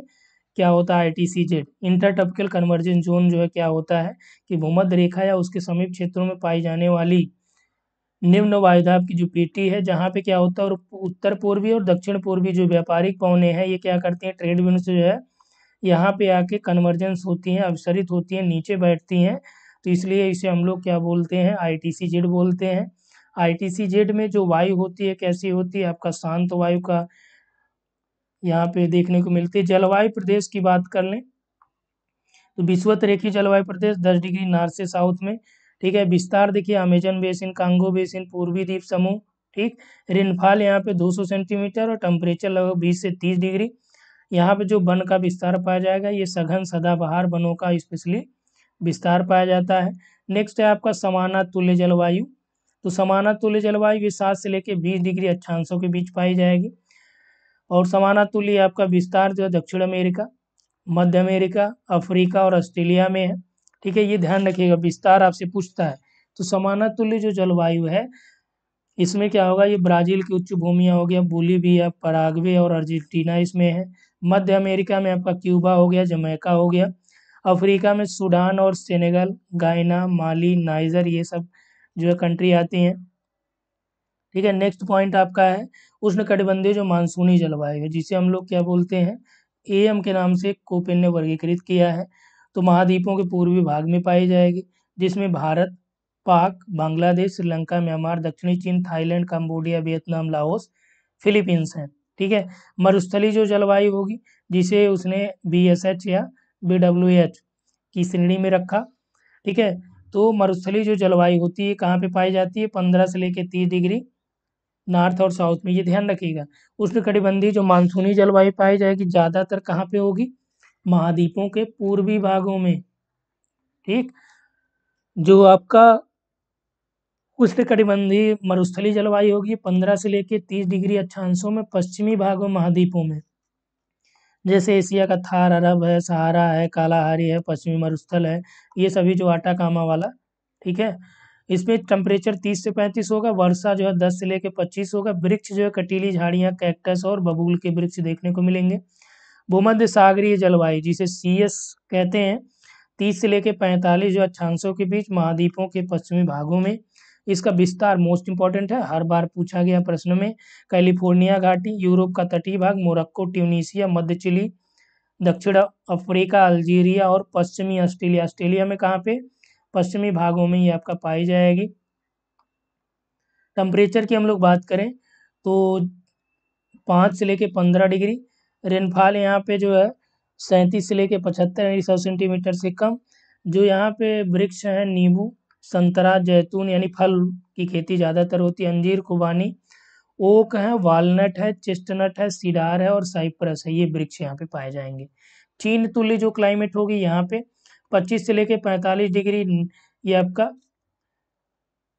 क्या होता है I inter tropical convergence zone जो है क्या होता है कि भूमध रेखा या उसके समीप क्षेत्रों में पाई जाने वाली निम्न वायुदाब की जो पेटी है जहाँ पे क्या होता है और उत्तर पूर्वी और दक्षिण पूर्वी जो व्यापारिक पौने हैं ये क्या करते हैं ट्रेड विंड से जो है यहाँ पे आके कन्वर्जेंस होती हैं अवसरित होती हैं नीचे बैठती हैं तो इसलिए इसे हम लोग क्या बोलते हैं आई टी सी जेड बोलते हैं आई टी सी जेड में जो वायु होती है कैसी होती है आपका शांत वायु का यहाँ पे देखने को मिलती है जलवायु प्रदेश की बात कर लें तो विश्वत रेखी जलवायु प्रदेश दस डिग्री नॉर्थ से साउथ में ठीक है विस्तार देखिए अमेजन बेसिन कांगो बेसिन पूर्वी द्वीप समूह ठीक रेनफॉल यहाँ पे 200 सेंटीमीटर और टेम्परेचर लगभग 20 से 30 डिग्री यहाँ पे जो वन का विस्तार पाया जाएगा ये सघन सदाबहार वनों का स्पेशली विस्तार पाया जाता है नेक्स्ट है आपका तुल्य जलवायु तो समानातुल्य जलवायु ये सात से लेकर बीस डिग्री अच्छांशों के बीच पाई जाएगी और समानातुल्य आपका विस्तार जो है दक्षिण अमेरिका मध्य अमेरिका अफ्रीका और ऑस्ट्रेलिया में है ठीक है ये ध्यान रखिएगा विस्तार आपसे पूछता है तो समानतुल्य जो जलवायु है इसमें क्या होगा ये ब्राज़ील की उच्च भूमिया हो गया बोलीविया पराग्वे और अर्जेंटीना इसमें है मध्य अमेरिका में आपका क्यूबा हो गया जमैका हो गया अफ्रीका में सूडान और सेनेगल गायना माली नाइजर ये सब जो है कंट्री आती हैं ठीक है नेक्स्ट पॉइंट आपका है उष्णकटिबंधीय जो मानसूनी जलवायु है जिसे हम लोग क्या बोलते हैं एएम के नाम से कोपिन ने वर्गीकृत किया है तो महाद्वीपों के पूर्वी भाग में पाई जाएगी जिसमें भारत पाक बांग्लादेश श्रीलंका म्यांमार दक्षिणी चीन Thailand Cambodia Vietnam Laos Philippines हैं ठीक है मरुस्थली जो जलवायु होगी जिसे उसने बी एस एच या बी डब्ल्यू एच की श्रेणी में रखा ठीक है तो मरुस्थली जो जलवायु होती है कहाँ पे पाई जाती है पंद्रह से लेकर तीस डिग्री नॉर्थ और साउथ में ये ध्यान रखिएगा उष्णकटिबंधीय जो मानसूनी जलवायु पाई जाएगी ज़्यादातर कहाँ पे होगी महाद्वीपों के पूर्वी भागों में ठीक जो आपका उष्णकटिबंधीय मरुस्थली जलवायु होगी पंद्रह से लेकर तीस डिग्री अक्षांशों में पश्चिमी भागों महाद्वीपों में जैसे एशिया का थार अरब है सहारा है कालाहारी है पश्चिमी मरुस्थल है ये सभी जो आटा कामा वाला ठीक है इसमें टेम्परेचर 30 से 35 होगा वर्षा जो है 10 से लेकर 25 होगा वृक्ष जो है कटीली झाड़ियाँ कैक्टस और बबूल के वृक्ष देखने को मिलेंगे भूमध्य सागरीय जलवायु जिसे एस कहते हैं तीस से लेकर पैंतालीस जो अक्षांशों के बीच महाद्वीपों के पश्चिमी भागों में इसका विस्तार मोस्ट इंपॉर्टेंट है हर बार पूछा गया प्रश्न में कैलिफोर्निया घाटी यूरोप का तटीय भाग मोरक्को ट्यूनिशिया मध्य चिली दक्षिण अफ्रीका अल्जीरिया और पश्चिमी ऑस्ट्रेलिया ऑस्ट्रेलिया में कहाँ पे पश्चिमी भागों में ये आपका पाई जाएगी टेम्परेचर की हम लोग बात करें तो पाँच से लेके पंद्रह डिग्री रेनफॉल यहाँ पे जो है सैंतीस से लेके पचहत्तर यानी सौ सेंटीमीटर से कम जो यहाँ पे वृक्ष हैं नींबू संतरा जैतून यानी फल की खेती ज़्यादातर होती है अंजीर खुबानी ओक है वालनट है चेस्टनट है सीडार है और साइप्रस है ये वृक्ष यहाँ पे पाए जाएंगे चीन तुल्य जो क्लाइमेट होगी यहाँ पे 25 से लेके 45 डिग्री ये आपका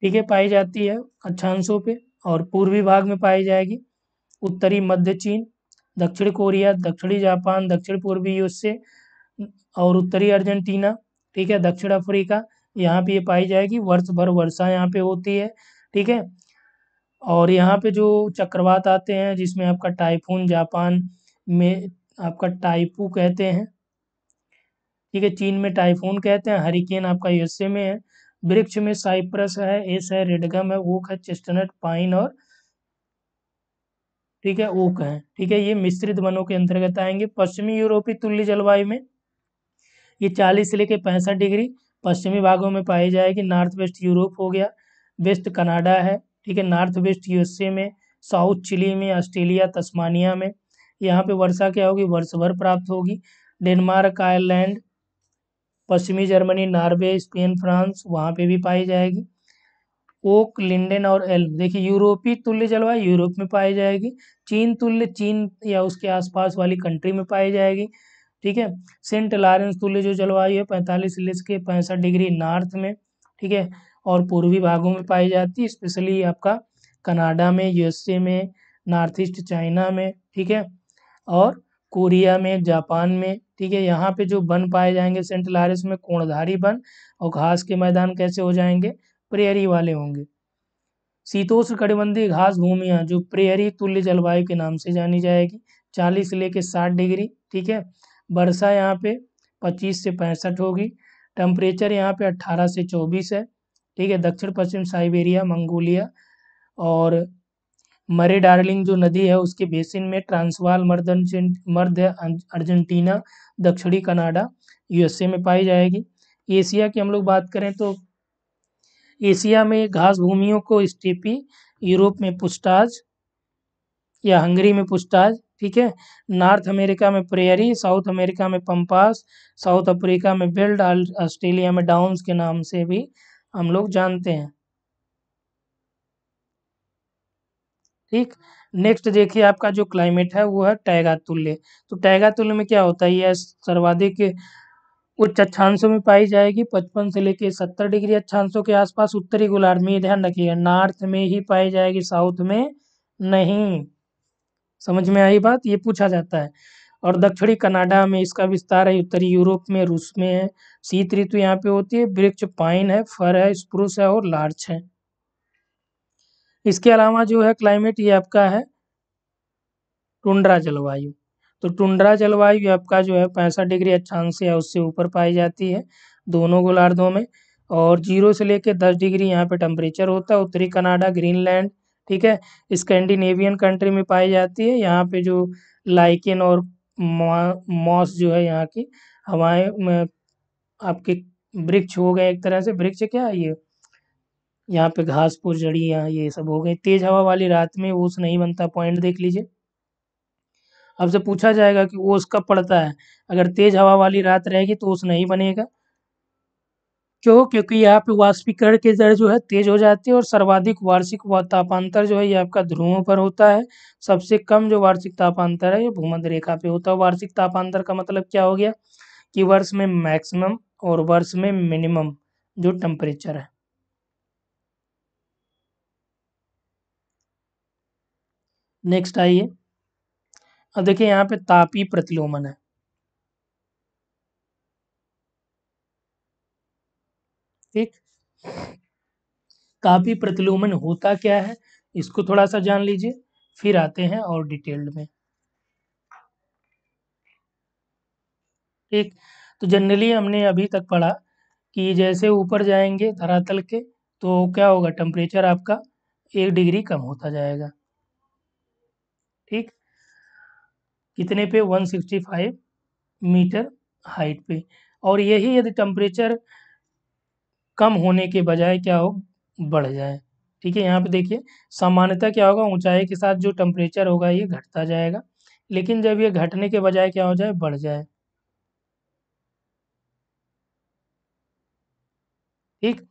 ठीक है पाई जाती है अच्छांशों पे और पूर्वी भाग में पाई जाएगी उत्तरी मध्य चीन दक्षिण कोरिया दक्षिणी जापान दक्षिण पूर्वी यूएसए और उत्तरी अर्जेंटीना ठीक है दक्षिण अफ्रीका यहाँ पे ये पाई जाएगी वर्ष भर वर्षा यहाँ पे होती है ठीक है और यहाँ पे जो चक्रवात आते हैं जिसमें आपका टाइफून जापान में आपका टाइपू कहते हैं ठीक है चीन में टाइफून कहते हैं हरिकेन आपका यूएसए में है वृक्ष में साइप्रस है एस है रेडगम है वो है चेस्टनट पाइन और ठीक है ओक है ठीक है ये मिश्रित वनों के अंतर्गत आएंगे पश्चिमी यूरोपीय तुल्य जलवायु में ये चालीस से लेकर पैंसठ डिग्री पश्चिमी भागों में पाई जाएगी नॉर्थ वेस्ट यूरोप हो गया वेस्ट कनाडा है ठीक है नॉर्थ वेस्ट यूएसए में साउथ चिली में ऑस्ट्रेलिया तस्मानिया में यहाँ पे वर्षा क्या होगी वर्ष भर प्राप्त होगी डेनमार्क आयरलैंड पश्चिमी जर्मनी नॉर्वे स्पेन फ्रांस वहाँ पे भी पाई जाएगी ओक लिंडेन और एल्म देखिए यूरोपीय तुल्य जलवायु यूरोप में पाई जाएगी चीन तुल्य चीन या उसके आसपास वाली कंट्री में पाई जाएगी ठीक है सेंट लॉरेंस तुल्य जो जलवायु है पैंतालीस लिस्ट के पैंसठ डिग्री नॉर्थ में ठीक है और पूर्वी भागों में पाई जाती है स्पेशली आपका कनाडा में यूएसए में नॉर्थ ईस्ट चाइना में ठीक है और कोरिया में जापान में ठीक है यहाँ पे जो वन पाए जाएंगे सेंट लॉरेंस में कोणधारी वन और घास के मैदान कैसे हो जाएंगे प्रेयरी वाले होंगे शीतोष्ण कटिबंधी घास भूमियाँ जो प्रेयरी तुल्य जलवायु के नाम से जानी जाएगी चालीस लेके साठ डिग्री ठीक है वर्षा यहाँ पे पच्चीस से पैंसठ होगी टेम्परेचर यहाँ पे अट्ठारह से चौबीस है ठीक है दक्षिण पश्चिम साइबेरिया मंगोलिया और मरे डार्लिंग जो नदी है उसके बेसिन में ट्रांसवाल मर्द मर्द है अं, अर्जेंटीना दक्षिणी कनाडा यूएसए में पाई जाएगी एशिया की हम लोग बात करें तो एशिया में घास भूमियों को स्टेपी यूरोप में पुस्टाज या हंगरी में पुस्टाज ठीक है नॉर्थ अमेरिका में प्रेयरी साउथ अमेरिका में पंपास साउथ अफ्रीका में बेल्ट ऑस्ट्रेलिया में डाउन्स के नाम से भी हम लोग जानते हैं ठीक नेक्स्ट देखिए आपका जो क्लाइमेट है वो है तुल्य तो तुल्य में क्या होता है यह सर्वाधिक उच्च अक्षांशों में पाई जाएगी पचपन से लेकर सत्तर डिग्री अक्षांशों के आसपास उत्तरी गोलार्ध में ध्यान रखिएगा नॉर्थ में ही पाई जाएगी साउथ में नहीं समझ में आई बात ये पूछा जाता है और दक्षिणी कनाडा में इसका विस्तार है उत्तरी यूरोप में रूस में है शीत ऋतु यहाँ पे होती है वृक्ष पाइन है फर है स्प्रूस है और लार्च है इसके अलावा जो है क्लाइमेट ये आपका है टुंड्रा जलवायु तो टुंड्रा जलवायु आपका जो है पैंसठ डिग्री अच्छांश या उससे ऊपर पाई जाती है दोनों गोलार्धों में और जीरो से लेकर दस डिग्री यहाँ पे टेम्परेचर होता है उत्तरी कनाडा ग्रीनलैंड ठीक है स्कैंडिनेवियन कंट्री में पाई जाती है यहाँ पे जो लाइकिन और मॉस जो है यहाँ की हवाएं आपके वृक्ष हो गए एक तरह से वृक्ष क्या है ये यहाँ पे घास फूस जड़ी यहाँ ये सब हो गए तेज हवा वाली रात में ओस नहीं बनता पॉइंट देख लीजिए आपसे पूछा जाएगा कि ओस कब पड़ता है अगर तेज हवा वाली रात रहेगी तो ओस नहीं बनेगा क्यों क्योंकि यहाँ पे वाष्पीकरण के दर जो है तेज हो जाती है और सर्वाधिक वार्षिक तापांतर जो है ये आपका ध्रुवों पर होता है सबसे कम जो वार्षिक तापांतर है ये भूमध्य रेखा पे होता है वार्षिक तापांतर का मतलब क्या हो गया कि वर्ष में मैक्सिमम और वर्ष में मिनिमम जो टेम्परेचर है नेक्स्ट आइए अब देखिए यहाँ पे तापी प्रतिलोमन है ठीक तापी प्रतिलोमन होता क्या है इसको थोड़ा सा जान लीजिए फिर आते हैं और डिटेल्ड में ठीक तो जनरली हमने अभी तक पढ़ा कि जैसे ऊपर जाएंगे धरातल के तो क्या होगा टेम्परेचर आपका एक डिग्री कम होता जाएगा ठीक कितने पे 165 मीटर हाइट पे और यही यदि टेम्परेचर कम होने के बजाय क्या हो बढ़ जाए ठीक है यहाँ पे देखिए सामान्यता क्या होगा ऊंचाई के साथ जो टेम्परेचर होगा ये घटता जाएगा लेकिन जब ये घटने के बजाय क्या हो जाए बढ़ जाए ठीक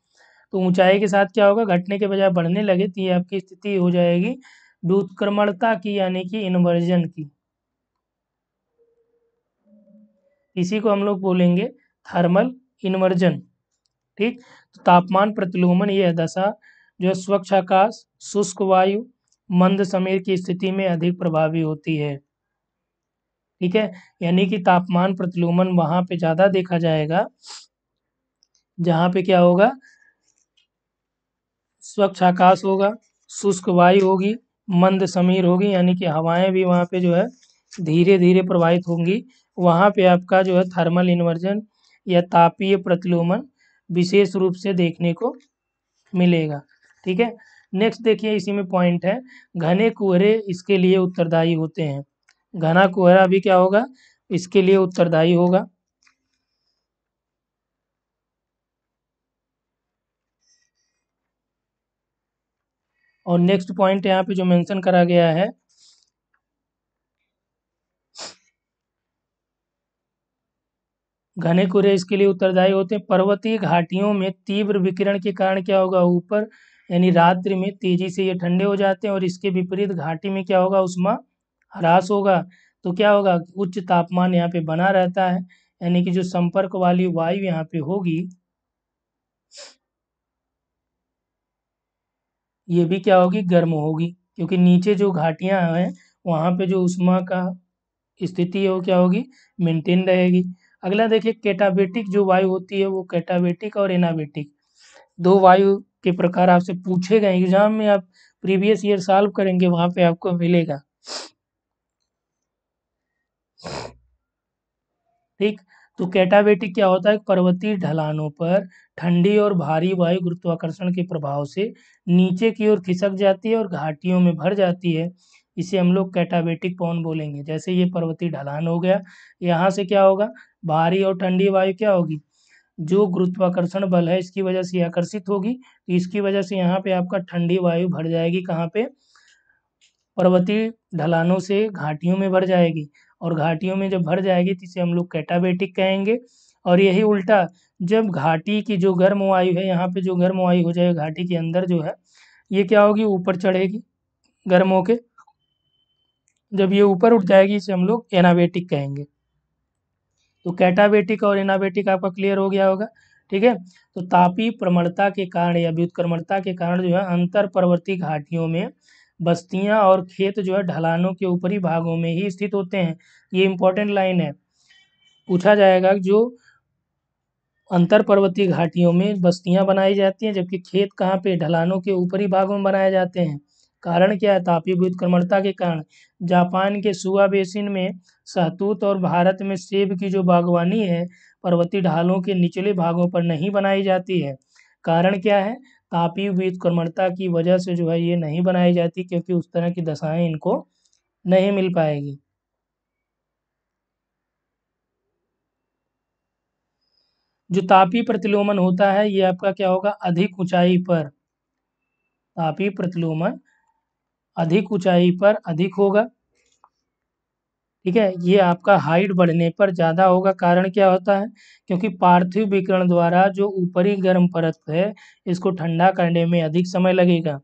तो ऊंचाई के साथ क्या होगा घटने के बजाय बढ़ने लगे तो ये आपकी स्थिति हो जाएगी व्युत्क्रमणता की यानी कि इन्वर्जन की इसी को हम लोग बोलेंगे थर्मल इन्वर्जन ठीक तो तापमान प्रतिलोमन यह दशा जो स्वच्छ आकाश शुष्क वायु मंद समीर की स्थिति में अधिक प्रभावी होती है ठीक है यानी कि तापमान प्रतिलोमन वहां पे ज्यादा देखा जाएगा जहां पे क्या होगा स्वच्छ आकाश होगा शुष्क वायु होगी मंद समीर होगी यानी कि हवाएं भी वहां पे जो है धीरे धीरे प्रवाहित होंगी वहाँ पे आपका जो है थर्मल इन्वर्जन या तापीय प्रतिलोमन विशेष रूप से देखने को मिलेगा ठीक है नेक्स्ट देखिए इसी में पॉइंट है घने कोहरे इसके लिए उत्तरदायी होते हैं घना कोहरा भी क्या होगा इसके लिए उत्तरदायी होगा और नेक्स्ट पॉइंट यहाँ पे जो मेंशन करा गया है घने कोहरे इसके लिए उत्तरदायी होते हैं पर्वतीय घाटियों में तीव्र विकिरण के कारण क्या होगा ऊपर यानी रात्रि में तेजी से ये ठंडे हो जाते हैं और इसके विपरीत घाटी में क्या होगा उष्मा ह्रास होगा तो क्या होगा उच्च तापमान यहाँ पे बना रहता है यानी कि जो संपर्क वाली वायु यहाँ पे होगी ये भी क्या होगी गर्म होगी क्योंकि नीचे जो घाटियां हैं वहां पे जो उष्मा का स्थिति है वो क्या होगी मेंटेन रहेगी अगला देखिए कैटाबेटिक जो वायु होती है वो कैटाबेटिक और एनाबेटिक दो वायु के प्रकार आपसे पूछे गए एग्जाम में आप प्रीवियस ईयर सॉल्व करेंगे वहां पे आपको मिलेगा ठीक तो कैटाबेटिक क्या होता है पर्वतीय ढलानों पर ठंडी और भारी वायु गुरुत्वाकर्षण के प्रभाव से नीचे की ओर खिसक जाती है और घाटियों में भर जाती है इसे हम लोग कैटाबेटिक पवन बोलेंगे जैसे ये पर्वतीय ढलान हो गया यहाँ से क्या होगा भारी और ठंडी वायु क्या होगी जो गुरुत्वाकर्षण बल है इसकी वजह से आकर्षित होगी तो इसकी वजह से यहाँ पे आपका ठंडी वायु भर जाएगी कहाँ पे पर्वतीय ढलानों से घाटियों में भर जाएगी और घाटियों में जब भर जाएगी तो इसे हम लोग कैटाबेटिक कहेंगे और यही उल्टा जब घाटी की जो गर्म वायु है यहाँ पे जो गर्म वायु हो जाएगी घाटी के अंदर जो है ये क्या होगी ऊपर चढ़ेगी गर्म होके जब ये ऊपर उठ जाएगी इसे हम लोग एनाबेटिक कहेंगे तो कैटाबेटिक और एनाबेटिक आपका क्लियर हो गया होगा ठीक है तो तापी प्रमणता के कारण या व्युत्क्रमणता के कारण जो है अंतर पर्वतीय घाटियों में बस्तियां और खेत जो है ढलानों के ऊपरी भागों में ही स्थित होते हैं ये इंपॉर्टेंट लाइन है पूछा जाएगा जो अंतर पर्वतीय घाटियों में बस्तियां बनाई जाती हैं जबकि खेत कहाँ पे ढलानों के ऊपरी भागों में बनाए जाते हैं कारण क्या है तापी व्युत्क्रमणता के कारण जापान के सुआ बेसिन में शहतूत और भारत में सेब की जो बागवानी है पर्वतीय ढालों के निचले भागों पर नहीं बनाई जाती है कारण क्या है तापीय व्युत्क्रमणता की वजह से जो है ये नहीं बनाई जाती क्योंकि उस तरह की दशाएं इनको नहीं मिल पाएगी जो तापी प्रतिलोमन होता है ये आपका क्या होगा अधिक ऊंचाई पर तापी प्रतिलोमन अधिक ऊंचाई पर अधिक होगा ठीक है ये आपका हाइट बढ़ने पर ज़्यादा होगा कारण क्या होता है क्योंकि पार्थिव विकरण द्वारा जो ऊपरी गर्म परत है इसको ठंडा करने में अधिक समय लगेगा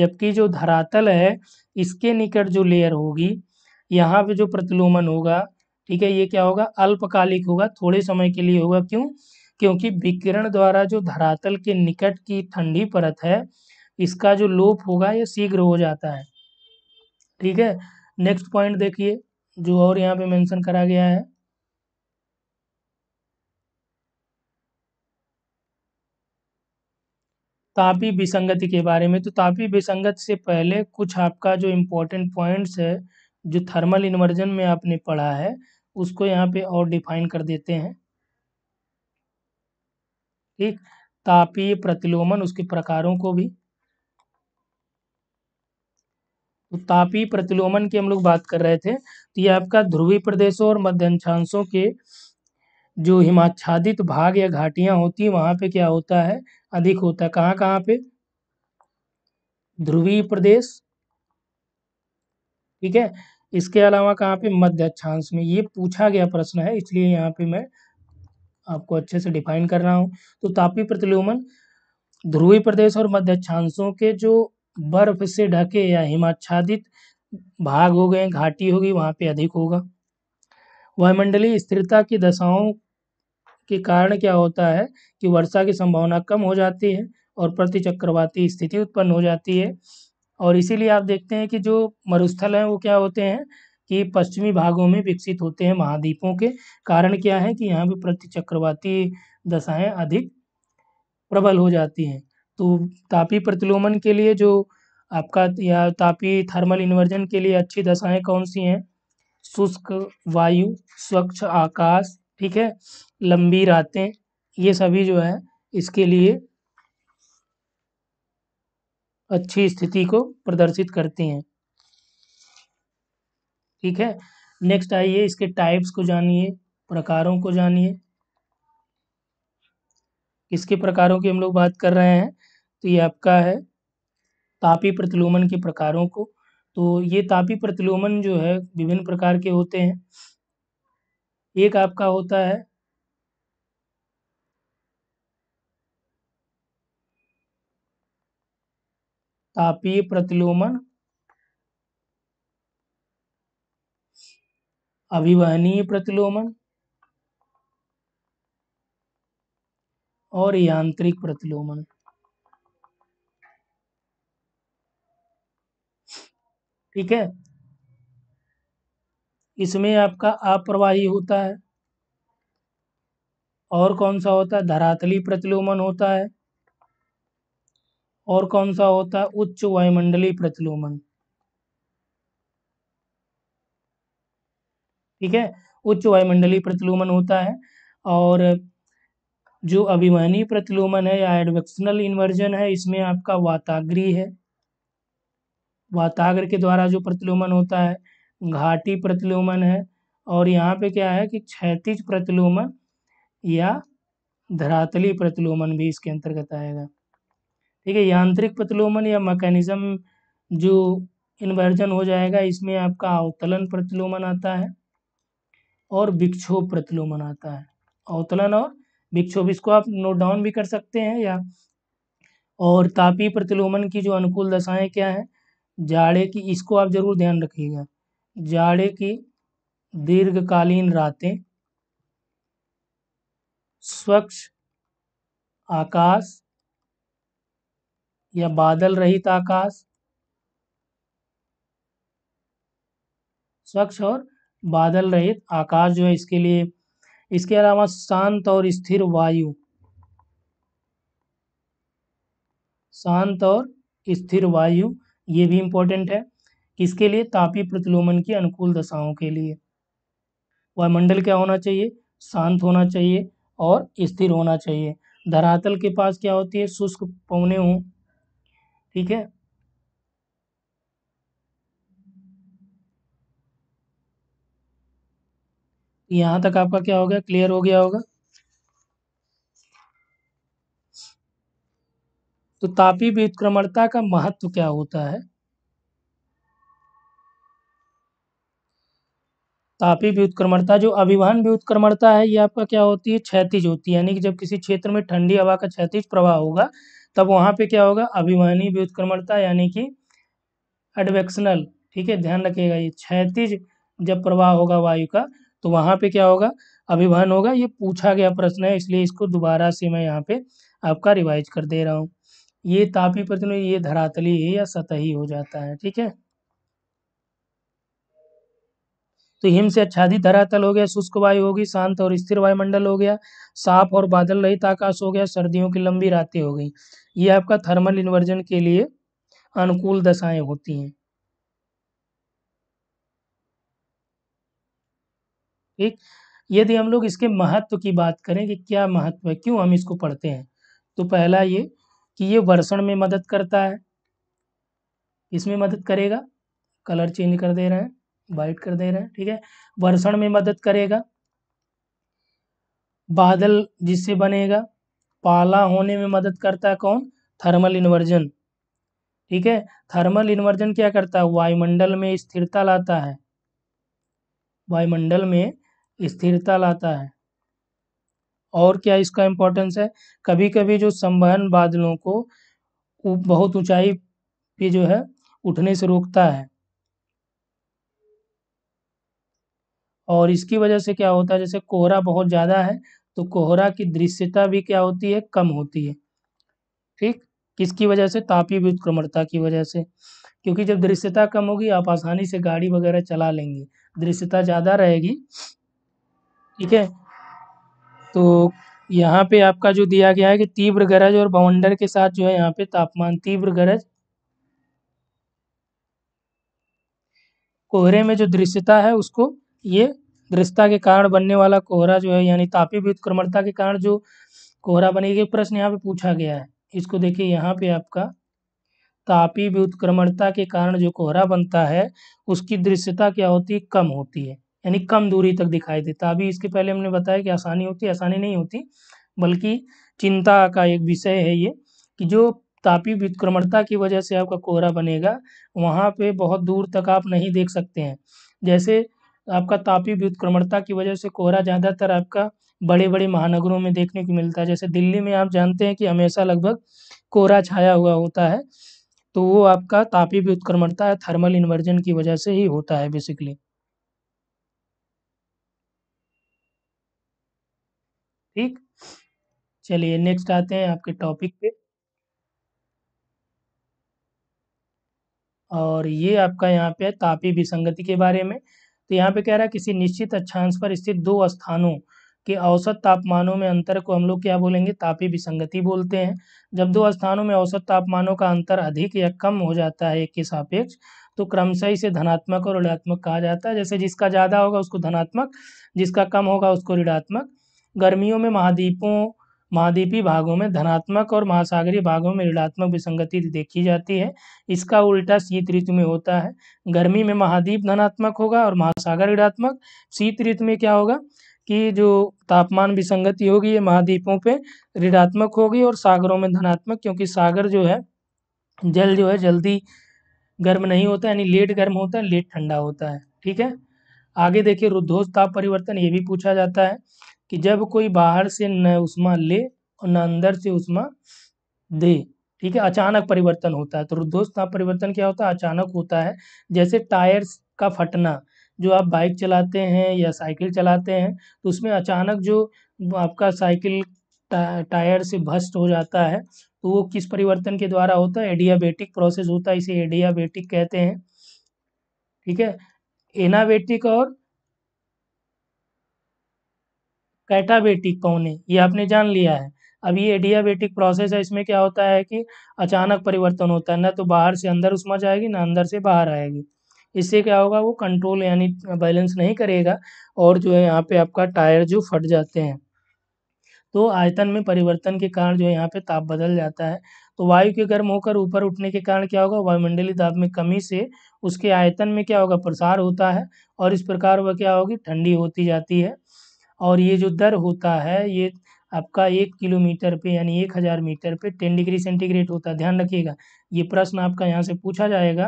जबकि जो धरातल है इसके निकट जो लेयर होगी यहाँ पे जो प्रतिलोमन होगा ठीक है ये क्या होगा अल्पकालिक होगा थोड़े समय के लिए होगा क्यों क्योंकि विकिरण द्वारा जो धरातल के निकट की ठंडी परत है इसका जो लोप होगा ये शीघ्र हो जाता है ठीक है नेक्स्ट पॉइंट देखिए जो और यहाँ पे मेंशन करा गया है तापी विसंगति के बारे में तो तापी विसंगत से पहले कुछ आपका जो इम्पोर्टेंट पॉइंट्स है जो थर्मल इन्वर्जन में आपने पढ़ा है उसको यहाँ पे और डिफाइन कर देते हैं ठीक तापीय प्रतिलोमन उसके प्रकारों को भी तापी प्रतिलोमन की हम लोग बात कर रहे थे तो ये आपका ध्रुवी प्रदेशों और मध्यंशांशों के जो हिमाच्छादित भाग या घाटियां होती है वहां पे क्या होता है अधिक होता है कहाँ कहाँ पे ध्रुवी प्रदेश ठीक है इसके अलावा कहाँ पे मध्य अक्षांश में ये पूछा गया प्रश्न है इसलिए यहाँ पे मैं आपको अच्छे से डिफाइन कर रहा हूँ तो तापी प्रतिलोमन ध्रुवी प्रदेश और मध्य अक्षांशों के जो बर्फ से ढके या हिमाच्छादित भाग हो गए घाटी होगी वहाँ पे अधिक होगा वायुमंडलीय स्थिरता की दशाओं के कारण क्या होता है कि वर्षा की संभावना कम हो जाती है और प्रति चक्रवाती स्थिति उत्पन्न हो जाती है और इसीलिए आप देखते हैं कि जो मरुस्थल हैं वो क्या होते हैं कि पश्चिमी भागों में विकसित होते हैं महाद्वीपों के कारण क्या है कि यहाँ पर प्रति चक्रवाती दशाएँ अधिक प्रबल हो जाती हैं तो तापी प्रतिलोमन के लिए जो आपका या तापी थर्मल इन्वर्जन के लिए अच्छी दशाएं कौन सी हैं शुष्क वायु स्वच्छ आकाश ठीक है लंबी रातें ये सभी जो है इसके लिए अच्छी स्थिति को प्रदर्शित करती हैं ठीक है नेक्स्ट आइए इसके टाइप्स को जानिए प्रकारों को जानिए किसके प्रकारों की हम लोग बात कर रहे हैं तो ये आपका है तापी प्रतिलोमन के प्रकारों को तो ये तापी प्रतिलोमन जो है विभिन्न प्रकार के होते हैं एक आपका होता है तापीय प्रतिलोमन अभिवहनीय प्रतिलोमन और यांत्रिक प्रतिलोमन ठीक है इसमें आपका आप्रवाही होता है और कौन सा होता है धरातली प्रतिलोमन होता है और कौन सा होता है उच्च वायुमंडली प्रतिलोमन ठीक है उच्च वायुमंडली प्रतिलोमन होता है और जो अभिमानी प्रतिलोमन है या एडवेक्शनल इन्वर्जन है इसमें आपका वाताग्री है वाताग्र के द्वारा जो प्रतिलोमन होता है घाटी प्रतिलोमन है और यहाँ पे क्या है कि क्षैतिज प्रतिलोमन या धरातली प्रतिलोमन भी इसके अंतर्गत आएगा ठीक है यांत्रिक प्रतिलोमन या मैकेनिज्म जो इन्वर्जन हो जाएगा इसमें आपका अवतलन प्रतिलोमन आता है और विक्षोभ प्रतिलोमन आता है अवतलन और विक्षोभ इसको आप नोट डाउन भी कर सकते हैं या और तापी प्रतिलोमन की जो अनुकूल दशाएं क्या है जाड़े की इसको आप ज़रूर ध्यान रखिएगा जाड़े की दीर्घकालीन रातें स्वच्छ आकाश या बादल रहित आकाश स्वच्छ और बादल रहित आकाश जो है इसके लिए इसके अलावा शांत और स्थिर वायु शांत और स्थिर वायु ये भी इम्पोर्टेंट है किसके लिए तापी प्रतिलोमन की अनुकूल दशाओं के लिए वायुमंडल क्या होना चाहिए शांत होना चाहिए और स्थिर होना चाहिए धरातल के पास क्या होती है शुष्क पौने हों ठीक है यहाँ तक आपका क्या हो गया क्लियर हो गया होगा तो तापी व्युत्क्रमणता का महत्व क्या होता है तापी व्युत्क्रमणता जो अभिवहन व्युत्क्रमणता है ये आपका क्या होती है क्षैतिज होती है यानी कि जब किसी क्षेत्र में ठंडी हवा का क्षैतिज प्रवाह होगा तब वहां पे क्या होगा अभिवहनी व्युत्क्रमणता यानी कि एडवेक्शनल ठीक है ध्यान रखिएगा ये क्षैतिज जब प्रवाह होगा वायु का तो वहां पे क्या होगा अभिवहन होगा ये पूछा गया प्रश्न है इसलिए इसको दोबारा से मैं यहाँ पे आपका रिवाइज कर दे रहा हूँ ये तापी प्रतिलोम ये धरातली या सतही हो जाता है ठीक है तो हिम से आच्छादित धरातल हो गया शुष्क वायु होगी शांत और स्थिर वायुमंडल हो गया साफ और बादल रहित आकाश हो गया सर्दियों की लंबी रातें हो गई ये आपका थर्मल इन्वर्जन के लिए अनुकूल दशाएं होती हैं ठीक यदि हम लोग इसके महत्व की बात करें कि क्या महत्व है क्यों हम इसको पढ़ते हैं तो पहला ये कि ये वर्षण में मदद करता है इसमें मदद करेगा कलर चेंज कर दे रहे हैं वाइट कर दे रहे हैं ठीक है वर्षण में मदद करेगा बादल जिससे बनेगा पाला होने में मदद करता है कौन थर्मल इन्वर्जन ठीक है थर्मल इन्वर्जन क्या करता है वायुमंडल में स्थिरता लाता है वायुमंडल में स्थिरता लाता है और क्या इसका इम्पोर्टेंस है कभी कभी जो संवहन बादलों को बहुत ऊंचाई पे जो है उठने से रोकता है और इसकी वजह से क्या होता है जैसे कोहरा बहुत ज़्यादा है तो कोहरा की दृश्यता भी क्या होती है कम होती है ठीक किसकी वजह से तापीय विक्रमणता की वजह से क्योंकि जब दृश्यता कम होगी आप आसानी से गाड़ी वगैरह चला लेंगे दृश्यता ज़्यादा रहेगी ठीक है तो यहाँ पे आपका जो दिया गया है कि तीव्र गरज और बाउंडर के साथ जो है यहाँ पे तापमान तीव्र गरज कोहरे में जो दृश्यता है उसको ये दृश्यता के कारण बनने वाला कोहरा जो है यानी तापी उत्क्रमणता के कारण जो कोहरा बनेगी प्रश्न यहाँ पे पूछा गया है इसको देखिए यहाँ पे आपका तापी उत्क्रमणता के कारण जो कोहरा बनता है उसकी दृश्यता क्या होती है कम होती है यानी कम दूरी तक दिखाई देता अभी इसके पहले हमने बताया कि आसानी होती आसानी नहीं होती बल्कि चिंता का एक विषय है ये कि जो तापी विक्रमणता की वजह से आपका कोहरा बनेगा वहाँ पे बहुत दूर तक आप नहीं देख सकते हैं जैसे आपका तापी व्युत्क्रमणता की वजह से कोहरा ज़्यादातर आपका बड़े बड़े महानगरों में देखने को मिलता है जैसे दिल्ली में आप जानते हैं कि हमेशा लगभग कोहरा छाया हुआ होता है तो वो आपका तापी विक्रमणता है थर्मल इन्वर्जन की वजह से ही होता है बेसिकली ठीक चलिए नेक्स्ट आते हैं आपके टॉपिक पे और ये आपका यहाँ पे तापी विसंगति के बारे में तो यहाँ पे कह रहा है किसी निश्चित अक्षांश पर स्थित दो स्थानों के औसत तापमानों में अंतर को हम लोग क्या बोलेंगे तापी विसंगति बोलते हैं जब दो स्थानों में औसत तापमानों का अंतर अधिक या कम हो जाता है एक के सापेक्ष तो क्रमशः इसे धनात्मक और ऋणात्मक कहा जाता है जैसे जिसका ज़्यादा होगा उसको धनात्मक जिसका कम होगा उसको ऋणात्मक गर्मियों में महाद्वीपों महाद्वीपी भागों में धनात्मक और महासागरीय भागों में ऋणात्मक विसंगति देखी जाती है इसका उल्टा शीत ऋतु में होता है गर्मी में महाद्वीप धनात्मक होगा और महासागर ऋणात्मक शीत ऋतु में क्या होगा कि जो तापमान विसंगति होगी ये महाद्वीपों पे ऋणात्मक होगी और सागरों में धनात्मक क्योंकि सागर जो है जल जो है जल्दी गर्म नहीं होता यानी लेट गर्म होता है लेट ठंडा होता है ठीक है आगे देखिए रुद्धोष ताप परिवर्तन ये भी पूछा जाता है कि जब कोई बाहर से न उष्मा ले और न अंदर से उष्मा दे ठीक है अचानक परिवर्तन होता है तो रुद्धोष ताप परिवर्तन क्या होता है अचानक होता है जैसे टायर्स का फटना जो आप बाइक चलाते हैं या साइकिल चलाते हैं तो उसमें अचानक जो आपका साइकिल टा, टायर से भस्ट हो जाता है तो वो किस परिवर्तन के द्वारा होता है एडियाबेटिक प्रोसेस होता है इसे एडियाबेटिक कहते हैं ठीक है एनाबेटिक और कैटाबेटिक कौन है ये आपने जान लिया है अब ये एडियाबेटिक प्रोसेस है इसमें क्या होता है कि अचानक परिवर्तन होता है ना तो बाहर से अंदर उसमा जाएगी ना अंदर से बाहर आएगी इससे क्या होगा वो कंट्रोल यानी बैलेंस नहीं करेगा और जो है यहाँ पे आपका टायर जो फट जाते हैं तो आयतन में परिवर्तन के कारण जो है यहाँ पे ताप बदल जाता है तो वायु के गर्म होकर ऊपर उठने के कारण क्या होगा वायुमंडलीय ताप में कमी से उसके आयतन में क्या होगा प्रसार होता है और इस प्रकार वह क्या होगी ठंडी होती जाती है और ये जो दर होता है ये आपका एक किलोमीटर पे यानी एक हज़ार मीटर पे टेन डिग्री सेंटीग्रेड होता है ध्यान रखिएगा ये प्रश्न आपका यहाँ से पूछा जाएगा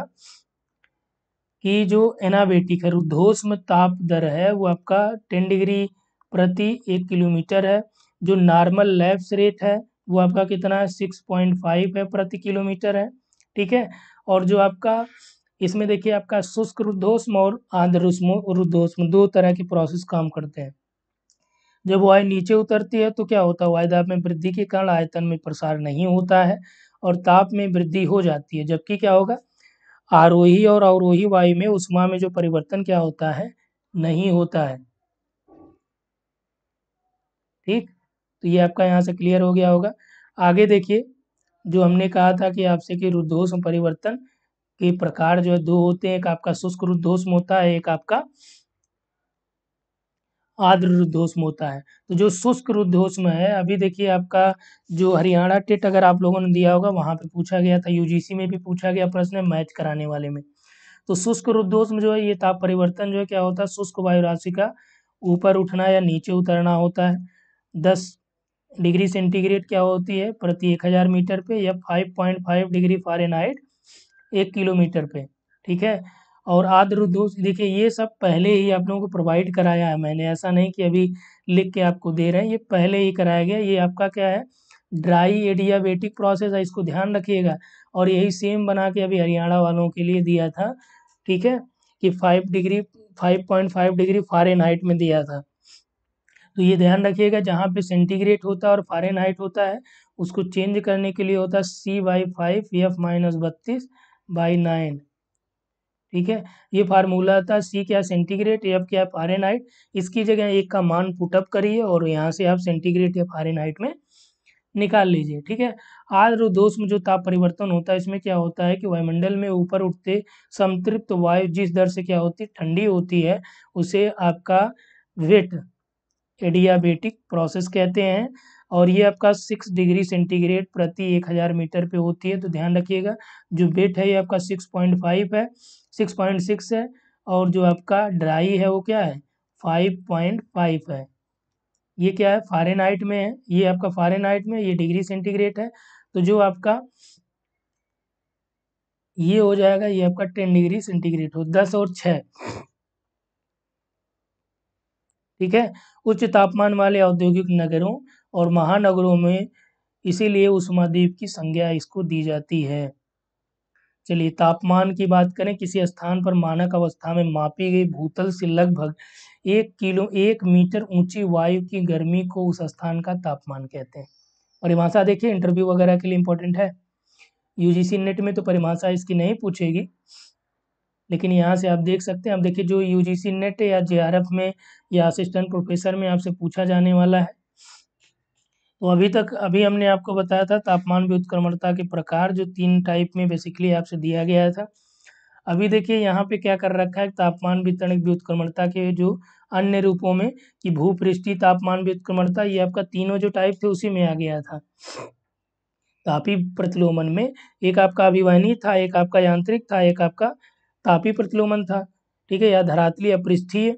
कि जो एनाबेटिक है रुद्धोष्म ताप दर है वो आपका टेन डिग्री प्रति एक किलोमीटर है जो नॉर्मल लैब्स रेट है वो आपका कितना है सिक्स पॉइंट फाइव है प्रति किलोमीटर है ठीक है और जो आपका इसमें देखिए आपका शुष्क रुद्धोष्म और आंध्र रुद्धोष्म दो तरह के प्रोसेस काम करते हैं जब वायु नीचे उतरती है तो क्या होता है वायुदाब में वृद्धि के कारण आयतन में प्रसार नहीं होता है और ताप में वृद्धि हो जाती है जबकि क्या होगा आरोही और अवरोही वायु में उष्मा में जो परिवर्तन क्या होता है नहीं होता है ठीक तो ये आपका यहाँ से क्लियर हो गया होगा आगे देखिए जो हमने कहा था कि आपसे कि रुद्धोष परिवर्तन के प्रकार जो है दो होते हैं एक आपका शुष्क रुद्धोष्म होता है एक आपका आर्द्र रुद्धोष में होता है तो जो शुष्क रुद्धोष में है अभी देखिए आपका जो हरियाणा टेट अगर आप लोगों ने दिया होगा वहाँ पे पूछा गया था यूजीसी में भी पूछा गया प्रश्न मैच कराने वाले में तो शुष्क रुद्धोष में जो है ये ताप परिवर्तन जो है क्या होता है शुष्क वायु राशि का ऊपर उठना या नीचे उतरना होता है दस डिग्री सेंटीग्रेड क्या होती है प्रति एक हज़ार मीटर पे या five point five degree Fahrenheit एक किलोमीटर पे ठीक है और आद्र दोष देखिए ये सब पहले ही आप लोगों को प्रोवाइड कराया है मैंने ऐसा नहीं कि अभी लिख के आपको दे रहे हैं ये पहले ही कराया गया ये आपका क्या है ड्राई एडियाबेटिक प्रोसेस है इसको ध्यान रखिएगा और यही सेम बना के अभी हरियाणा वालों के लिए दिया था ठीक है कि five degree five point five degree Fahrenheit में दिया था तो ये ध्यान रखिएगा जहाँ पे सेंटीग्रेड होता है और फारेन हाइट होता है उसको चेंज करने के लिए होता है C by five F minus बत्तीस बाई नाइन ठीक है ये फार्मूला था सी क्या सेंटीग्रेड एफ क्या फारेनहाइट इसकी जगह एक का मान पुटअप करिए और यहाँ से आप सेंटीग्रेड या फारेनहाइट में निकाल लीजिए ठीक है आर्द्र दोष में जो ताप परिवर्तन होता है इसमें क्या होता है कि वायुमंडल में ऊपर उठते संतृप्त वायु जिस दर से क्या होती है ठंडी होती है उसे आपका वेट एडियाबेटिक प्रोसेस कहते हैं और ये आपका सिक्स डिग्री सेंटीग्रेड प्रति एक हज़ार मीटर पे होती है तो ध्यान रखिएगा जो वेट है ये आपका सिक्स पॉइंट फाइव है सिक्स पॉइंट सिक्स है और जो आपका ड्राई है वो क्या है फाइव पॉइंट फाइव है ये क्या है फॉरन में है ये आपका फॉरन हाइट में ये डिग्री सेंटीग्रेड है तो जो आपका ये हो जाएगा ये आपका टेन डिग्री सेंटीग्रेड हो दस और छ ठीक है उच्च तापमान वाले औद्योगिक नगरों और महानगरों में इसीलिए उष्माद्वीप की संज्ञा इसको दी जाती है चलिए तापमान की बात करें किसी स्थान पर मानक अवस्था में मापी गई भूतल से लगभग एक किलो एक मीटर ऊंची वायु की गर्मी को उस स्थान का तापमान कहते हैं परिभाषा देखिए इंटरव्यू वगैरह के लिए इंपॉर्टेंट है यूजीसी नेट में तो परिभाषा इसकी नहीं पूछेगी लेकिन यहाँ से आप देख सकते हैं आप देखिए जो यूजीसी नेट या जे में या असिस्टेंट प्रोफेसर में आपसे पूछा जाने वाला है तो अभी तक अभी हमने आपको बताया था तापमान भी उत्क्रमणता के प्रकार जो तीन टाइप में बेसिकली आपसे दिया गया था अभी देखिए यहाँ पे क्या कर रखा है तापमान वितरण व्युत्क्रमणता के जो अन्य रूपों में कि भूपृष्ठीय तापमान व्युत्क्रमणता ये आपका तीनों जो टाइप थे उसी में आ गया था तापी प्रतिलोमन में एक आपका अभिवहनी था एक आपका यांत्रिक था एक आपका तापी प्रतिलोमन था ठीक है या धरातली अपृष्ठीय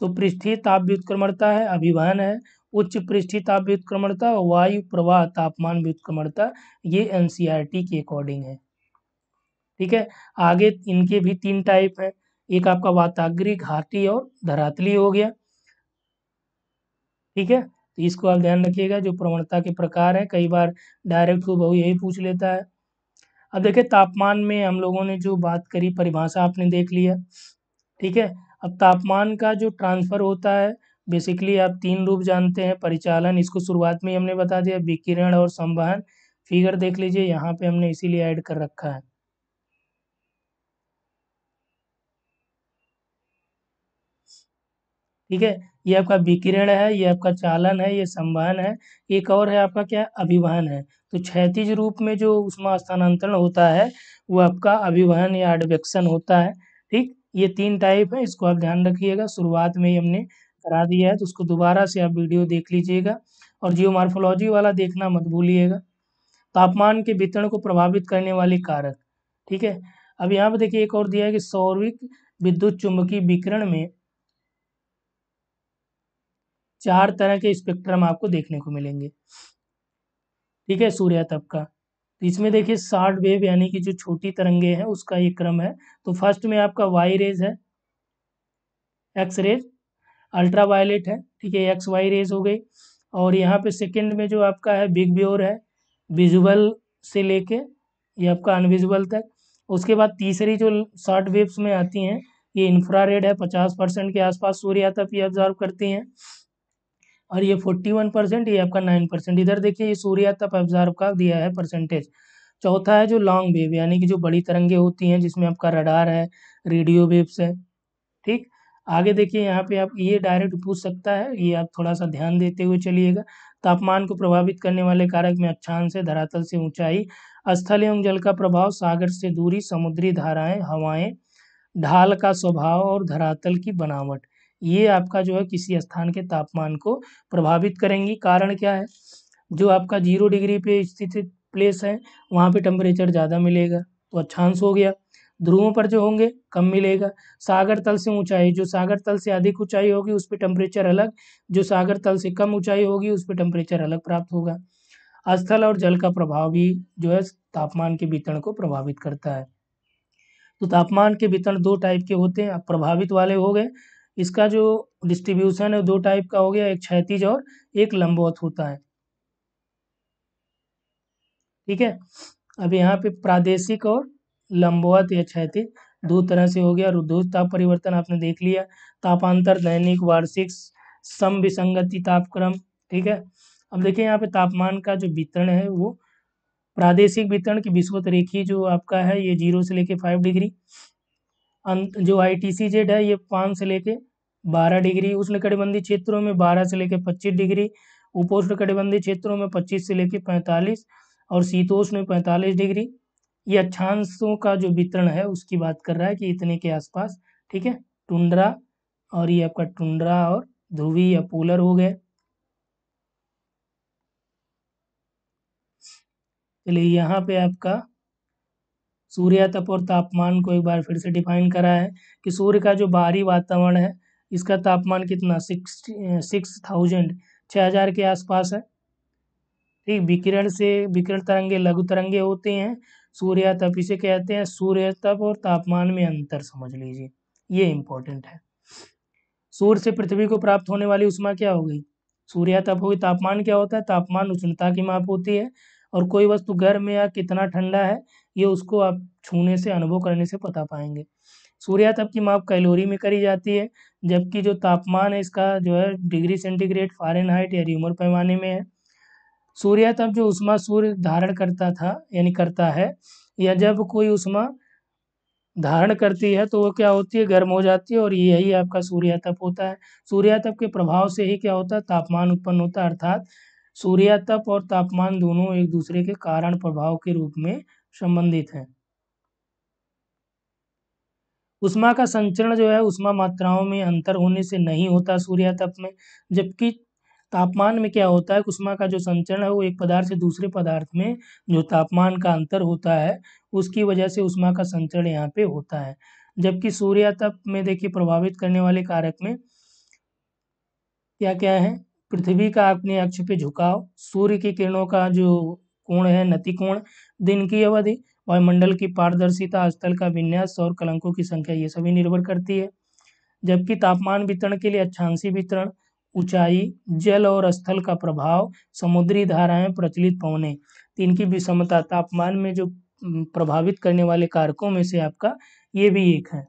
तो पृष्ठीय ताप व्युत्क्रमणता है अभिवहन है उच्च पृष्ठी ताप व्युत्क्रमणता और वायु प्रवाह तापमान व्युत्क्रमणता ये एन e के अकॉर्डिंग है ठीक है आगे इनके भी तीन टाइप है एक आपका वाताग्री घाटी और धरातली हो गया ठीक है तो इसको आप ध्यान रखिएगा जो प्रवणता के प्रकार है कई बार डायरेक्ट हुआ यही पूछ लेता है अब देखिए तापमान में हम लोगों ने जो बात करी परिभाषा आपने देख लिया ठीक है अब तापमान का जो ट्रांसफर होता है बेसिकली आप तीन रूप जानते हैं परिचालन इसको शुरुआत में ही हमने बता दिया विकिरण और संवहन फिगर देख लीजिए यहाँ पे हमने इसीलिए ऐड कर रखा है ठीक है ये आपका विकिरण है ये आपका चालन है ये संवहन है एक और है आपका क्या अभिवहन है तो क्षैतिज रूप में जो उष्मा स्थानांतरण होता है वो आपका अभिवहन या एडवेक्शन होता है ठीक ये तीन टाइप है इसको आप ध्यान रखिएगा शुरुआत में ही हमने करा दिया है तो उसको दोबारा से आप वीडियो देख लीजिएगा और जियोमार्फोलॉजी वाला देखना मत भूलिएगा तापमान के वितरण को प्रभावित करने वाले कारक ठीक है अब यहाँ पर देखिए एक और दिया है कि सौरिक विद्युत चुंबकीय विकरण में चार तरह के स्पेक्ट्रम आपको देखने को मिलेंगे ठीक है सूर्यातप का तो इसमें देखिए शार्ट वेव यानी कि जो छोटी तरंगे हैं उसका ये क्रम है तो फर्स्ट में आपका वाई रेज है एक्स रेज अल्ट्रा वायलेट है ठीक है एक्स वाई रेज हो गई और यहाँ पे सेकंड में जो आपका है बिग ब्योर है विजुअल से लेके ये आपका अनविजुअल तक उसके बाद तीसरी जो शॉर्ट वेव्स में आती हैं ये रेड है पचास परसेंट के आसपास सूर्य तक ये ऑब्जॉर्व करती हैं और ये फोर्टी वन परसेंट ये आपका नाइन परसेंट इधर देखिए ये सूर्य तप ऑब्जॉर्व का दिया है परसेंटेज चौथा है जो लॉन्ग वेव यानी कि जो बड़ी तरंगे होती हैं जिसमें आपका रडार है रेडियो वेव्स है ठीक आगे देखिए यहाँ पे आप ये डायरेक्ट पूछ सकता है ये आप थोड़ा सा ध्यान देते हुए चलिएगा तापमान को प्रभावित करने वाले कारक में अच्छांश है धरातल से ऊंचाई स्थल एवं जल का प्रभाव सागर से दूरी समुद्री धाराएं हवाएं ढाल का स्वभाव और धरातल की बनावट ये आपका जो है किसी स्थान के तापमान को प्रभावित करेंगी कारण क्या है जो आपका जीरो डिग्री पे स्थित प्लेस है वहाँ पे टेम्परेचर ज़्यादा मिलेगा तो अच्छांश हो गया ध्रुवों पर जो होंगे कम मिलेगा सागर तल से ऊंचाई जो सागर तल से अधिक ऊंचाई होगी उस पर टेम्परेचर अलग जो सागर तल से कम ऊंचाई होगी उस पर टेम्परेचर अलग प्राप्त होगा स्थल और जल का प्रभाव भी जो है तापमान के वितरण को प्रभावित करता है तो तापमान के वितरण दो टाइप के होते हैं प्रभावित वाले हो गए इसका जो डिस्ट्रीब्यूशन है दो टाइप का हो गया एक क्षैतिज और एक लंबवत होता है ठीक है अब यहाँ पे प्रादेशिक और लंबवत या क्षैतिज दो तरह से हो गया रुद्धोष ताप परिवर्तन आपने देख लिया तापांतर दैनिक वार्षिक सम विसंगति तापक्रम ठीक है अब देखिए यहाँ पे तापमान का जो वितरण है वो प्रादेशिक वितरण की विस्वत रेखी जो आपका है ये जीरो से लेके फाइव डिग्री जो आई टी सी जेड है ये पाँच से लेके बारह डिग्री उष्ण कटिबंधी क्षेत्रों में बारह से लेके पच्चीस डिग्री उपोष्ण कटिबंधी क्षेत्रों में पच्चीस से लेके पैंतालीस और शीतोष्ण में पैंतालीस डिग्री ये अच्छांशों का जो वितरण है उसकी बात कर रहा है कि इतने के आसपास ठीक है टुंड्रा और ये आपका टुंड्रा और ध्रुवी या पोलर हो गए चलिए यहाँ पे आपका सूर्य तप और तापमान को एक बार फिर से डिफाइन करा है कि सूर्य का जो बाहरी वातावरण है इसका तापमान कितना सिक्स सिक्स थाउजेंड छः हज़ार के आसपास है ठीक विकिरण से विकिरण तरंगे लघु तरंगे होते हैं सूर्य तप इसे कहते हैं सूर्य तप और तापमान में अंतर समझ लीजिए ये इंपॉर्टेंट है सूर्य से पृथ्वी को प्राप्त होने वाली उष्मा क्या हो गई सूर्य तप होगी तापमान क्या होता है तापमान उष्णता की माप होती है और कोई वस्तु गर्म या कितना ठंडा है ये उसको आप छूने से अनुभव करने से पता पाएंगे सूर्या तप की माप कैलोरी में करी जाती है जबकि जो तापमान है इसका जो है डिग्री सेंटीग्रेड फारेनहाइट या रिमर पैमाने में है सूर्य तब जो उष्मा सूर्य धारण करता था यानी करता है या जब कोई उष्मा धारण करती है तो वो क्या होती है गर्म हो जाती है और यही आपका सूर्यातप होता है सूर्यातप के प्रभाव से ही क्या होता है तापमान उत्पन्न होता है अर्थात सूर्यातप और तापमान दोनों एक दूसरे के कारण प्रभाव के रूप में संबंधित हैं उष्मा का संचरण जो है उष्मा मात्राओं में अंतर होने से नहीं होता सूर्यातप में जबकि तापमान में क्या होता है कुष्मा का जो संचरण है वो एक पदार्थ से दूसरे पदार्थ में जो तापमान का अंतर होता है उसकी वजह से उष्मा का संचरण यहाँ पे होता है जबकि सूर्यातप में देखिए प्रभावित करने वाले कारक में क्या क्या है पृथ्वी का अपने अक्ष पे झुकाव सूर्य की किरणों का जो कोण है नति कोण दिन की अवधि वायुमंडल की पारदर्शिता स्थल का विन्यास और कलंकों की संख्या ये सभी निर्भर करती है जबकि तापमान वितरण के लिए अच्छांशी वितरण ऊंचाई जल और स्थल का प्रभाव समुद्री धाराएं प्रचलित पवने तीन इनकी विषमता तापमान में जो प्रभावित करने वाले कारकों में से आपका ये भी एक है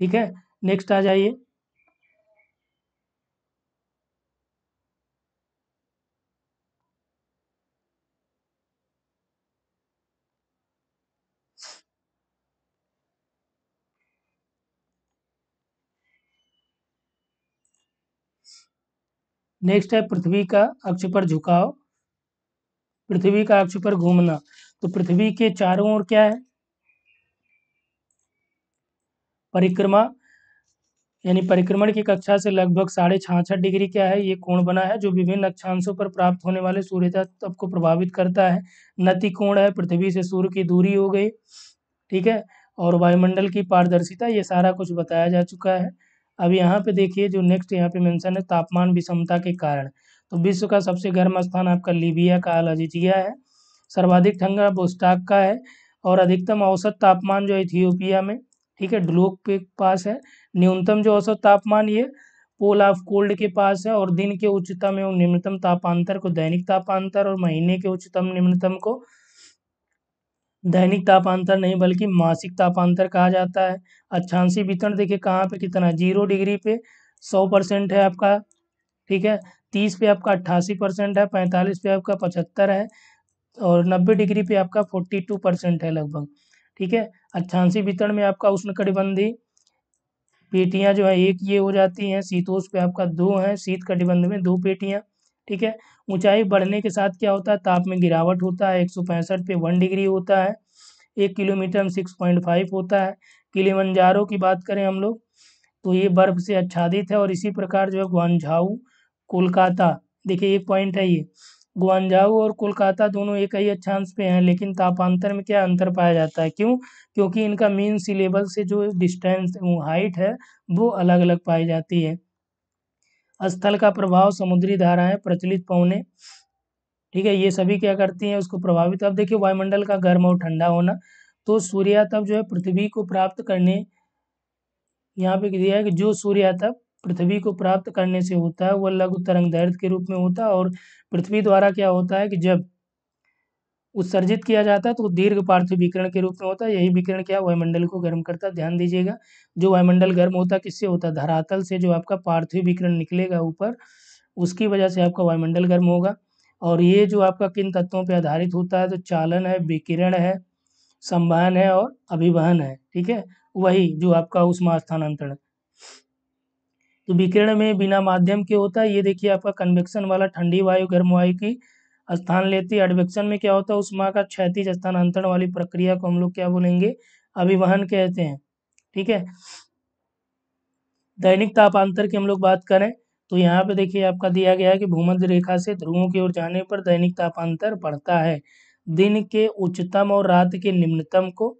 ठीक है नेक्स्ट आ जाइए नेक्स्ट हम्म। है पृथ्वी का अक्ष पर झुकाव पृथ्वी का अक्ष पर घूमना तो पृथ्वी के चारों ओर क्या है परिक्रमा यानी परिक्रमण की कक्षा से लगभग साढ़े छाछठ डिग्री क्या है ये कोण बना है जो विभिन्न अक्षांशों पर प्राप्त होने वाले तत्व को प्रभावित करता है नति कोण है पृथ्वी से सूर्य की दूरी हो गई ठीक है और वायुमंडल की पारदर्शिता ये सारा कुछ बताया जा चुका है अब यहाँ पे देखिए जो नेक्स्ट यहाँ पे मेंशन है तापमान विषमता के कारण तो विश्व का सबसे गर्म स्थान आपका लीबिया का अलजिजिया है सर्वाधिक ठंडा बोस्टाक का है और अधिकतम औसत तापमान जो इथियोपिया में ठीक है ड्लोक के पास है न्यूनतम जो औसत तापमान ये पोल ऑफ कोल्ड के पास है और दिन के उच्चतम एवं निम्नतम तापांतर को दैनिक तापांतर और महीने के उच्चतम निम्नतम को दैनिक तापांतर नहीं बल्कि मासिक तापांतर कहा जाता है अच्छांशी वितरण देखिए कहाँ पे कितना जीरो डिग्री पे सौ परसेंट है आपका ठीक है तीस पे आपका अट्ठासी परसेंट है पैंतालीस पे आपका पचहत्तर है और नब्बे डिग्री पे आपका फोर्टी टू परसेंट है लगभग ठीक है अच्छांसी वितरण में आपका उष्ण कटिबंधी पेटियाँ जो है एक ये हो जाती हैं शीतोष पे आपका दो है शीत कटिबंध में दो पेटियाँ ठीक है ऊंचाई बढ़ने के साथ क्या होता है ताप में गिरावट होता है एक सौ पैंसठ पे वन डिग्री होता है एक किलोमीटर में सिक्स पॉइंट फाइव होता है किलिमंजारो की बात करें हम लोग तो ये बर्फ से आच्छादित है और इसी प्रकार जो है ग्वानझाऊ कोलकाता देखिए एक पॉइंट है ये ग्वानझाऊ और कोलकाता दोनों एक ही अच्छांश पे हैं लेकिन तापांतर में क्या अंतर पाया जाता है क्यों क्योंकि इनका मीन सी लेवल से जो डिस्टेंस हाइट है वो अलग अलग पाई जाती है स्थल का प्रभाव समुद्री धाराएं प्रचलित पौने ठीक है ये सभी क्या करती हैं उसको प्रभावित अब देखिए वायुमंडल का गर्म और ठंडा होना तो सूर्यातप जो है पृथ्वी को प्राप्त करने यहाँ पे दिया है कि जो सूर्यातप पृथ्वी को प्राप्त करने से होता है वह लघु तरंग दर्द के रूप में होता है और पृथ्वी द्वारा क्या होता है कि जब उत्सर्जित किया जाता है तो दीर्घ पार्थिव विकरण के रूप में होता है यही विकिरण क्या वायुमंडल को गर्म करता है ध्यान दीजिएगा जो वायुमंडल गर्म होता है किससे होता है धरातल से जो आपका पार्थिव विकरण निकलेगा ऊपर उसकी वजह से आपका वायुमंडल गर्म होगा और ये जो आपका किन तत्वों पर आधारित होता है तो चालन है विकिरण है संवहन है और अभिवहन है ठीक है वही जो आपका उष्मा स्थानांतरण तो विकिरण में बिना माध्यम के होता है ये देखिए आपका कन्वेक्शन वाला ठंडी वायु गर्म वायु की स्थान लेती है अडवेक्शन में क्या होता है उस माँ का क्षैतिज स्थानांतरण वाली प्रक्रिया को हम लोग क्या बोलेंगे अभिवहन कहते हैं ठीक है दैनिक तापांतर की हम लोग बात करें तो यहाँ पे देखिए आपका दिया गया है कि भूमध्य रेखा से ध्रुवों की ओर जाने पर दैनिक तापांतर बढ़ता है दिन के उच्चतम और रात के निम्नतम को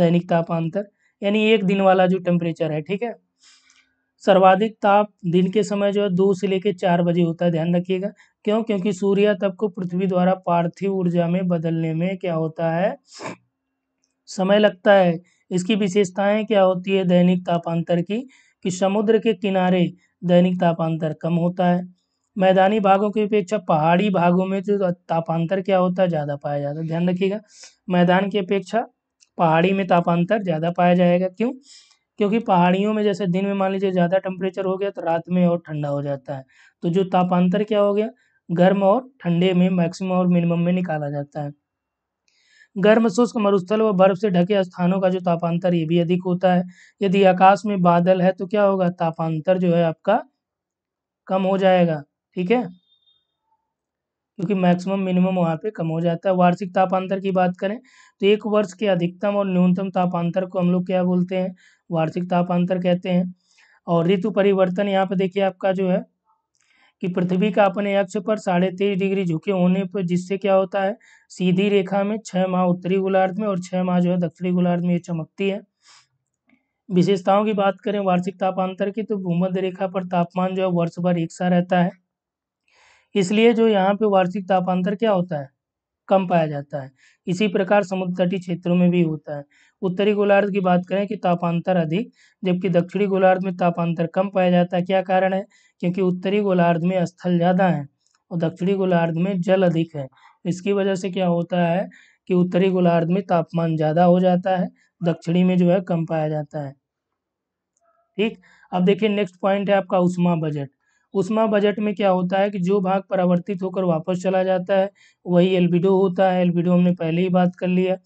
दैनिक तापांतर यानी एक दिन वाला जो टेम्परेचर है ठीक है सर्वाधिक ताप दिन के समय जो है दो से लेकर चार बजे होता है ध्यान रखिएगा क्यों क्योंकि सूर्य तब को पृथ्वी द्वारा पार्थिव ऊर्जा में बदलने में क्या होता है समय लगता है इसकी विशेषताएं क्या होती है दैनिक तापांतर की कि समुद्र के किनारे दैनिक तापांतर कम होता है मैदानी भागों की अपेक्षा पहाड़ी भागों में जो तो तापांतर क्या होता है ज़्यादा पाया जाता है ध्यान रखिएगा मैदान की अपेक्षा पहाड़ी में तापांतर ज़्यादा पाया जाएगा क्यों क्योंकि पहाड़ियों में जैसे दिन में मान लीजिए ज़्यादा टेम्परेचर हो गया तो रात में और ठंडा हो जाता है तो जो तापांतर क्या हो गया गर्म और ठंडे में मैक्सिमम और मिनिमम में निकाला जाता है गर्म शुष्क मरुस्थल व बर्फ से ढके स्थानों का जो तापांतर ये भी अधिक होता है यदि आकाश में बादल है तो क्या होगा तापांतर जो है आपका कम हो जाएगा ठीक है क्योंकि मैक्सिमम मिनिमम वहाँ पे कम हो जाता है वार्षिक तापांतर की बात करें तो एक वर्ष के अधिकतम और न्यूनतम तापांतर को हम लोग क्या बोलते हैं वार्षिक तापांतर कहते हैं और ऋतु परिवर्तन यहाँ पे देखिए आपका जो है कि पृथ्वी का अपने अक्ष पर साढ़े तेईस डिग्री झुके होने पर जिससे क्या होता है सीधी रेखा में छः माह उत्तरी गोलार्ध में और छः माह जो है दक्षिणी गोलार्ध में ये चमकती है विशेषताओं की बात करें वार्षिक तापांतर की तो भूमध्य रेखा पर तापमान जो है वर्ष भर एक सा रहता है इसलिए जो यहाँ पे वार्षिक तापांतर क्या होता है कम पाया जाता है इसी प्रकार समुद्र तटीय क्षेत्रों में भी होता है उत्तरी गोलार्ध की बात करें कि तापांतर अधिक जबकि दक्षिणी गोलार्ध में तापांतर कम पाया जाता है क्या कारण है क्योंकि उत्तरी गोलार्ध में स्थल ज़्यादा हैं और दक्षिणी गोलार्ध में जल अधिक है इसकी वजह से क्या होता है कि उत्तरी गोलार्ध में तापमान ज़्यादा हो जाता है दक्षिणी में जो है कम पाया जाता है ठीक अब देखिए नेक्स्ट पॉइंट है आपका उष्मा बजट उष्मा बजट में क्या होता है कि जो भाग परावर्तित होकर वापस चला जाता है वही एल्बिडो होता है एल्बिडो हमने पहले ही बात कर लिया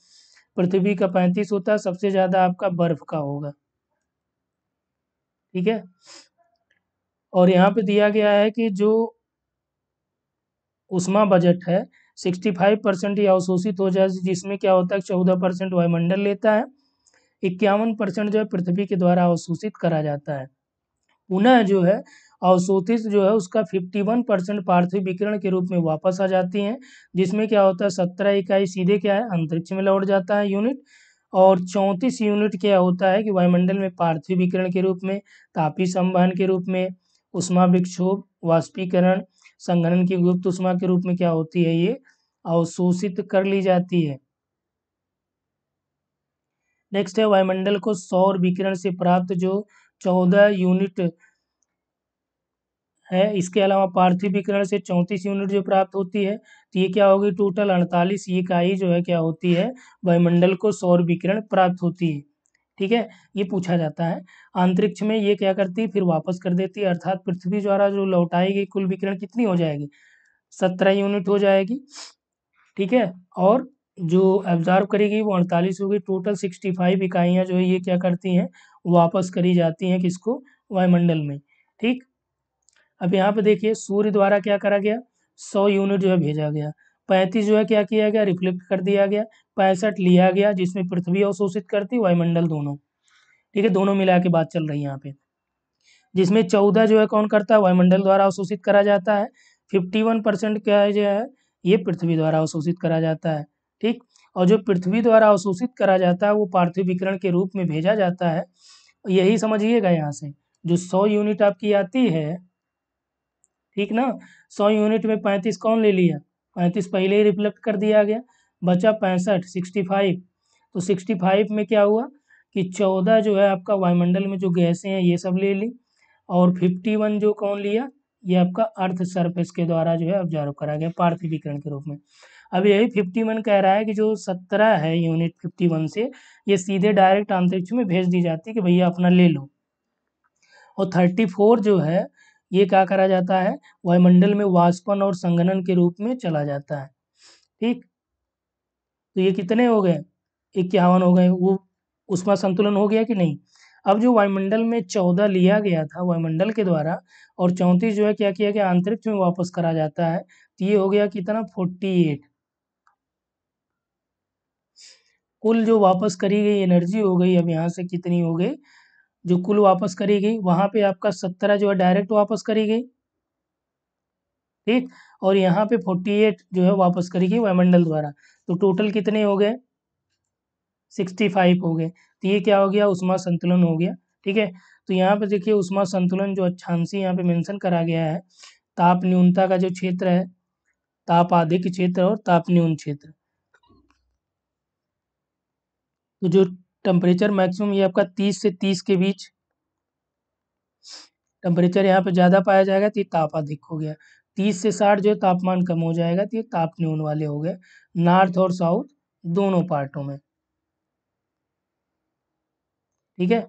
पृथ्वी का पैंतीस होता है सबसे ज़्यादा आपका बर्फ का होगा ठीक है और यहाँ पे दिया गया है कि जो उष्मा बजट है 65 परसेंट ये अवशोषित हो जाए जिसमें क्या होता है चौदह परसेंट वायुमंडल लेता है इक्यावन परसेंट जो है पृथ्वी के द्वारा अवशोषित करा जाता है पुनः जो है अवशोषित जो है उसका 51 परसेंट पार्थिव विकिरण के रूप में वापस आ जाती हैं जिसमें क्या होता है सत्रह इकाई सीधे क्या है अंतरिक्ष में लौट जाता है यूनिट और चौंतीस यूनिट क्या होता है कि वायुमंडल में पार्थिव विकिरण के रूप में तापी संवहन के रूप में उष्मा विक्षोभ वाष्पीकरण संघनन की गुप्त उष्मा के रूप में क्या होती है ये अवशोषित कर ली जाती है नेक्स्ट है वायुमंडल को सौर विकिरण से प्राप्त जो चौदह यूनिट है इसके अलावा पार्थिव विकिरण से चौंतीस यूनिट जो प्राप्त होती है तो ये क्या होगी टोटल अड़तालीस इकाई जो है क्या होती है वायुमंडल को सौर विकिरण प्राप्त होती है ठीक है ये पूछा जाता है अंतरिक्ष में ये क्या करती है फिर वापस कर देती है अर्थात पृथ्वी द्वारा जो लौटाई गई कुल विकिरण कितनी हो जाएगी सत्रह यूनिट हो जाएगी ठीक है और जो एब्जॉर्व करेगी वो अड़तालीस होगी टोटल सिक्सटी फाइव इकाइयाँ जो है ये क्या करती हैं वापस करी जाती हैं किसको वायुमंडल में ठीक अब यहाँ पे देखिए सूर्य द्वारा क्या करा गया सौ यूनिट जो है भेजा गया पैंतीस जो है क्या किया गया रिफ्लेक्ट कर दिया गया पैंसठ लिया गया जिसमें पृथ्वी अवशोषित करती वायुमंडल दोनों ठीक है दोनों मिला के बात चल रही है यहाँ पे जिसमें चौदह जो है कौन करता है वायुमंडल द्वारा अवशोषित करा जाता है फिफ्टी वन परसेंट क्या है जो है ये पृथ्वी द्वारा अवशोषित करा जाता है ठीक और जो पृथ्वी द्वारा अवशोषित करा जाता है वो पार्थिव विकरण के रूप में भेजा जाता है यही समझिएगा यहाँ से जो सौ यूनिट आपकी आती है ठीक ना सौ यूनिट में पैंतीस कौन ले लिया पैंतीस पहले ही रिफ्लेक्ट कर दिया गया बचा पैंसठ सिक्सटी फाइव तो सिक्सटी फाइव में क्या हुआ कि चौदह जो है आपका वायुमंडल में जो गैसें हैं ये सब ले ली और फिफ्टी वन जो कौन लिया ये आपका अर्थ सरफेस के द्वारा जो है ऑब्जर्व करा गया पार्थिवीकरण के रूप में अब यही फिफ्टी वन कह रहा है कि जो सत्रह है यूनिट फिफ्टी वन से ये सीधे डायरेक्ट अंतरिक्ष में भेज दी जाती है कि भैया अपना ले लो और थर्टी फोर जो है ये क्या करा जाता है वायुमंडल में वाष्पन और संगनन के रूप में चला जाता है ठीक तो ये कितने हो गए इक्यावन हो गए वो उसमें संतुलन हो गया कि नहीं अब जो वायुमंडल में चौदह लिया गया था वायुमंडल के द्वारा और चौंतीस जो है क्या किया गया अंतरिक्ष में वापस करा जाता है तो ये हो गया कितना फोर्टी एट कुल जो वापस करी गई एनर्जी हो गई अब यहाँ से कितनी हो गई जो कुल वापस करी गई वहां पे आपका सत्रह जो है डायरेक्ट वापस करी गई ठीक और यहाँ पे फोर्टी एट जो है वापस करी गई वायुमंडल द्वारा तो टोटल कितने हो गए सिक्सटी फाइव हो गए तो ये क्या हो गया उष्मा संतुलन हो गया ठीक है तो यहाँ पे देखिए उष्मा संतुलन जो अच्छांसी यहाँ पे मेंशन करा गया है ताप न्यूनता का जो क्षेत्र है ताप अधिक क्षेत्र और ताप न्यून क्षेत्र तो जो टेम्परेचर मैक्सिमम ये आपका तीस से तीस के बीच टेम्परेचर यहाँ पे ज़्यादा पाया जाएगा तो ये ताप अधिक हो गया तीस से साठ जो तापमान कम हो जाएगा तो ये ताप न्यून वाले हो गए नॉर्थ और साउथ दोनों पार्टों में ठीक है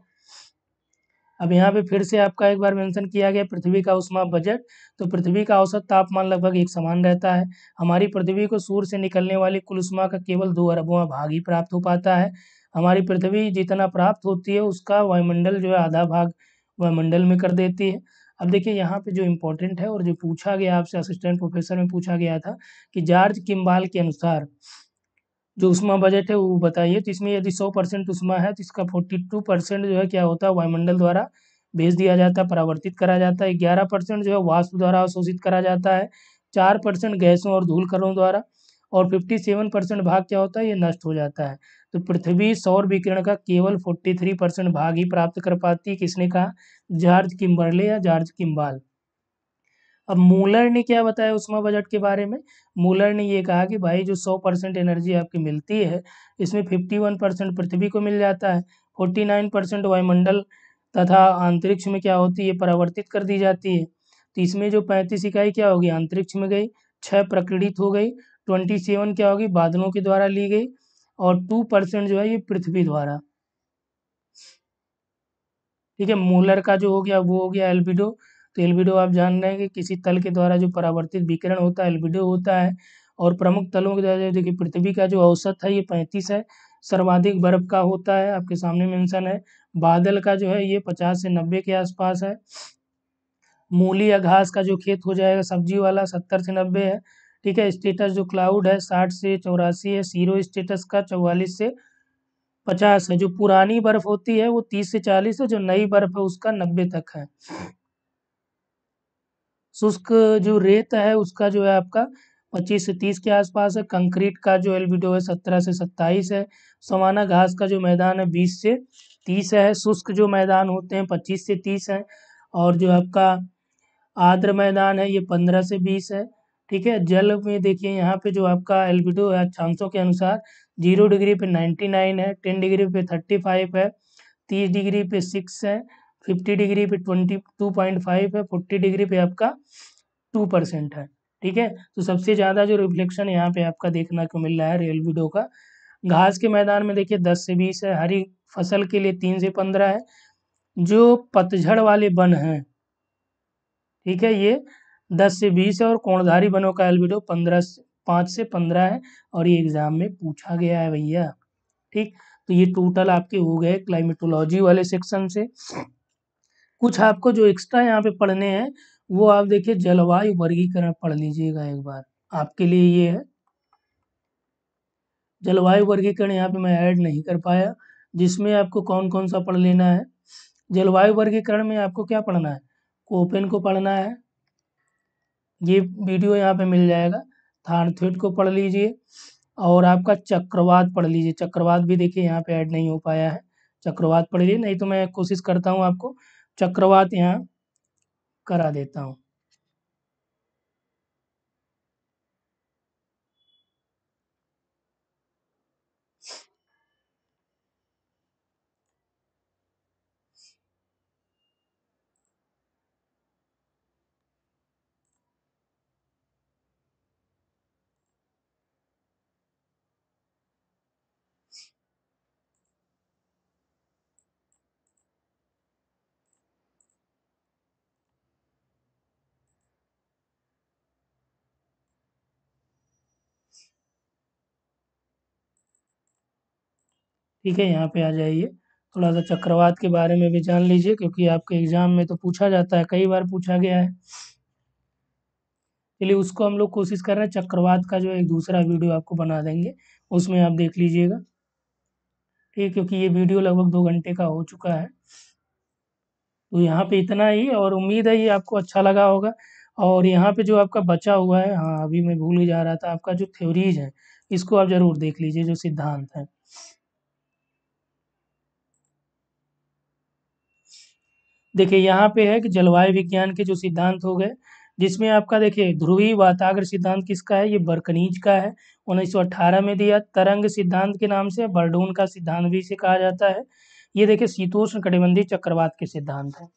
अब यहाँ पे फिर से आपका एक बार मेंशन किया गया पृथ्वी का उष्मा बजट तो पृथ्वी का औसत तापमान लगभग एक समान रहता है हमारी पृथ्वी को सूर्य से निकलने वाली कुल उष्मा का केवल दो अरबों भाग ही प्राप्त हो पाता है हमारी पृथ्वी जितना प्राप्त होती है उसका वायुमंडल जो है आधा भाग वायुमंडल में कर देती है अब देखिए यहाँ पे जो इम्पोर्टेंट है और जो पूछा गया आपसे असिस्टेंट प्रोफेसर में पूछा गया था कि जॉर्ज किम्बाल के अनुसार जो उष्मा बजट है वो बताइए तो इसमें यदि सौ परसेंट उष्मा है तो इसका फोर्टी टू परसेंट जो है क्या होता है वायुमंडल द्वारा भेज दिया जाता है परावर्तित करा जाता है ग्यारह परसेंट जो है वाष्प द्वारा अवशोषित करा जाता है चार परसेंट गैसों और धूल करों द्वारा और 57 परसेंट भाग क्या होता है ये नष्ट हो जाता है तो पृथ्वी सौर विकिरण का केवल 43 परसेंट भाग ही प्राप्त कर पाती है किसने कहा जॉर्ज किम्बरले या जॉर्ज किम्बाल अब मूलर ने क्या बताया उष्मा बजट के बारे में मूलर ने ये कहा कि भाई जो 100 परसेंट एनर्जी आपकी मिलती है इसमें 51 परसेंट पृथ्वी को मिल जाता है 49 परसेंट वायुमंडल तथा अंतरिक्ष में क्या होती है परावर्तित कर दी जाती है तो इसमें जो पैंतीस इकाई क्या होगी अंतरिक्ष में गई छह प्रक्रिडित हो गई ट्वेंटी सेवन क्या होगी बादलों के द्वारा ली गई और टू परसेंट जो है ये पृथ्वी द्वारा ठीक है मोलर का जो हो गया वो हो गया एल्बिडो तो एल्बिडो आप जान रहे हैं कि किसी तल के द्वारा जो परावर्तित विकिरण होता है एल्बिडो होता है और प्रमुख तलों के द्वारा देखिए पृथ्वी का जो औसत है ये पैंतीस है सर्वाधिक बर्फ का होता है आपके सामने मेंशन है बादल का जो है ये पचास से नब्बे के आसपास है मूली या घास का जो खेत हो जाएगा सब्जी वाला सत्तर से नब्बे है ठीक है स्टेटस जो क्लाउड है साठ से चौरासी है सीरो स्टेटस का चौवालीस से पचास है जो पुरानी बर्फ होती है वो तीस से चालीस है जो नई बर्फ है उसका नब्बे तक है शुष्क जो रेत है उसका जो है आपका पच्चीस से तीस के आसपास है कंक्रीट का जो एलबीडो है सत्रह से सत्ताईस है सवाना घास का जो मैदान है बीस से तीस है शुष्क जो मैदान होते हैं पच्चीस से तीस है और जो आपका आर्द्र मैदान है ये पंद्रह से बीस है ठीक है जल में देखिए यहाँ पे जो आपका एल्बिडो है अक्षांशों के अनुसार जीरो डिग्री पे नाइन्टी नाइन है टेन डिग्री पे थर्टी फाइव है तीस डिग्री पे सिक्स है फिफ्टी डिग्री पे ट्वेंटी टू पॉइंट फाइव है फोर्टी डिग्री पे आपका टू परसेंट है ठीक है तो सबसे ज़्यादा जो रिफ्लेक्शन यहाँ पे आपका देखने को मिल रहा है रेलविडो का घास के मैदान में देखिए दस से बीस है हरी फसल के लिए तीन से पंद्रह है जो पतझड़ वाले वन हैं ठीक है ये दस से बीस है और कोणधारी बनो का एलबीडो पंद्रह पाँच से पंद्रह है और ये एग्ज़ाम में पूछा गया है भैया ठीक तो ये टोटल आपके हो गए क्लाइमेटोलॉजी वाले सेक्शन से कुछ आपको जो एक्स्ट्रा यहाँ पे पढ़ने हैं वो आप देखिए जलवायु वर्गीकरण पढ़ लीजिएगा एक बार आपके लिए ये है जलवायु वर्गीकरण यहाँ पे मैं ऐड नहीं कर पाया जिसमें आपको कौन कौन सा पढ़ लेना है जलवायु वर्गीकरण में आपको क्या पढ़ना है कोपेन को पढ़ना है ये वीडियो यहाँ पे मिल जाएगा थेट को पढ़ लीजिए और आपका चक्रवात पढ़ लीजिए चक्रवात भी देखिए यहाँ पे ऐड नहीं हो पाया है चक्रवात पढ़ लीजिए नहीं तो मैं कोशिश करता हूँ आपको चक्रवात यहाँ करा देता हूँ ठीक है यहाँ पे आ जाइए थोड़ा सा चक्रवात के बारे में भी जान लीजिए क्योंकि आपके एग्जाम में तो पूछा जाता है कई बार पूछा गया है चलिए उसको हम लोग कोशिश कर रहे हैं चक्रवात का जो एक दूसरा वीडियो आपको बना देंगे उसमें आप देख लीजिएगा ठीक है क्योंकि ये वीडियो लगभग दो घंटे का हो चुका है तो यहाँ पे इतना ही और उम्मीद है ये आपको अच्छा लगा होगा और यहाँ पे जो आपका बचा हुआ है हाँ अभी मैं भूल ही जा रहा था आपका जो थ्योरीज है इसको आप ज़रूर देख लीजिए जो सिद्धांत है देखिए यहाँ पे है कि जलवायु विज्ञान के जो सिद्धांत हो गए जिसमें आपका देखिए ध्रुवी वाताग्र सिद्धांत किसका है ये बर्कनीज का है 1918 में दिया तरंग सिद्धांत के नाम से बर्डून का सिद्धांत भी इसे कहा जाता है ये देखिए शीतोष्ण कटिबंधी चक्रवात के सिद्धांत है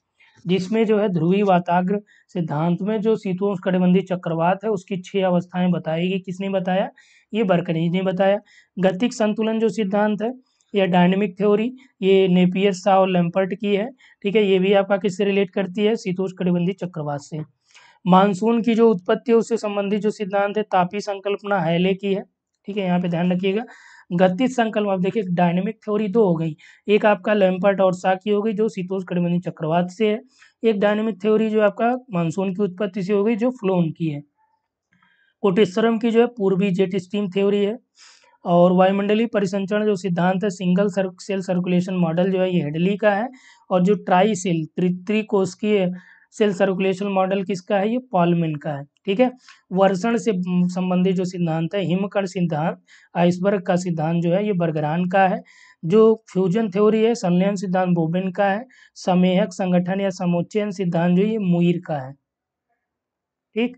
जिसमें जो है ध्रुवी वाताग्र सिद्धांत में जो शीतोष्ण कटिबंधी चक्रवात है उसकी छह अवस्थाएं बताएगी किसने बताया ये बर्कनीज ने बताया गतिक संतुलन जो सिद्धांत है या डायनेमिक थ्योरी ये नेपियर शाह और लैम्पर्ट की है ठीक है ये भी आपका किससे रिलेट करती है शीतोष कड़ीबंदी चक्रवात से मानसून की जो उत्पत्ति है उससे संबंधित जो सिद्धांत है तापी संकल्पना हैले की है ठीक है यहाँ पे ध्यान रखिएगा गतिज संकल्प आप देखिए डायनेमिक थ्योरी दो हो गई एक आपका लैम्पर्ट और शाह की हो गई जो शीतोष कड़ीबंदी चक्रवात से है एक डायनेमिक थ्योरी जो आपका मानसून की उत्पत्ति से हो गई जो फ्लोन की है कोटेश्वरम की जो है पूर्वी जेट स्टीम थ्योरी है और वायुमंडलीय परिसंचरण जो सिद्धांत है सिंगल सर्क, सेल सर्कुलेशन मॉडल जो है ये हेडली का है और जो ट्राई सेल की सेल सर्कुलेशन मॉडल किसका है ये पॉलमिन का है ठीक है वर्षण से संबंधित जो सिद्धांत है हिमकण सिद्धांत आइसबर्ग का सिद्धांत जो है ये बरगरान का है जो फ्यूजन थ्योरी है संलयन सिद्धांत बोबिन का है समेहक संगठन या समुच्चयन सिद्धांत जो ये मुईर का है ठीक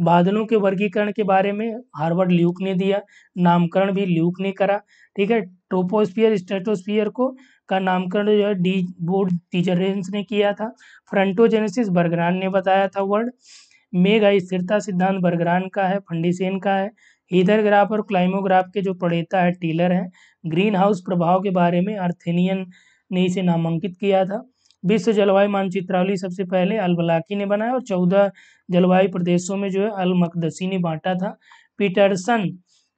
बादलों के वर्गीकरण के बारे में हार्वर्ड ल्यूक ने दिया नामकरण भी ल्यूक ने करा ठीक है ट्रोपोस्फियर स्टेटोस्फियर को का नामकरण जो है डी बोर्ड टीचरेंस ने किया था फ्रंटोजेनेसिस बर्गरान ने बताया था वर्ड मेघ स्थिरता सिद्धांत बर्गरान का है फंडीसेन का है हीदर ग्राफ और क्लाइमोग्राफ के जो पढ़ेता है टीलर हैं ग्रीन हाउस प्रभाव के बारे में अर्थेनियन ने इसे नामांकित किया था विश्व जलवायु मानचित्रावली सबसे पहले अलबलाकी ने बनाया और चौदह जलवायु प्रदेशों में जो है अलमकदसी ने बांटा था पीटरसन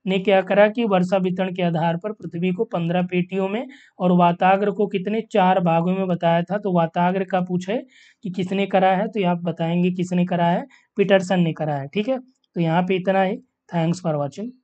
ने क्या करा कि वर्षा वितरण के आधार पर पृथ्वी को पंद्रह पेटियों में और वाताग्र को कितने चार भागों में बताया था तो वाताग्र का पूछे कि किसने करा है तो यहाँ बताएंगे किसने करा है पीटरसन ने करा है ठीक है तो यहाँ पे इतना ही थैंक्स फॉर वॉचिंग